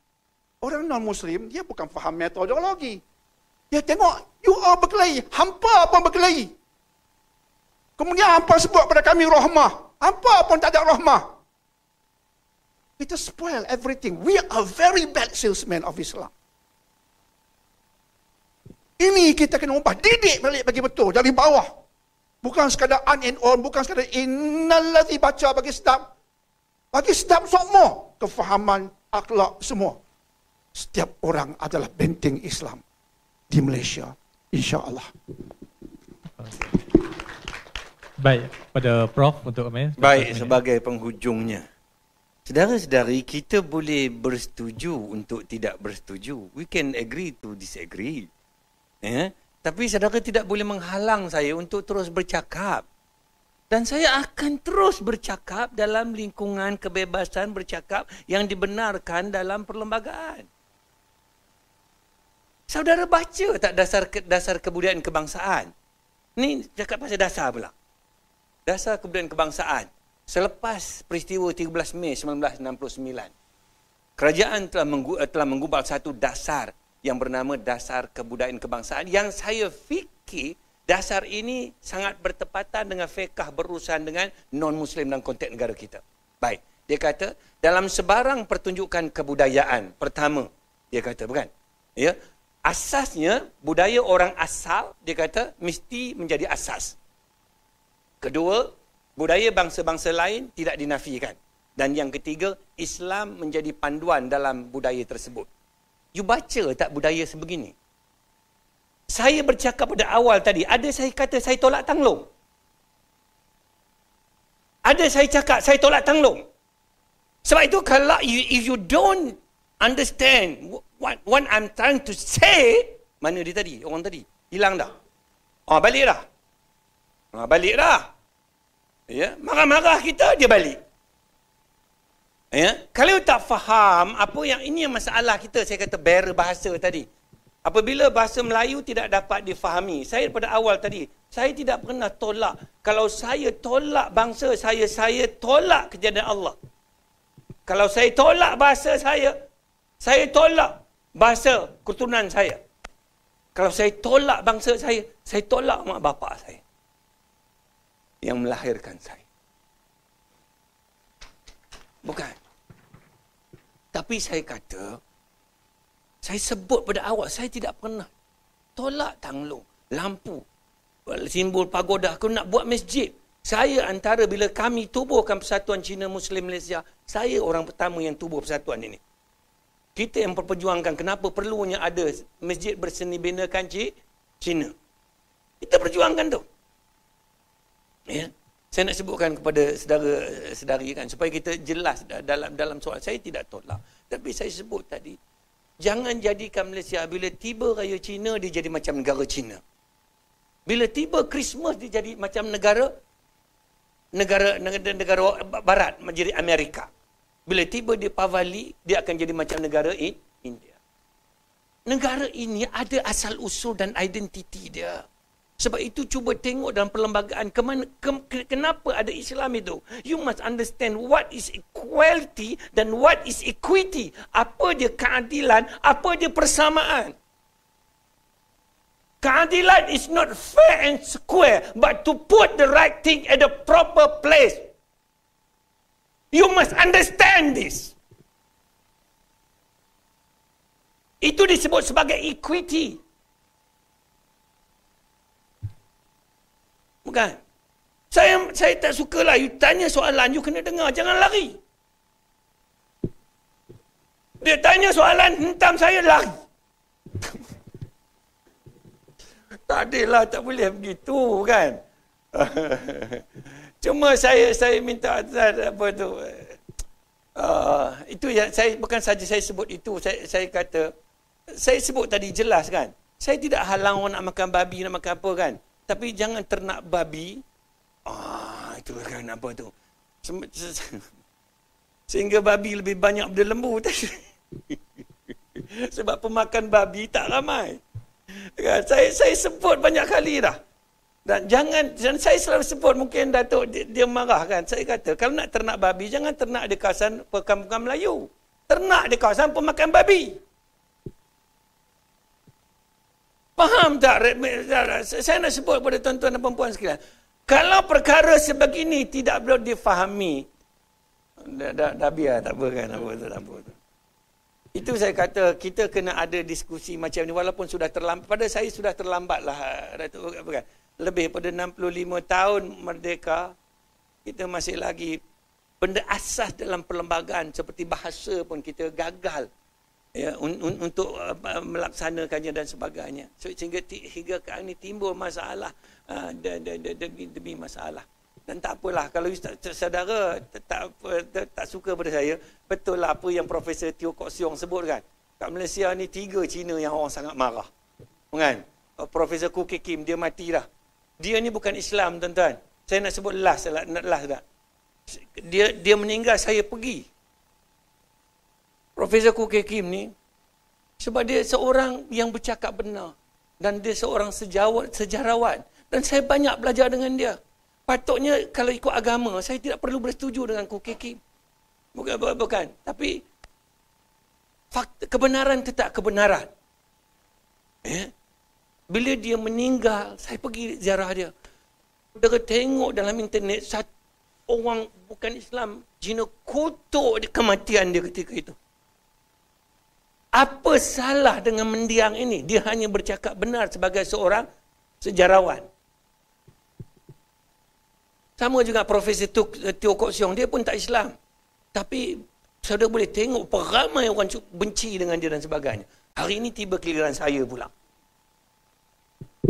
Orang non-Muslim, dia bukan faham metodologi. Dia tengok, you are berkelahi. Hampa pun berkelahi. Kemudian hampa sebut pada kami rahmah. Hampa pun tak ada rahmah. Kita spoil everything. We are very bad salesman of Islam. Ini kita kena ubah. Didik balik bagi betul dari bawah. Bukan sekadar un and on. Bukan sekadar innal baca bagi sedap. Bagi setiap semua kefahaman akhlak semua. Setiap orang adalah benteng Islam di Malaysia. InsyaAllah. Baik, pada Prof untuk kami. Baik, sebagai penghujungnya. Sedara-sedari, kita boleh bersetuju untuk tidak bersetuju. We can agree to disagree. Eh? Tapi saudara tidak boleh menghalang saya untuk terus bercakap. Dan saya akan terus bercakap dalam lingkungan kebebasan bercakap yang dibenarkan dalam perlembagaan. Saudara baca tak dasar dasar kebudayaan kebangsaan? Ini cakap pasal dasar pula. Dasar kebudayaan kebangsaan. Selepas peristiwa 13 Mei 1969, kerajaan telah eh, telah menggubal satu dasar yang bernama dasar kebudayaan kebangsaan yang saya fikir Dasar ini sangat bertepatan dengan fiqah berurusan dengan non-Muslim dan konteks negara kita. Baik. Dia kata, dalam sebarang pertunjukan kebudayaan pertama, dia kata, bukan? Ya, asasnya budaya orang asal dia kata mesti menjadi asas. Kedua, budaya bangsa-bangsa lain tidak dinafikan. Dan yang ketiga, Islam menjadi panduan dalam budaya tersebut. You baca tak budaya sebegini? Saya bercakap pada awal tadi, ada saya kata saya tolak tanglung. Ada saya cakap saya tolak tanglung. Sebab itu kalau you, if you don't understand what, what I'm trying to say, mana dia tadi, orang tadi, hilang dah. Ah, balik dah. Ah, balik dah. Ya, yeah? marah-marah kita dia balik. Ya, yeah? kalau tak faham apa yang ini yang masalah kita, saya kata bearer bahasa tadi. Apabila bahasa Melayu tidak dapat difahami, saya pada awal tadi, saya tidak pernah tolak. Kalau saya tolak bangsa saya, saya tolak kejadian Allah. Kalau saya tolak bahasa saya, saya tolak bahasa keturunan saya. Kalau saya tolak bangsa saya, saya tolak mak bapa saya. Yang melahirkan saya. Bukan. Tapi saya kata, saya sebut pada awak, saya tidak pernah tolak tanglo, lampu, simbol pagoda. Aku nak buat masjid. Saya antara bila kami tubuhkan persatuan Cina Muslim Malaysia, saya orang pertama yang tubuh persatuan ini. Kita yang perjuangkan kenapa perlunya ada masjid berseni bina kanji Cina. Kita perjuangkan tu. Ya. Saya nak sebutkan kepada saudara-saudari kan supaya kita jelas dalam dalam soal saya tidak tolak tapi saya sebut tadi jangan jadikan Malaysia bila tiba raya Cina dia jadi macam negara Cina. Bila tiba Christmas dia jadi macam negara negara negara, negara barat menjadi Amerika. Bila tiba dia Pavali dia akan jadi macam negara India. Negara ini ada asal usul dan identiti dia. Sebab itu cuba tengok dalam perlembagaan ke mana, ke, kenapa ada Islam itu. You must understand what is equality dan what is equity. Apa dia keadilan, apa dia persamaan. Keadilan is not fair and square but to put the right thing at the proper place. You must understand this. Itu disebut sebagai equity. Bukan. Saya saya tak sukalah you tanya soalan you kena dengar jangan lari. Dia tanya soalan hentam saya lari. tak adillah tak boleh begitu kan. Cuma saya saya minta apa tu. Uh, itu yang saya bukan saja saya sebut itu saya saya kata saya sebut tadi jelas kan. Saya tidak halang orang nak makan babi nak makan apa kan tapi jangan ternak babi. Ah, itu kan apa tu? Sehingga babi lebih banyak daripada lembu. Sebab pemakan babi tak ramai. Kan? Saya saya sebut banyak kali dah. Dan jangan dan saya selalu sebut mungkin Datuk dia, dia marah kan. Saya kata kalau nak ternak babi jangan ternak di kawasan perkampungan Melayu. Ternak di kawasan pemakan babi. Faham tak? Saya nak sebut kepada tuan-tuan dan perempuan sekalian. Kalau perkara sebegini tidak boleh difahami. Dah, dah, dah biar, tak apa kan? Apa tu, tak apa Itu saya kata kita kena ada diskusi macam ni walaupun sudah terlambat pada saya sudah terlambat lah. apa kan lebih pada 65 tahun merdeka kita masih lagi benda asas dalam perlembagaan seperti bahasa pun kita gagal ya un, un, untuk uh, melaksanakannya dan sebagainya so, sehingga hingga ke ini timbul masalah uh, de, de, demi masalah dan tak apalah kalau ustaz saudara tak tak suka pada saya betul lah apa yang profesor Tio Kok Siong sebut kan kat Malaysia ni tiga Cina yang orang sangat marah kan oh, profesor Ku Kim dia mati dah dia ni bukan Islam tuan-tuan saya nak sebut last last dah dia dia meninggal saya pergi Profesor Kuke Kim ni sebab dia seorang yang bercakap benar dan dia seorang sejawat, sejarawan dan saya banyak belajar dengan dia. Patutnya kalau ikut agama saya tidak perlu bersetuju dengan Kuke Kim. Bukan, bukan, bukan. Tapi fakta, kebenaran tetap kebenaran. Eh? Bila dia meninggal, saya pergi ziarah dia. Dia tengok dalam internet satu orang bukan Islam jina kotor di kematian dia ketika itu apa salah dengan mendiang ini? Dia hanya bercakap benar sebagai seorang sejarawan. Sama juga Profesor Tio Kok Siong, dia pun tak Islam. Tapi saudara boleh tengok peramai orang benci dengan dia dan sebagainya. Hari ini tiba keliran saya pula.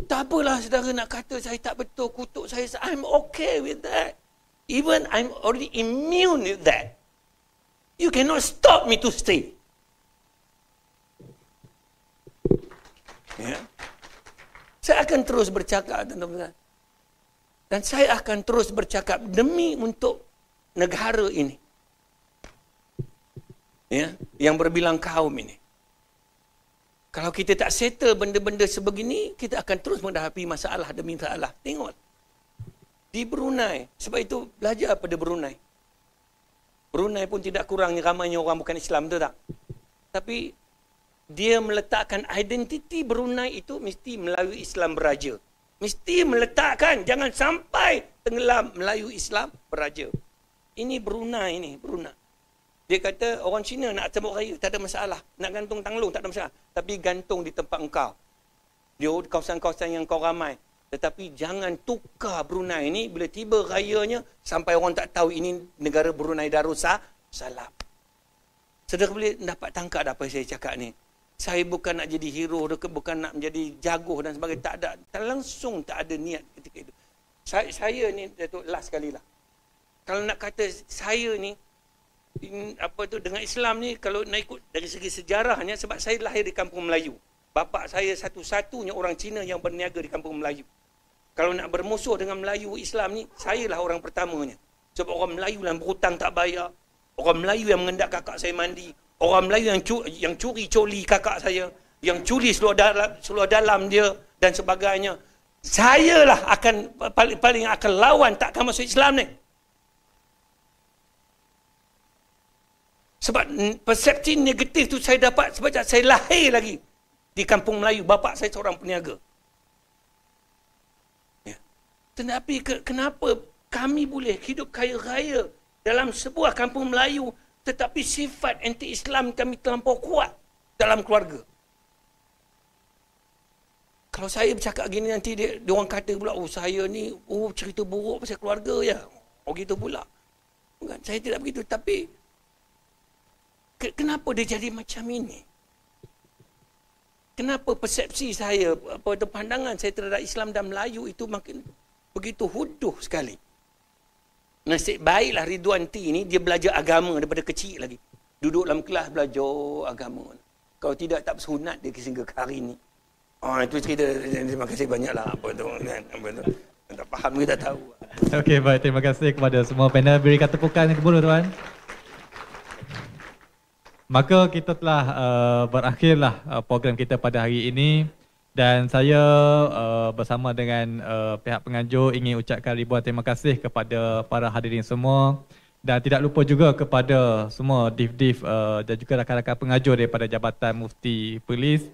Tak apalah saudara nak kata saya tak betul, kutuk saya, I'm okay with that. Even I'm already immune with that. You cannot stop me to stay. Ya. Saya akan terus bercakap tuan-tuan. Dan saya akan terus bercakap demi untuk negara ini. Ya, yang berbilang kaum ini. Kalau kita tak settle benda-benda sebegini, kita akan terus menghadapi masalah demi masalah. Tengok. Di Brunei, sebab itu belajar pada Brunei. Brunei pun tidak kurangnya ramai orang bukan Islam, betul tak? Tapi dia meletakkan identiti Brunei itu mesti Melayu Islam Beraja. Mesti meletakkan jangan sampai tenggelam Melayu Islam Beraja. Ini Brunei ini, Brunei. Dia kata orang Cina nak cemuk raya tak ada masalah, nak gantung tanglung tak ada masalah, tapi gantung di tempat engkau. Di kawasan-kawasan yang kau ramai. Tetapi jangan tukar Brunei ini bila tiba rayanya sampai orang tak tahu ini negara Brunei Darussalam. Salah. Sedar boleh dapat tangkap apa yang saya cakap ni saya bukan nak jadi hero ke bukan nak menjadi jagoh dan sebagainya tak ada tak langsung tak ada niat ketika itu saya, saya ni Datuk last sekali lah kalau nak kata saya ni in, apa tu dengan Islam ni kalau nak ikut dari segi sejarahnya sebab saya lahir di kampung Melayu bapa saya satu-satunya orang Cina yang berniaga di kampung Melayu kalau nak bermusuh dengan Melayu Islam ni saya lah orang pertamanya sebab orang Melayu yang berhutang tak bayar orang Melayu yang mengendak kakak saya mandi orang Melayu yang curi, yang curi coli kakak saya, yang curi seluar dalam, seluar dalam dia dan sebagainya. Sayalah akan paling paling akan lawan tak kamu masuk Islam ni. Sebab persepsi negatif tu saya dapat sebab saya lahir lagi di kampung Melayu. bapa saya seorang peniaga. Ya. Tetapi kenapa kami boleh hidup kaya raya dalam sebuah kampung Melayu tetapi sifat anti-Islam kami terlampau kuat dalam keluarga. Kalau saya bercakap gini nanti dia, dia orang kata pula oh saya ni oh cerita buruk pasal keluarga ya. Oh gitu pula. Bukan saya tidak begitu tapi ke- kenapa dia jadi macam ini? Kenapa persepsi saya apa pandangan saya terhadap Islam dan Melayu itu makin begitu huduh sekali? Nasib baiklah Ridwan T ni dia belajar agama daripada kecil lagi. Duduk dalam kelas belajar agama. Kalau tidak tak bersunat dia sehingga ke hari ni. Oh itu cerita terima kasih banyaklah apa tu kan apa tu. Tak faham kita tahu. Okey baik terima kasih kepada semua panel beri kata tepukan yang kebun tuan. Maka kita telah uh, berakhirlah uh, program kita pada hari ini dan saya uh, bersama dengan uh, pihak penganjur ingin ucapkan ribuan terima kasih kepada para hadirin semua dan tidak lupa juga kepada semua div-div uh, dan juga rakan-rakan penganjur daripada Jabatan Mufti Perlis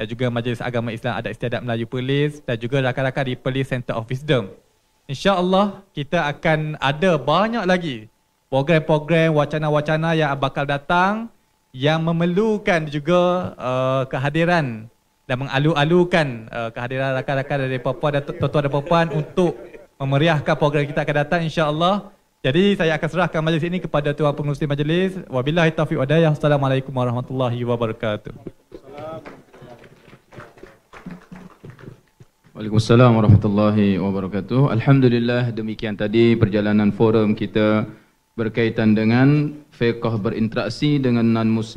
dan juga Majlis Agama Islam Adat Istiadat Melayu Perlis dan juga rakan-rakan di Perlis Center of Wisdom. InsyaAllah kita akan ada banyak lagi program-program wacana-wacana yang bakal datang yang memerlukan juga uh, kehadiran kehadiran dan mengalu-alukan uh, kehadiran rakan-rakan dari Papua dan tuan-tuan dan puan untuk memeriahkan program kita akan datang insya-Allah. Jadi saya akan serahkan majlis ini kepada tuan pengurusi majlis. Wabillahi taufiq wadayah. Assalamualaikum warahmatullahi wabarakatuh. Waalaikumsalam warahmatullahi wabarakatuh. Alhamdulillah demikian tadi perjalanan forum kita berkaitan dengan fiqh berinteraksi dengan non-muslim.